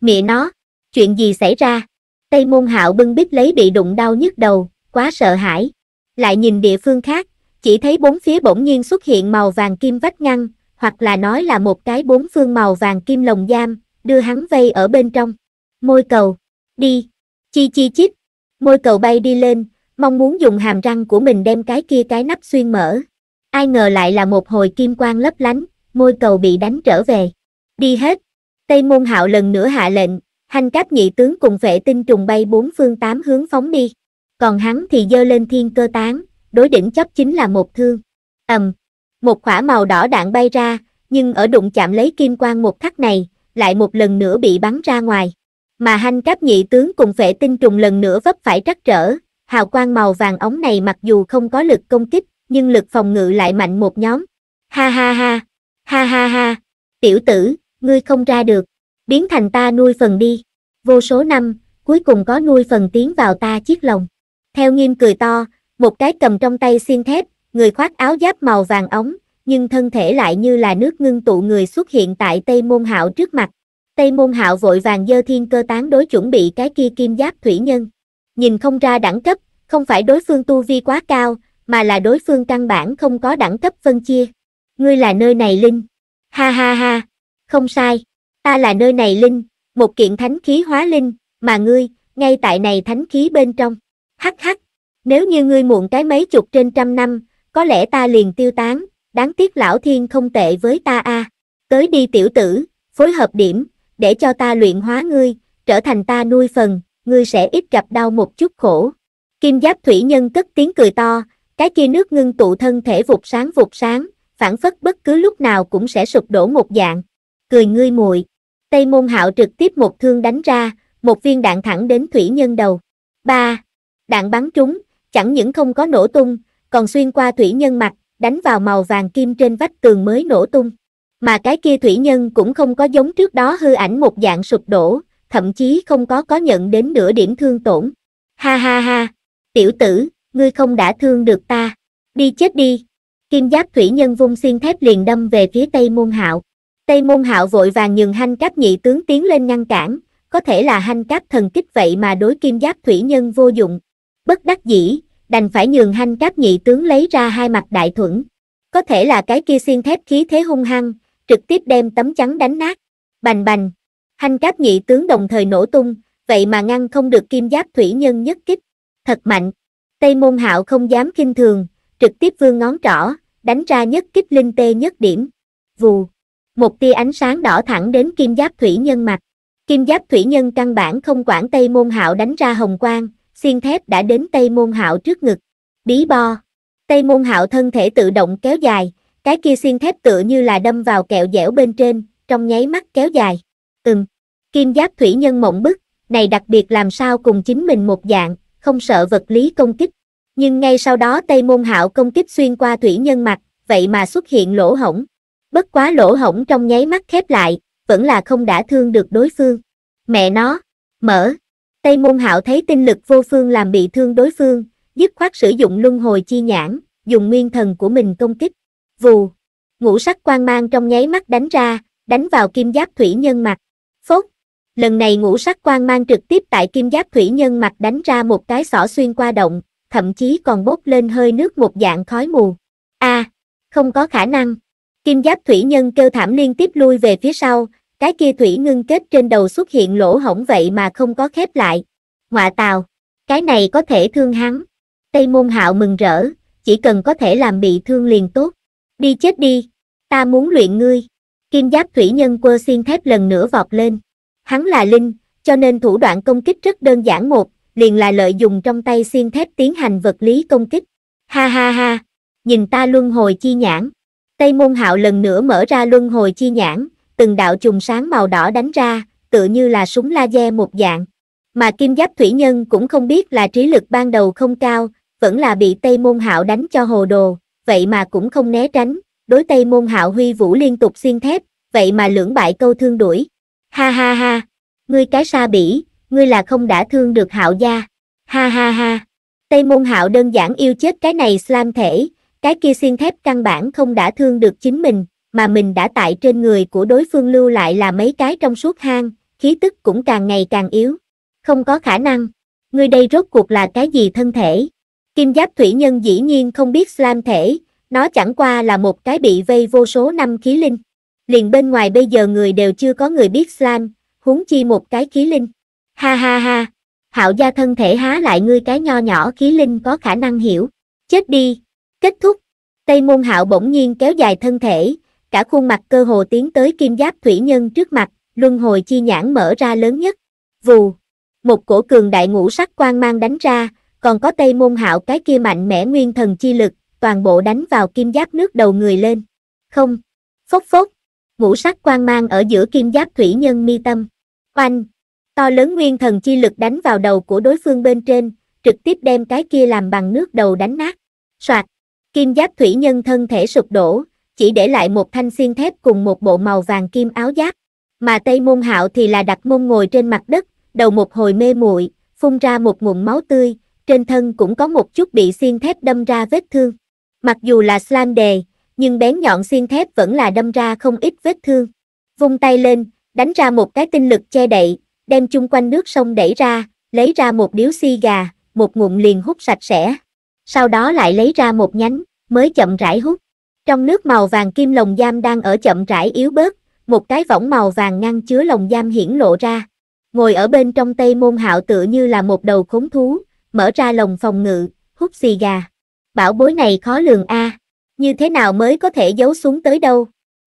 Mẹ nó, chuyện gì xảy ra? Tây môn hạo bưng bít lấy bị đụng đau nhức đầu, quá sợ hãi. Lại nhìn địa phương khác, chỉ thấy bốn phía bỗng nhiên xuất hiện màu vàng kim vách ngăn, hoặc là nói là một cái bốn phương màu vàng kim lồng giam, đưa hắn vây ở bên trong. Môi cầu, đi, chi chi chít, môi cầu bay đi lên, mong muốn dùng hàm răng của mình đem cái kia cái nắp xuyên mở. Ai ngờ lại là một hồi kim quang lấp lánh, môi cầu bị đánh trở về. Đi hết. Tây môn hạo lần nữa hạ lệnh, hành cáp nhị tướng cùng vệ tinh trùng bay bốn phương tám hướng phóng đi. Còn hắn thì dơ lên thiên cơ tán, đối đỉnh chấp chính là một thương. ầm, um, một khỏa màu đỏ đạn bay ra, nhưng ở đụng chạm lấy kim quang một khắc này, lại một lần nữa bị bắn ra ngoài. Mà hanh cáp nhị tướng cùng phệ tinh trùng lần nữa vấp phải trắc trở, hào quang màu vàng ống này mặc dù không có lực công kích, nhưng lực phòng ngự lại mạnh một nhóm. Ha ha ha, ha ha ha, tiểu tử, ngươi không ra được, biến thành ta nuôi phần đi. Vô số năm, cuối cùng có nuôi phần tiến vào ta chiếc lồng. Theo nghiêm cười to, một cái cầm trong tay xiên thép, người khoác áo giáp màu vàng ống, nhưng thân thể lại như là nước ngưng tụ người xuất hiện tại Tây Môn Hạo trước mặt. Tây Môn Hạo vội vàng dơ thiên cơ tán đối chuẩn bị cái kia kim giáp thủy nhân. Nhìn không ra đẳng cấp, không phải đối phương tu vi quá cao, mà là đối phương căn bản không có đẳng cấp phân chia. Ngươi là nơi này Linh. Ha ha ha, không sai, ta là nơi này Linh, một kiện thánh khí hóa Linh, mà ngươi, ngay tại này thánh khí bên trong. Hắc hắc, nếu như ngươi muộn cái mấy chục trên trăm năm, có lẽ ta liền tiêu tán, đáng tiếc lão thiên không tệ với ta a. À. Tới đi tiểu tử, phối hợp điểm, để cho ta luyện hóa ngươi, trở thành ta nuôi phần, ngươi sẽ ít gặp đau một chút khổ. Kim giáp thủy nhân cất tiếng cười to, cái kia nước ngưng tụ thân thể vụt sáng vụt sáng, phản phất bất cứ lúc nào cũng sẽ sụp đổ một dạng. Cười ngươi muội. Tây môn hạo trực tiếp một thương đánh ra, một viên đạn thẳng đến thủy nhân đầu. ba Đạn bắn trúng, chẳng những không có nổ tung, còn xuyên qua thủy nhân mặt, đánh vào màu vàng kim trên vách tường mới nổ tung. Mà cái kia thủy nhân cũng không có giống trước đó hư ảnh một dạng sụp đổ, thậm chí không có có nhận đến nửa điểm thương tổn. Ha ha ha, tiểu tử, ngươi không đã thương được ta, đi chết đi. Kim giáp thủy nhân vung xiên thép liền đâm về phía Tây Môn Hạo. Tây Môn Hạo vội vàng nhường hanh cáp nhị tướng tiến lên ngăn cản, có thể là hanh cáp thần kích vậy mà đối kim giáp thủy nhân vô dụng. Bất đắc dĩ, đành phải nhường hanh các nhị tướng lấy ra hai mặt đại thuẫn. Có thể là cái kia xiên thép khí thế hung hăng, trực tiếp đem tấm chắn đánh nát. Bành bành, hanh các nhị tướng đồng thời nổ tung, vậy mà ngăn không được kim giáp thủy nhân nhất kích. Thật mạnh, Tây Môn Hạo không dám kinh thường, trực tiếp vương ngón trỏ, đánh ra nhất kích linh tê nhất điểm. Vù, một tia ánh sáng đỏ thẳng đến kim giáp thủy nhân mặt. Kim giáp thủy nhân căn bản không quản Tây Môn Hạo đánh ra hồng quang, xiên thép đã đến Tây Môn Hạo trước ngực. Bí bo. Tây Môn Hạo thân thể tự động kéo dài, cái kia xiên thép tựa như là đâm vào kẹo dẻo bên trên, trong nháy mắt kéo dài. Ừm. Kim giáp thủy nhân mộng bức, này đặc biệt làm sao cùng chính mình một dạng, không sợ vật lý công kích. Nhưng ngay sau đó Tây Môn Hạo công kích xuyên qua thủy nhân mặt, vậy mà xuất hiện lỗ hổng. Bất quá lỗ hổng trong nháy mắt khép lại, vẫn là không đã thương được đối phương. Mẹ nó, mở. Tây môn hạo thấy tinh lực vô phương làm bị thương đối phương, dứt khoát sử dụng luân hồi chi nhãn, dùng nguyên thần của mình công kích. Vù, ngũ sắc quang mang trong nháy mắt đánh ra, đánh vào kim giáp thủy nhân mặt. Phốt, lần này ngũ sắc quang mang trực tiếp tại kim giáp thủy nhân mặt đánh ra một cái xỏ xuyên qua động, thậm chí còn bốc lên hơi nước một dạng khói mù. A, à, không có khả năng. Kim giáp thủy nhân kêu thảm liên tiếp lui về phía sau, cái kia thủy ngưng kết trên đầu xuất hiện lỗ hổng vậy mà không có khép lại. Ngoạ tào, cái này có thể thương hắn. Tây môn hạo mừng rỡ, chỉ cần có thể làm bị thương liền tốt. Đi chết đi, ta muốn luyện ngươi. Kim giáp thủy nhân quơ xiên thép lần nữa vọt lên. Hắn là linh, cho nên thủ đoạn công kích rất đơn giản một, liền là lợi dùng trong tay xiên thép tiến hành vật lý công kích. Ha ha ha, nhìn ta luân hồi chi nhãn. Tây môn hạo lần nữa mở ra luân hồi chi nhãn, từng đạo chùm sáng màu đỏ đánh ra, tựa như là súng laser một dạng. Mà kim giáp thủy nhân cũng không biết là trí lực ban đầu không cao, vẫn là bị Tây Môn Hạo đánh cho hồ đồ, vậy mà cũng không né tránh, đối Tây Môn Hạo huy vũ liên tục xiên thép, vậy mà lưỡng bại câu thương đuổi. Ha ha ha, ngươi cái sa bỉ, ngươi là không đã thương được Hạo gia. Ha ha ha. Tây Môn Hạo đơn giản yêu chết cái này slam thể, cái kia xiên thép căn bản không đã thương được chính mình, mà mình đã tại trên người của đối phương lưu lại là mấy cái trong suốt hang, khí tức cũng càng ngày càng yếu. Không có khả năng. người đây rốt cuộc là cái gì thân thể? Kim giáp thủy nhân dĩ nhiên không biết slam thể, nó chẳng qua là một cái bị vây vô số năm khí linh. Liền bên ngoài bây giờ người đều chưa có người biết slam, huống chi một cái khí linh. Ha ha ha, hạo gia thân thể há lại ngươi cái nho nhỏ khí linh có khả năng hiểu. Chết đi, kết thúc. Tây môn hạo bỗng nhiên kéo dài thân thể, cả khuôn mặt cơ hồ tiến tới kim giáp thủy nhân trước mặt, luân hồi chi nhãn mở ra lớn nhất. Vù, một cổ cường đại ngũ sắc quang mang đánh ra, còn có tây môn hạo cái kia mạnh mẽ nguyên thần chi lực, toàn bộ đánh vào kim giáp nước đầu người lên. Không, phốc phốc, ngũ sắc quang mang ở giữa kim giáp thủy nhân mi tâm. Oanh, to lớn nguyên thần chi lực đánh vào đầu của đối phương bên trên, trực tiếp đem cái kia làm bằng nước đầu đánh nát. Soạt, kim giáp thủy nhân thân thể sụp đổ, chỉ để lại một thanh xiên thép cùng một bộ màu vàng kim áo giáp. Mà Tây Môn Hạo thì là đặt mông ngồi trên mặt đất, đầu một hồi mê muội, phun ra một nguồn máu tươi, trên thân cũng có một chút bị xiên thép đâm ra vết thương. Mặc dù là slam đề, nhưng bén nhọn xiên thép vẫn là đâm ra không ít vết thương. Vung tay lên, đánh ra một cái tinh lực che đậy, đem chung quanh nước sông đẩy ra, lấy ra một điếu xi gà, một ngụm liền hút sạch sẽ. Sau đó lại lấy ra một nhánh, mới chậm rãi hút. Trong nước màu vàng kim lồng giam đang ở chậm rãi yếu bớt, một cái võng màu vàng ngăn chứa lồng giam hiển lộ ra. Ngồi ở bên trong tây môn hạo tự như là một đầu khốn thú, mở ra lồng phòng ngự, hút xì gà. Bảo bối này khó lường a, à. như thế nào mới có thể giấu xuống tới đâu?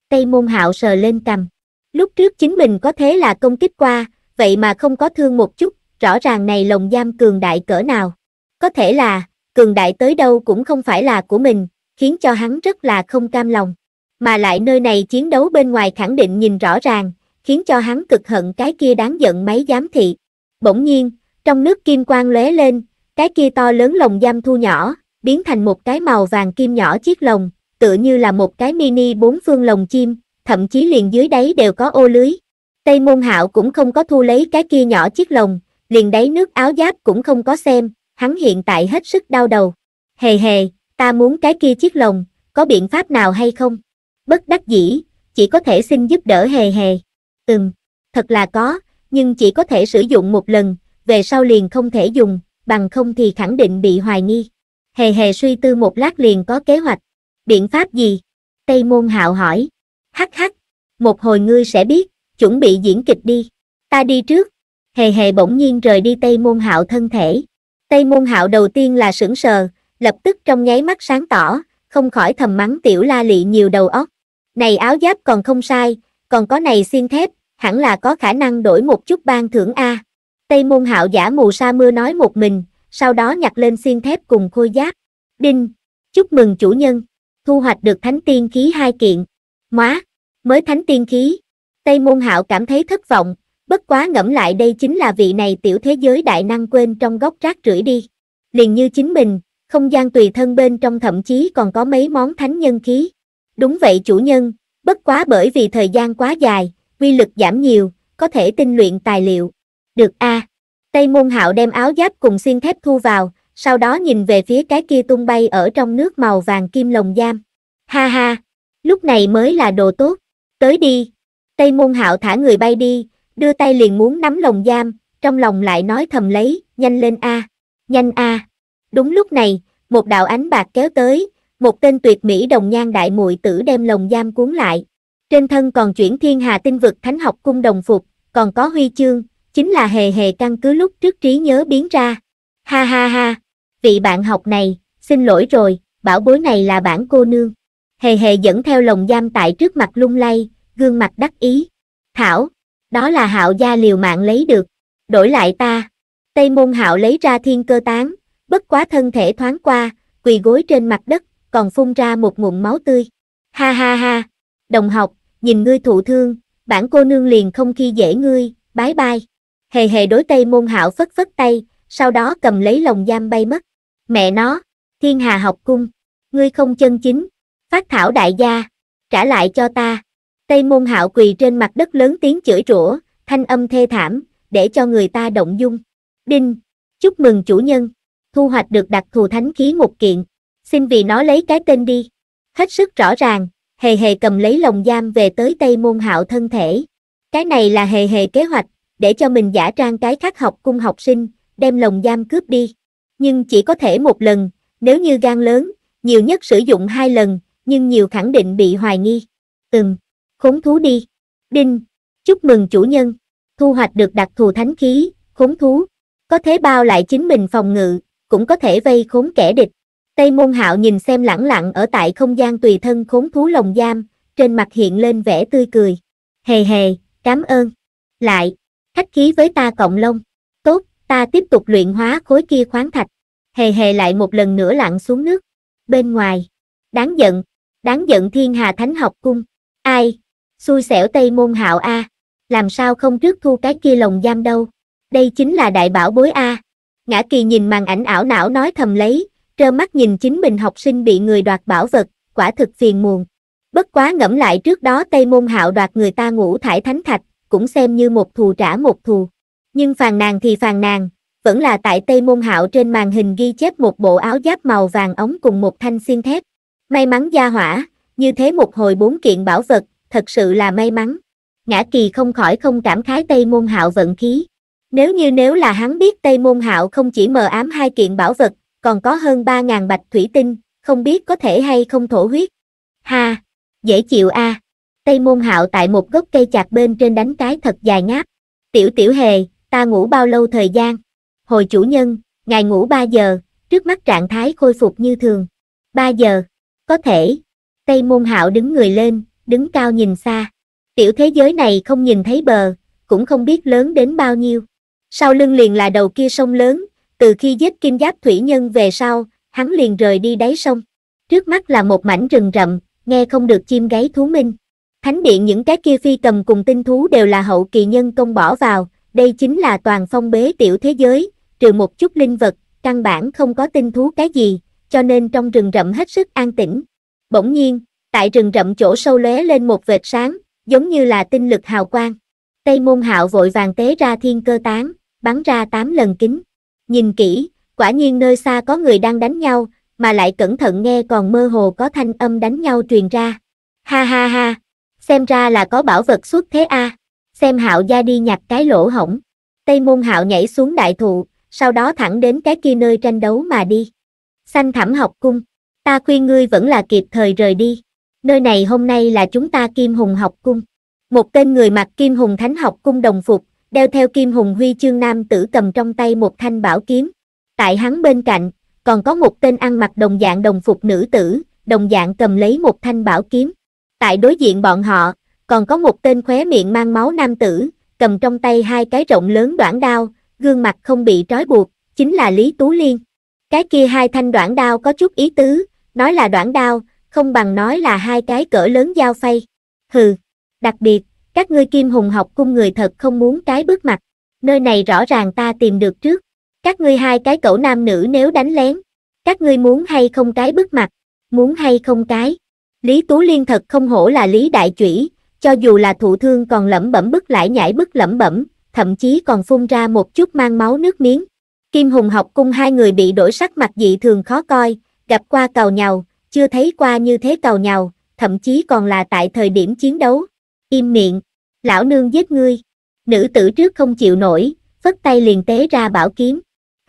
Tây môn hạo sờ lên cầm. Lúc trước chính mình có thế là công kích qua, vậy mà không có thương một chút, rõ ràng này lồng giam cường đại cỡ nào. Có thể là, cường đại tới đâu cũng không phải là của mình, khiến cho hắn rất là không cam lòng. Mà lại nơi này chiến đấu bên ngoài khẳng định nhìn rõ ràng, khiến cho hắn cực hận cái kia đáng giận máy giám thị. Bỗng nhiên, trong nước kim quang lóe lên, cái kia to lớn lồng giam thu nhỏ, biến thành một cái màu vàng kim nhỏ chiếc lồng, tựa như là một cái mini bốn phương lồng chim, thậm chí liền dưới đáy đều có ô lưới. Tây môn hạo cũng không có thu lấy cái kia nhỏ chiếc lồng, liền đáy nước áo giáp cũng không có xem, hắn hiện tại hết sức đau đầu. Hề hề, ta muốn cái kia chiếc lồng, có biện pháp nào hay không? Bất đắc dĩ, chỉ có thể xin giúp đỡ hề hề. Ừm, thật là có, nhưng chỉ có thể sử dụng một lần, về sau liền không thể dùng, bằng không thì khẳng định bị hoài nghi. Hề hề suy tư một lát liền có kế hoạch. Biện pháp gì? Tây môn hạo hỏi. Hắc hắc, một hồi ngươi sẽ biết, chuẩn bị diễn kịch đi. Ta đi trước. Hề hề bỗng nhiên rời đi Tây môn hạo thân thể. Tây môn hạo đầu tiên là sững sờ, lập tức trong nháy mắt sáng tỏ, không khỏi thầm mắng tiểu la lị nhiều đầu óc. Này áo giáp còn không sai, còn có này xiên thép, hẳn là có khả năng đổi một chút ban thưởng A. Tây môn hạo giả mù sa mưa nói một mình, sau đó nhặt lên xiên thép cùng khôi giáp. Đinh, chúc mừng chủ nhân, thu hoạch được thánh tiên khí hai kiện. Móa, mới thánh tiên khí. Tây môn hạo cảm thấy thất vọng, bất quá ngẫm lại đây chính là vị này tiểu thế giới đại năng quên trong góc rác rưởi đi. Liền như chính mình, không gian tùy thân bên trong thậm chí còn có mấy món thánh nhân khí. Đúng vậy chủ nhân, bất quá bởi vì thời gian quá dài, quy lực giảm nhiều, có thể tinh luyện tài liệu. Được a. À. Tây môn hạo đem áo giáp cùng xiên thép thu vào, sau đó nhìn về phía cái kia tung bay ở trong nước màu vàng kim lồng giam. Ha ha, lúc này mới là đồ tốt, tới đi. Tây môn hạo thả người bay đi, đưa tay liền muốn nắm lồng giam, trong lòng lại nói thầm lấy, nhanh lên a, à. nhanh a. À. Đúng lúc này, một đạo ánh bạc kéo tới, một tên tuyệt mỹ đồng nhan đại muội tử đem lồng giam cuốn lại. Trên thân còn chuyển thiên hà tinh vực thánh học cung đồng phục, còn có huy chương, chính là hề hề căn cứ lúc trước trí nhớ biến ra. Ha ha ha, vị bạn học này, xin lỗi rồi, bảo bối này là bản cô nương. Hề hề dẫn theo lồng giam tại trước mặt lung lay, gương mặt đắc ý. Thảo, đó là hạo gia liều mạng lấy được, đổi lại ta. Tây môn hạo lấy ra thiên cơ tán, bất quá thân thể thoáng qua, quỳ gối trên mặt đất, còn phun ra một ngụm máu tươi. Ha ha ha, đồng học, nhìn ngươi thụ thương, bản cô nương liền không khi dễ ngươi, bái bai. Hề hề đối tây môn hạo phất phất tay, sau đó cầm lấy lồng giam bay mất. Mẹ nó, thiên hà học cung, ngươi không chân chính, phát thảo đại gia, trả lại cho ta. Tây môn hạo quỳ trên mặt đất lớn tiếng chửi rủa, thanh âm thê thảm, để cho người ta động dung. Đinh, chúc mừng chủ nhân thu hoạch được đặc thù thánh khí một kiện. Xin vì nó lấy cái tên đi. Hết sức rõ ràng, hề hề cầm lấy lồng giam về tới Tây Môn Hạo thân thể. Cái này là hề hề kế hoạch, để cho mình giả trang cái khắc học cung học sinh, đem lồng giam cướp đi. Nhưng chỉ có thể một lần, nếu như gan lớn, nhiều nhất sử dụng hai lần, nhưng nhiều khẳng định bị hoài nghi. Ừm, khốn thú đi. Đinh, chúc mừng chủ nhân. Thu hoạch được đặc thù thánh khí, khốn thú. Có thế bao lại chính mình phòng ngự, cũng có thể vây khốn kẻ địch. Tây môn hạo nhìn xem lẳng lặng ở tại không gian tùy thân khốn thú lồng giam, trên mặt hiện lên vẻ tươi cười. Hề hề, cảm ơn. Lại, khách khí với ta cộng lông. Tốt, ta tiếp tục luyện hóa khối kia khoáng thạch. Hề hề lại một lần nữa lặn xuống nước. Bên ngoài, đáng giận, đáng giận thiên hà thánh học cung. Ai, xui xẻo tây môn hạo a làm sao không trước thu cái kia lồng giam đâu. Đây chính là đại bảo bối a à. Ngã kỳ nhìn màn ảnh ảo não nói thầm lấy, trơ mắt nhìn chính mình học sinh bị người đoạt bảo vật, quả thực phiền muộn. Bất quá ngẫm lại trước đó Tây Môn Hạo đoạt người ta ngủ thải thánh thạch, cũng xem như một thù trả một thù. Nhưng phàn nàng thì phàn nàng, vẫn là tại Tây Môn Hạo trên màn hình ghi chép một bộ áo giáp màu vàng ống cùng một thanh xiên thép. May mắn gia hỏa, như thế một hồi bốn kiện bảo vật, thật sự là may mắn. Ngã kỳ không khỏi không cảm khái Tây Môn Hạo vận khí. Nếu như nếu là hắn biết Tây Môn Hạo không chỉ mờ ám hai kiện bảo vật, còn có hơn 3.000 bạch thủy tinh, không biết có thể hay không thổ huyết. Ha! Dễ chịu a à. Tây Môn Hạo tại một gốc cây chạc bên trên đánh cái thật dài ngáp. Tiểu tiểu hề, ta ngủ bao lâu thời gian? Hồi chủ nhân, ngài ngủ 3 giờ, trước mắt trạng thái khôi phục như thường. 3 giờ, có thể. Tây Môn Hạo đứng người lên, đứng cao nhìn xa. Tiểu thế giới này không nhìn thấy bờ, cũng không biết lớn đến bao nhiêu sau lưng liền là đầu kia sông lớn, từ khi giết kim giáp thủy nhân về sau, hắn liền rời đi đáy sông. Trước mắt là một mảnh rừng rậm, nghe không được chim gáy thú minh. Thánh điện những cái kia phi cầm cùng tinh thú đều là hậu kỳ nhân công bỏ vào, đây chính là toàn phong bế tiểu thế giới, trừ một chút linh vật, căn bản không có tinh thú cái gì, cho nên trong rừng rậm hết sức an tĩnh. Bỗng nhiên, tại rừng rậm chỗ sâu lóe lên một vệt sáng, giống như là tinh lực hào quang. Tây môn hạo vội vàng tế ra thiên cơ tán, bắn ra 8 lần kính. Nhìn kỹ, quả nhiên nơi xa có người đang đánh nhau, mà lại cẩn thận nghe còn mơ hồ có thanh âm đánh nhau truyền ra. Ha ha ha, xem ra là có bảo vật xuất thế a. Xem hạo gia đi nhặt cái lỗ hổng. Tây môn hạo nhảy xuống đại thụ, sau đó thẳng đến cái kia nơi tranh đấu mà đi. Xanh thẳm học cung, ta khuyên ngươi vẫn là kịp thời rời đi. Nơi này hôm nay là chúng ta Kim Hùng học cung. Một tên người mặc Kim Hùng Thánh học cung đồng phục, đeo theo kim hùng huy chương nam tử cầm trong tay một thanh bảo kiếm. Tại hắn bên cạnh, còn có một tên ăn mặc đồng dạng đồng phục nữ tử, đồng dạng cầm lấy một thanh bảo kiếm. Tại đối diện bọn họ, còn có một tên khóe miệng mang máu nam tử, cầm trong tay hai cái rộng lớn đoạn đao, gương mặt không bị trói buộc, chính là Lý Tú Liên. Cái kia hai thanh đoạn đao có chút ý tứ, nói là đoạn đao, không bằng nói là hai cái cỡ lớn dao phay. Hừ, đặc biệt, các ngươi kim hùng học cung người thật không muốn cái bước mặt, nơi này rõ ràng ta tìm được trước, các ngươi hai cái cậu nam nữ nếu đánh lén, các ngươi muốn hay không cái bước mặt, muốn hay không cái. Lý Tú Liên thật không hổ là Lý Đại Chủy, cho dù là thụ thương còn lẩm bẩm bức lại nhảy bức lẩm bẩm, thậm chí còn phun ra một chút mang máu nước miếng. Kim Hùng học cung hai người bị đổi sắc mặt dị thường khó coi, gặp qua cào nhào, chưa thấy qua như thế cào nhào, thậm chí còn là tại thời điểm chiến đấu, im miệng, lão nương giết ngươi. Nữ tử trước không chịu nổi, phất tay liền tế ra bảo kiếm.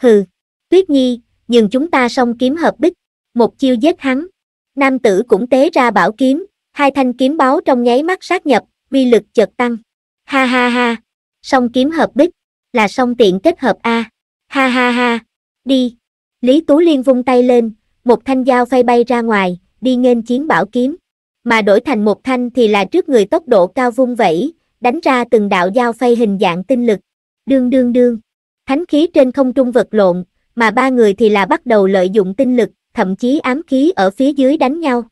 Hừ, tuyết nhi, nhưng chúng ta song kiếm hợp bích, một chiêu giết hắn. Nam tử cũng tế ra bảo kiếm, hai thanh kiếm báo trong nháy mắt sát nhập, uy lực chợt tăng. Ha ha ha, song kiếm hợp bích, là song tiện kết hợp A. Ha ha ha, đi. Lý Tú Liên vung tay lên, một thanh dao phay bay ra ngoài, đi nghênh chiến bảo kiếm mà đổi thành một thanh thì là trước người tốc độ cao vung vẩy, đánh ra từng đạo dao phay hình dạng tinh lực. Đương đương đương, thánh khí trên không trung vật lộn, mà ba người thì là bắt đầu lợi dụng tinh lực, thậm chí ám khí ở phía dưới đánh nhau.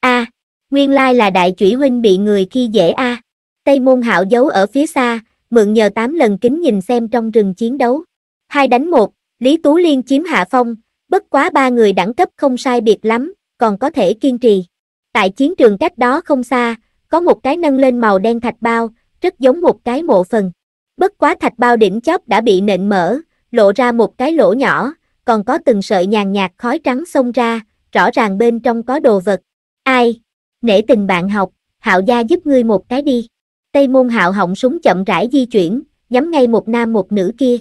A, à, nguyên lai là đại chủy huynh bị người khi dễ a. À. Tây môn hạo giấu ở phía xa, mượn nhờ tám lần kính nhìn xem trong rừng chiến đấu. Hai đánh một, Lý Tú Liên chiếm hạ phong, bất quá ba người đẳng cấp không sai biệt lắm, còn có thể kiên trì. Tại chiến trường cách đó không xa, có một cái nâng lên màu đen thạch bao, rất giống một cái mộ phần. Bất quá thạch bao đỉnh chóp đã bị nện mở, lộ ra một cái lỗ nhỏ, còn có từng sợi nhàn nhạt khói trắng xông ra, rõ ràng bên trong có đồ vật. Ai? Nể tình bạn học, hạo gia giúp ngươi một cái đi. Tây môn hạo họng súng chậm rãi di chuyển, nhắm ngay một nam một nữ kia.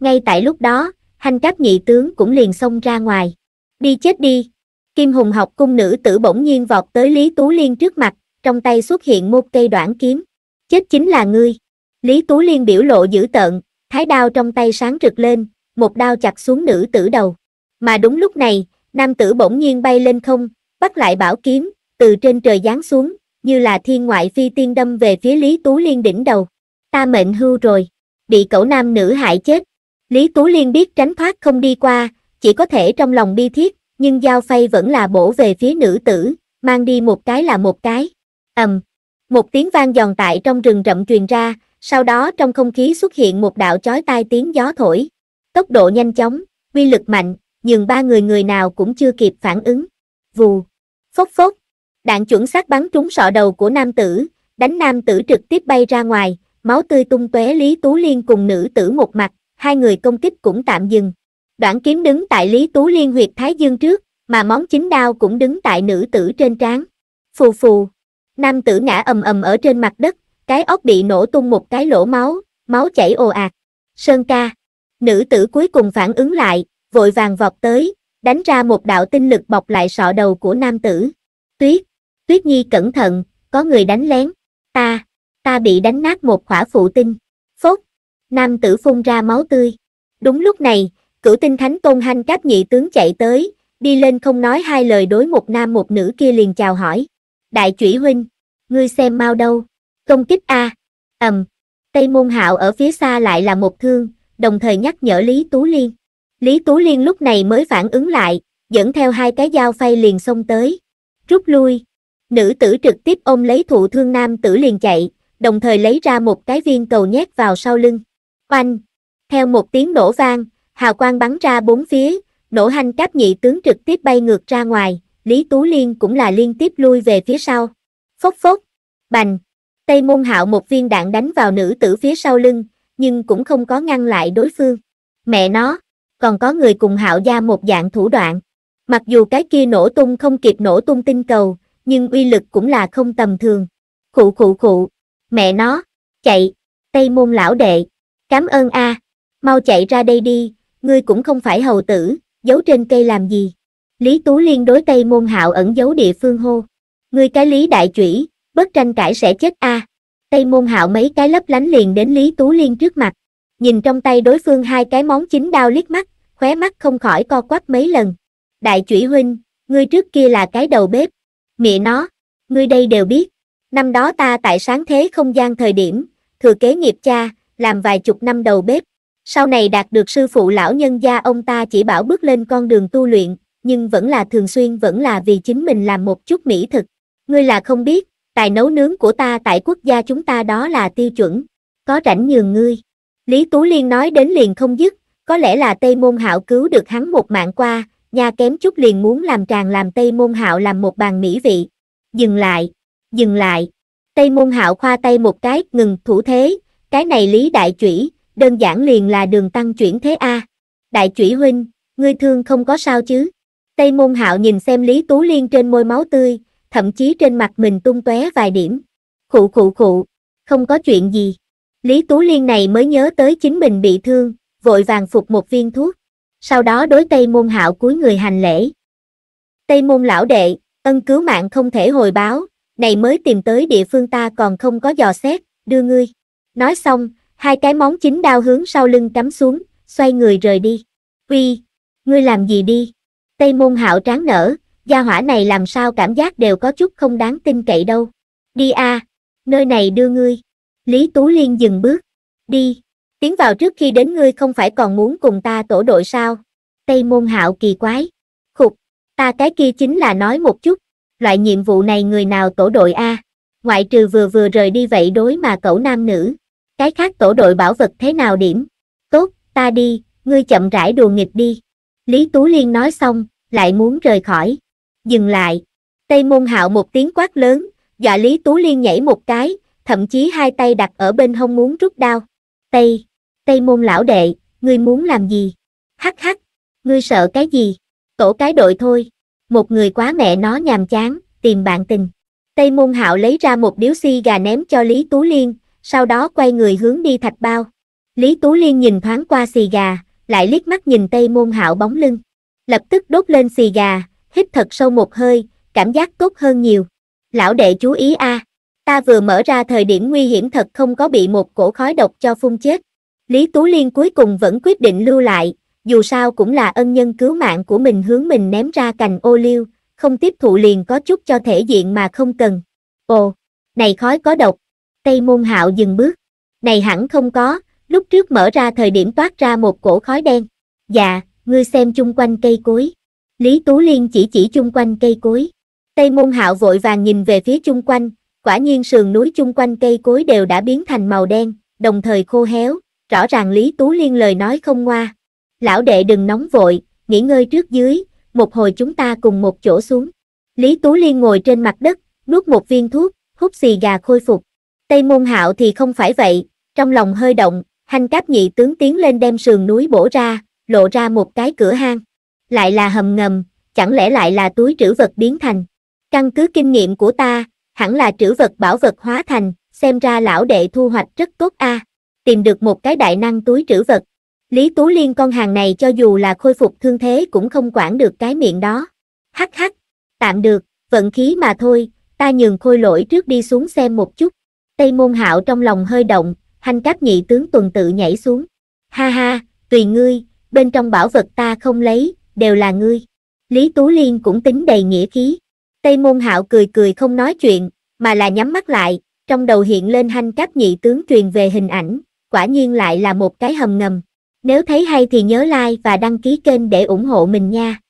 Ngay tại lúc đó, hành cáp nhị tướng cũng liền xông ra ngoài. Đi chết đi, Kim Hùng học cung nữ tử bỗng nhiên vọt tới Lý Tú Liên trước mặt, trong tay xuất hiện một cây đoạn kiếm. Chết chính là ngươi. Lý Tú Liên biểu lộ dữ tợn, thái đao trong tay sáng rực lên, một đao chặt xuống nữ tử đầu. Mà đúng lúc này, nam tử bỗng nhiên bay lên không, bắt lại bảo kiếm, từ trên trời giáng xuống, như là thiên ngoại phi tiên đâm về phía Lý Tú Liên đỉnh đầu. Ta mệnh hưu rồi, bị cậu nam nữ hại chết. Lý Tú Liên biết tránh thoát không đi qua, chỉ có thể trong lòng bi thiết, nhưng dao phay vẫn là bổ về phía nữ tử, mang đi một cái là một cái. ầm, một tiếng vang giòn tại trong rừng rậm truyền ra, sau đó trong không khí xuất hiện một đạo chói tai tiếng gió thổi. Tốc độ nhanh chóng, quy lực mạnh, nhưng ba người người nào cũng chưa kịp phản ứng. Vù, phốc phốc, đạn chuẩn xác bắn trúng sọ đầu của nam tử, đánh nam tử trực tiếp bay ra ngoài, máu tươi tung tóe Lý Tú Liên cùng nữ tử một mặt, hai người công kích cũng tạm dừng. Đoạn kiếm đứng tại Lý Tú Liên huyệt Thái Dương trước, mà món chính đao cũng đứng tại nữ tử trên trán. Phù phù. Nam tử ngã ầm ầm ở trên mặt đất, cái ốc bị nổ tung một cái lỗ máu, máu chảy ồ ạt. Sơn ca. Nữ tử cuối cùng phản ứng lại, vội vàng vọt tới, đánh ra một đạo tinh lực bọc lại sọ đầu của nam tử. Tuyết. Tuyết Nhi cẩn thận, có người đánh lén. Ta. Ta bị đánh nát một khỏa phụ tinh. Phốt. Nam tử phun ra máu tươi. Đúng lúc này, cửu tinh thánh tôn hanh cáp nhị tướng chạy tới, đi lên không nói hai lời đối một nam một nữ kia liền chào hỏi. Đại chủy huynh, ngươi xem mau đâu, công kích A, ầm, Tây Môn Hạo ở phía xa lại là một thương, đồng thời nhắc nhở Lý Tú Liên. Lý Tú Liên lúc này mới phản ứng lại, dẫn theo hai cái dao phay liền xông tới. Rút lui, nữ tử trực tiếp ôm lấy thụ thương nam tử liền chạy, đồng thời lấy ra một cái viên cầu nhét vào sau lưng. Oanh, theo một tiếng nổ vang, hào quang bắn ra bốn phía, nổ hành cáp nhị tướng trực tiếp bay ngược ra ngoài, Lý Tú Liên cũng là liên tiếp lui về phía sau. Phốc phốc, bành, Tây Môn Hạo một viên đạn đánh vào nữ tử phía sau lưng, nhưng cũng không có ngăn lại đối phương. Mẹ nó, còn có người cùng Hạo gia một dạng thủ đoạn. Mặc dù cái kia nổ tung không kịp nổ tung tinh cầu, nhưng uy lực cũng là không tầm thường. Khụ khụ khụ, mẹ nó, chạy, Tây Môn lão đệ, cảm ơn a, à. mau chạy ra đây đi, ngươi cũng không phải hầu tử, giấu trên cây làm gì. Lý Tú Liên đối Tây Môn Hạo ẩn giấu địa phương hô. Ngươi cái Lý Đại Chủy, bất tranh cãi sẽ chết a. À. Tây Môn Hạo mấy cái lấp lánh liền đến Lý Tú Liên trước mặt. Nhìn trong tay đối phương hai cái món chính đao liếc mắt, khóe mắt không khỏi co quắp mấy lần. Đại Chủy huynh, ngươi trước kia là cái đầu bếp. Mẹ nó, ngươi đây đều biết. Năm đó ta tại sáng thế không gian thời điểm, thừa kế nghiệp cha, làm vài chục năm đầu bếp. Sau này đạt được sư phụ lão nhân gia ông ta chỉ bảo bước lên con đường tu luyện, nhưng vẫn là thường xuyên vẫn là vì chính mình làm một chút mỹ thực. Ngươi là không biết, tài nấu nướng của ta tại quốc gia chúng ta đó là tiêu chuẩn, có rảnh nhường ngươi. Lý Tú Liên nói đến liền không dứt, có lẽ là Tây Môn Hạo cứu được hắn một mạng qua, nhà kém chút liền muốn làm tràng làm Tây Môn Hạo làm một bàn mỹ vị. Dừng lại, dừng lại. Tây Môn Hạo khoa tay một cái, ngừng thủ thế, cái này Lý Đại Chủy, đơn giản liền là đường tăng chuyển thế A. Đại chủy huynh, ngươi thương không có sao chứ? Tây môn hạo nhìn xem Lý Tú Liên trên môi máu tươi, thậm chí trên mặt mình tung tóe vài điểm. Khụ khụ khụ, không có chuyện gì. Lý Tú Liên này mới nhớ tới chính mình bị thương, vội vàng phục một viên thuốc. Sau đó đối Tây môn hạo cúi người hành lễ. Tây môn lão đệ, ân cứu mạng không thể hồi báo, này mới tìm tới địa phương ta còn không có dò xét, đưa ngươi. Nói xong, Hai cái móng chính đao hướng sau lưng cắm xuống, xoay người rời đi. Uy, ngươi làm gì đi? Tây môn hạo tráng nở, gia hỏa này làm sao cảm giác đều có chút không đáng tin cậy đâu. Đi a, à, nơi này đưa ngươi. Lý Tú Liên dừng bước. Đi, tiến vào trước khi đến ngươi không phải còn muốn cùng ta tổ đội sao? Tây môn hạo kỳ quái. Khục, ta cái kia chính là nói một chút. Loại nhiệm vụ này người nào tổ đội a? À? Ngoại trừ vừa vừa rời đi vậy đối mà cậu nam nữ cái khác tổ đội bảo vật thế nào điểm tốt ta đi ngươi chậm rãi đùa nghịch đi lý tú liên nói xong lại muốn rời khỏi dừng lại tây môn hạo một tiếng quát lớn dọa lý tú liên nhảy một cái thậm chí hai tay đặt ở bên hông muốn rút đao tây tây môn lão đệ ngươi muốn làm gì hắc hắc ngươi sợ cái gì tổ cái đội thôi một người quá mẹ nó nhàm chán tìm bạn tình tây môn hạo lấy ra một điếu xi si gà ném cho lý tú liên sau đó quay người hướng đi thạch bao. Lý Tú Liên nhìn thoáng qua xì gà, lại liếc mắt nhìn Tây Môn Hạo bóng lưng. Lập tức đốt lên xì gà, hít thật sâu một hơi, cảm giác tốt hơn nhiều. Lão đệ chú ý a, à, ta vừa mở ra thời điểm nguy hiểm thật không có bị một cổ khói độc cho phun chết. Lý Tú Liên cuối cùng vẫn quyết định lưu lại, dù sao cũng là ân nhân cứu mạng của mình hướng mình ném ra cành ô liu, không tiếp thụ liền có chút cho thể diện mà không cần. Ồ, này khói có độc, Tây môn hạo dừng bước. Này hẳn không có, lúc trước mở ra thời điểm toát ra một cổ khói đen. Dạ, ngươi xem chung quanh cây cối. Lý Tú Liên chỉ chỉ chung quanh cây cối. Tây môn hạo vội vàng nhìn về phía chung quanh, quả nhiên sườn núi chung quanh cây cối đều đã biến thành màu đen, đồng thời khô héo, rõ ràng Lý Tú Liên lời nói không ngoa. Lão đệ đừng nóng vội, nghỉ ngơi trước dưới, một hồi chúng ta cùng một chỗ xuống. Lý Tú Liên ngồi trên mặt đất, nuốt một viên thuốc, hút xì gà khôi phục. Tây Môn Hạo thì không phải vậy, trong lòng hơi động, hành cáp nhị tướng tiến lên đem sườn núi bổ ra, lộ ra một cái cửa hang. Lại là hầm ngầm, chẳng lẽ lại là túi trữ vật biến thành. Căn cứ kinh nghiệm của ta, hẳn là trữ vật bảo vật hóa thành, xem ra lão đệ thu hoạch rất tốt a. À. Tìm được một cái đại năng túi trữ vật. Lý Tú Liên con hàng này cho dù là khôi phục thương thế cũng không quản được cái miệng đó. Hắc hắc, tạm được, vận khí mà thôi, ta nhường khôi lỗi trước đi xuống xem một chút. Tây môn hạo trong lòng hơi động, hành các nhị tướng tuần tự nhảy xuống. Ha ha, tùy ngươi, bên trong bảo vật ta không lấy, đều là ngươi. Lý Tú Liên cũng tính đầy nghĩa khí. Tây môn hạo cười cười không nói chuyện, mà là nhắm mắt lại, trong đầu hiện lên hành các nhị tướng truyền về hình ảnh, quả nhiên lại là một cái hầm ngầm. Nếu thấy hay thì nhớ like và đăng ký kênh để ủng hộ mình nha.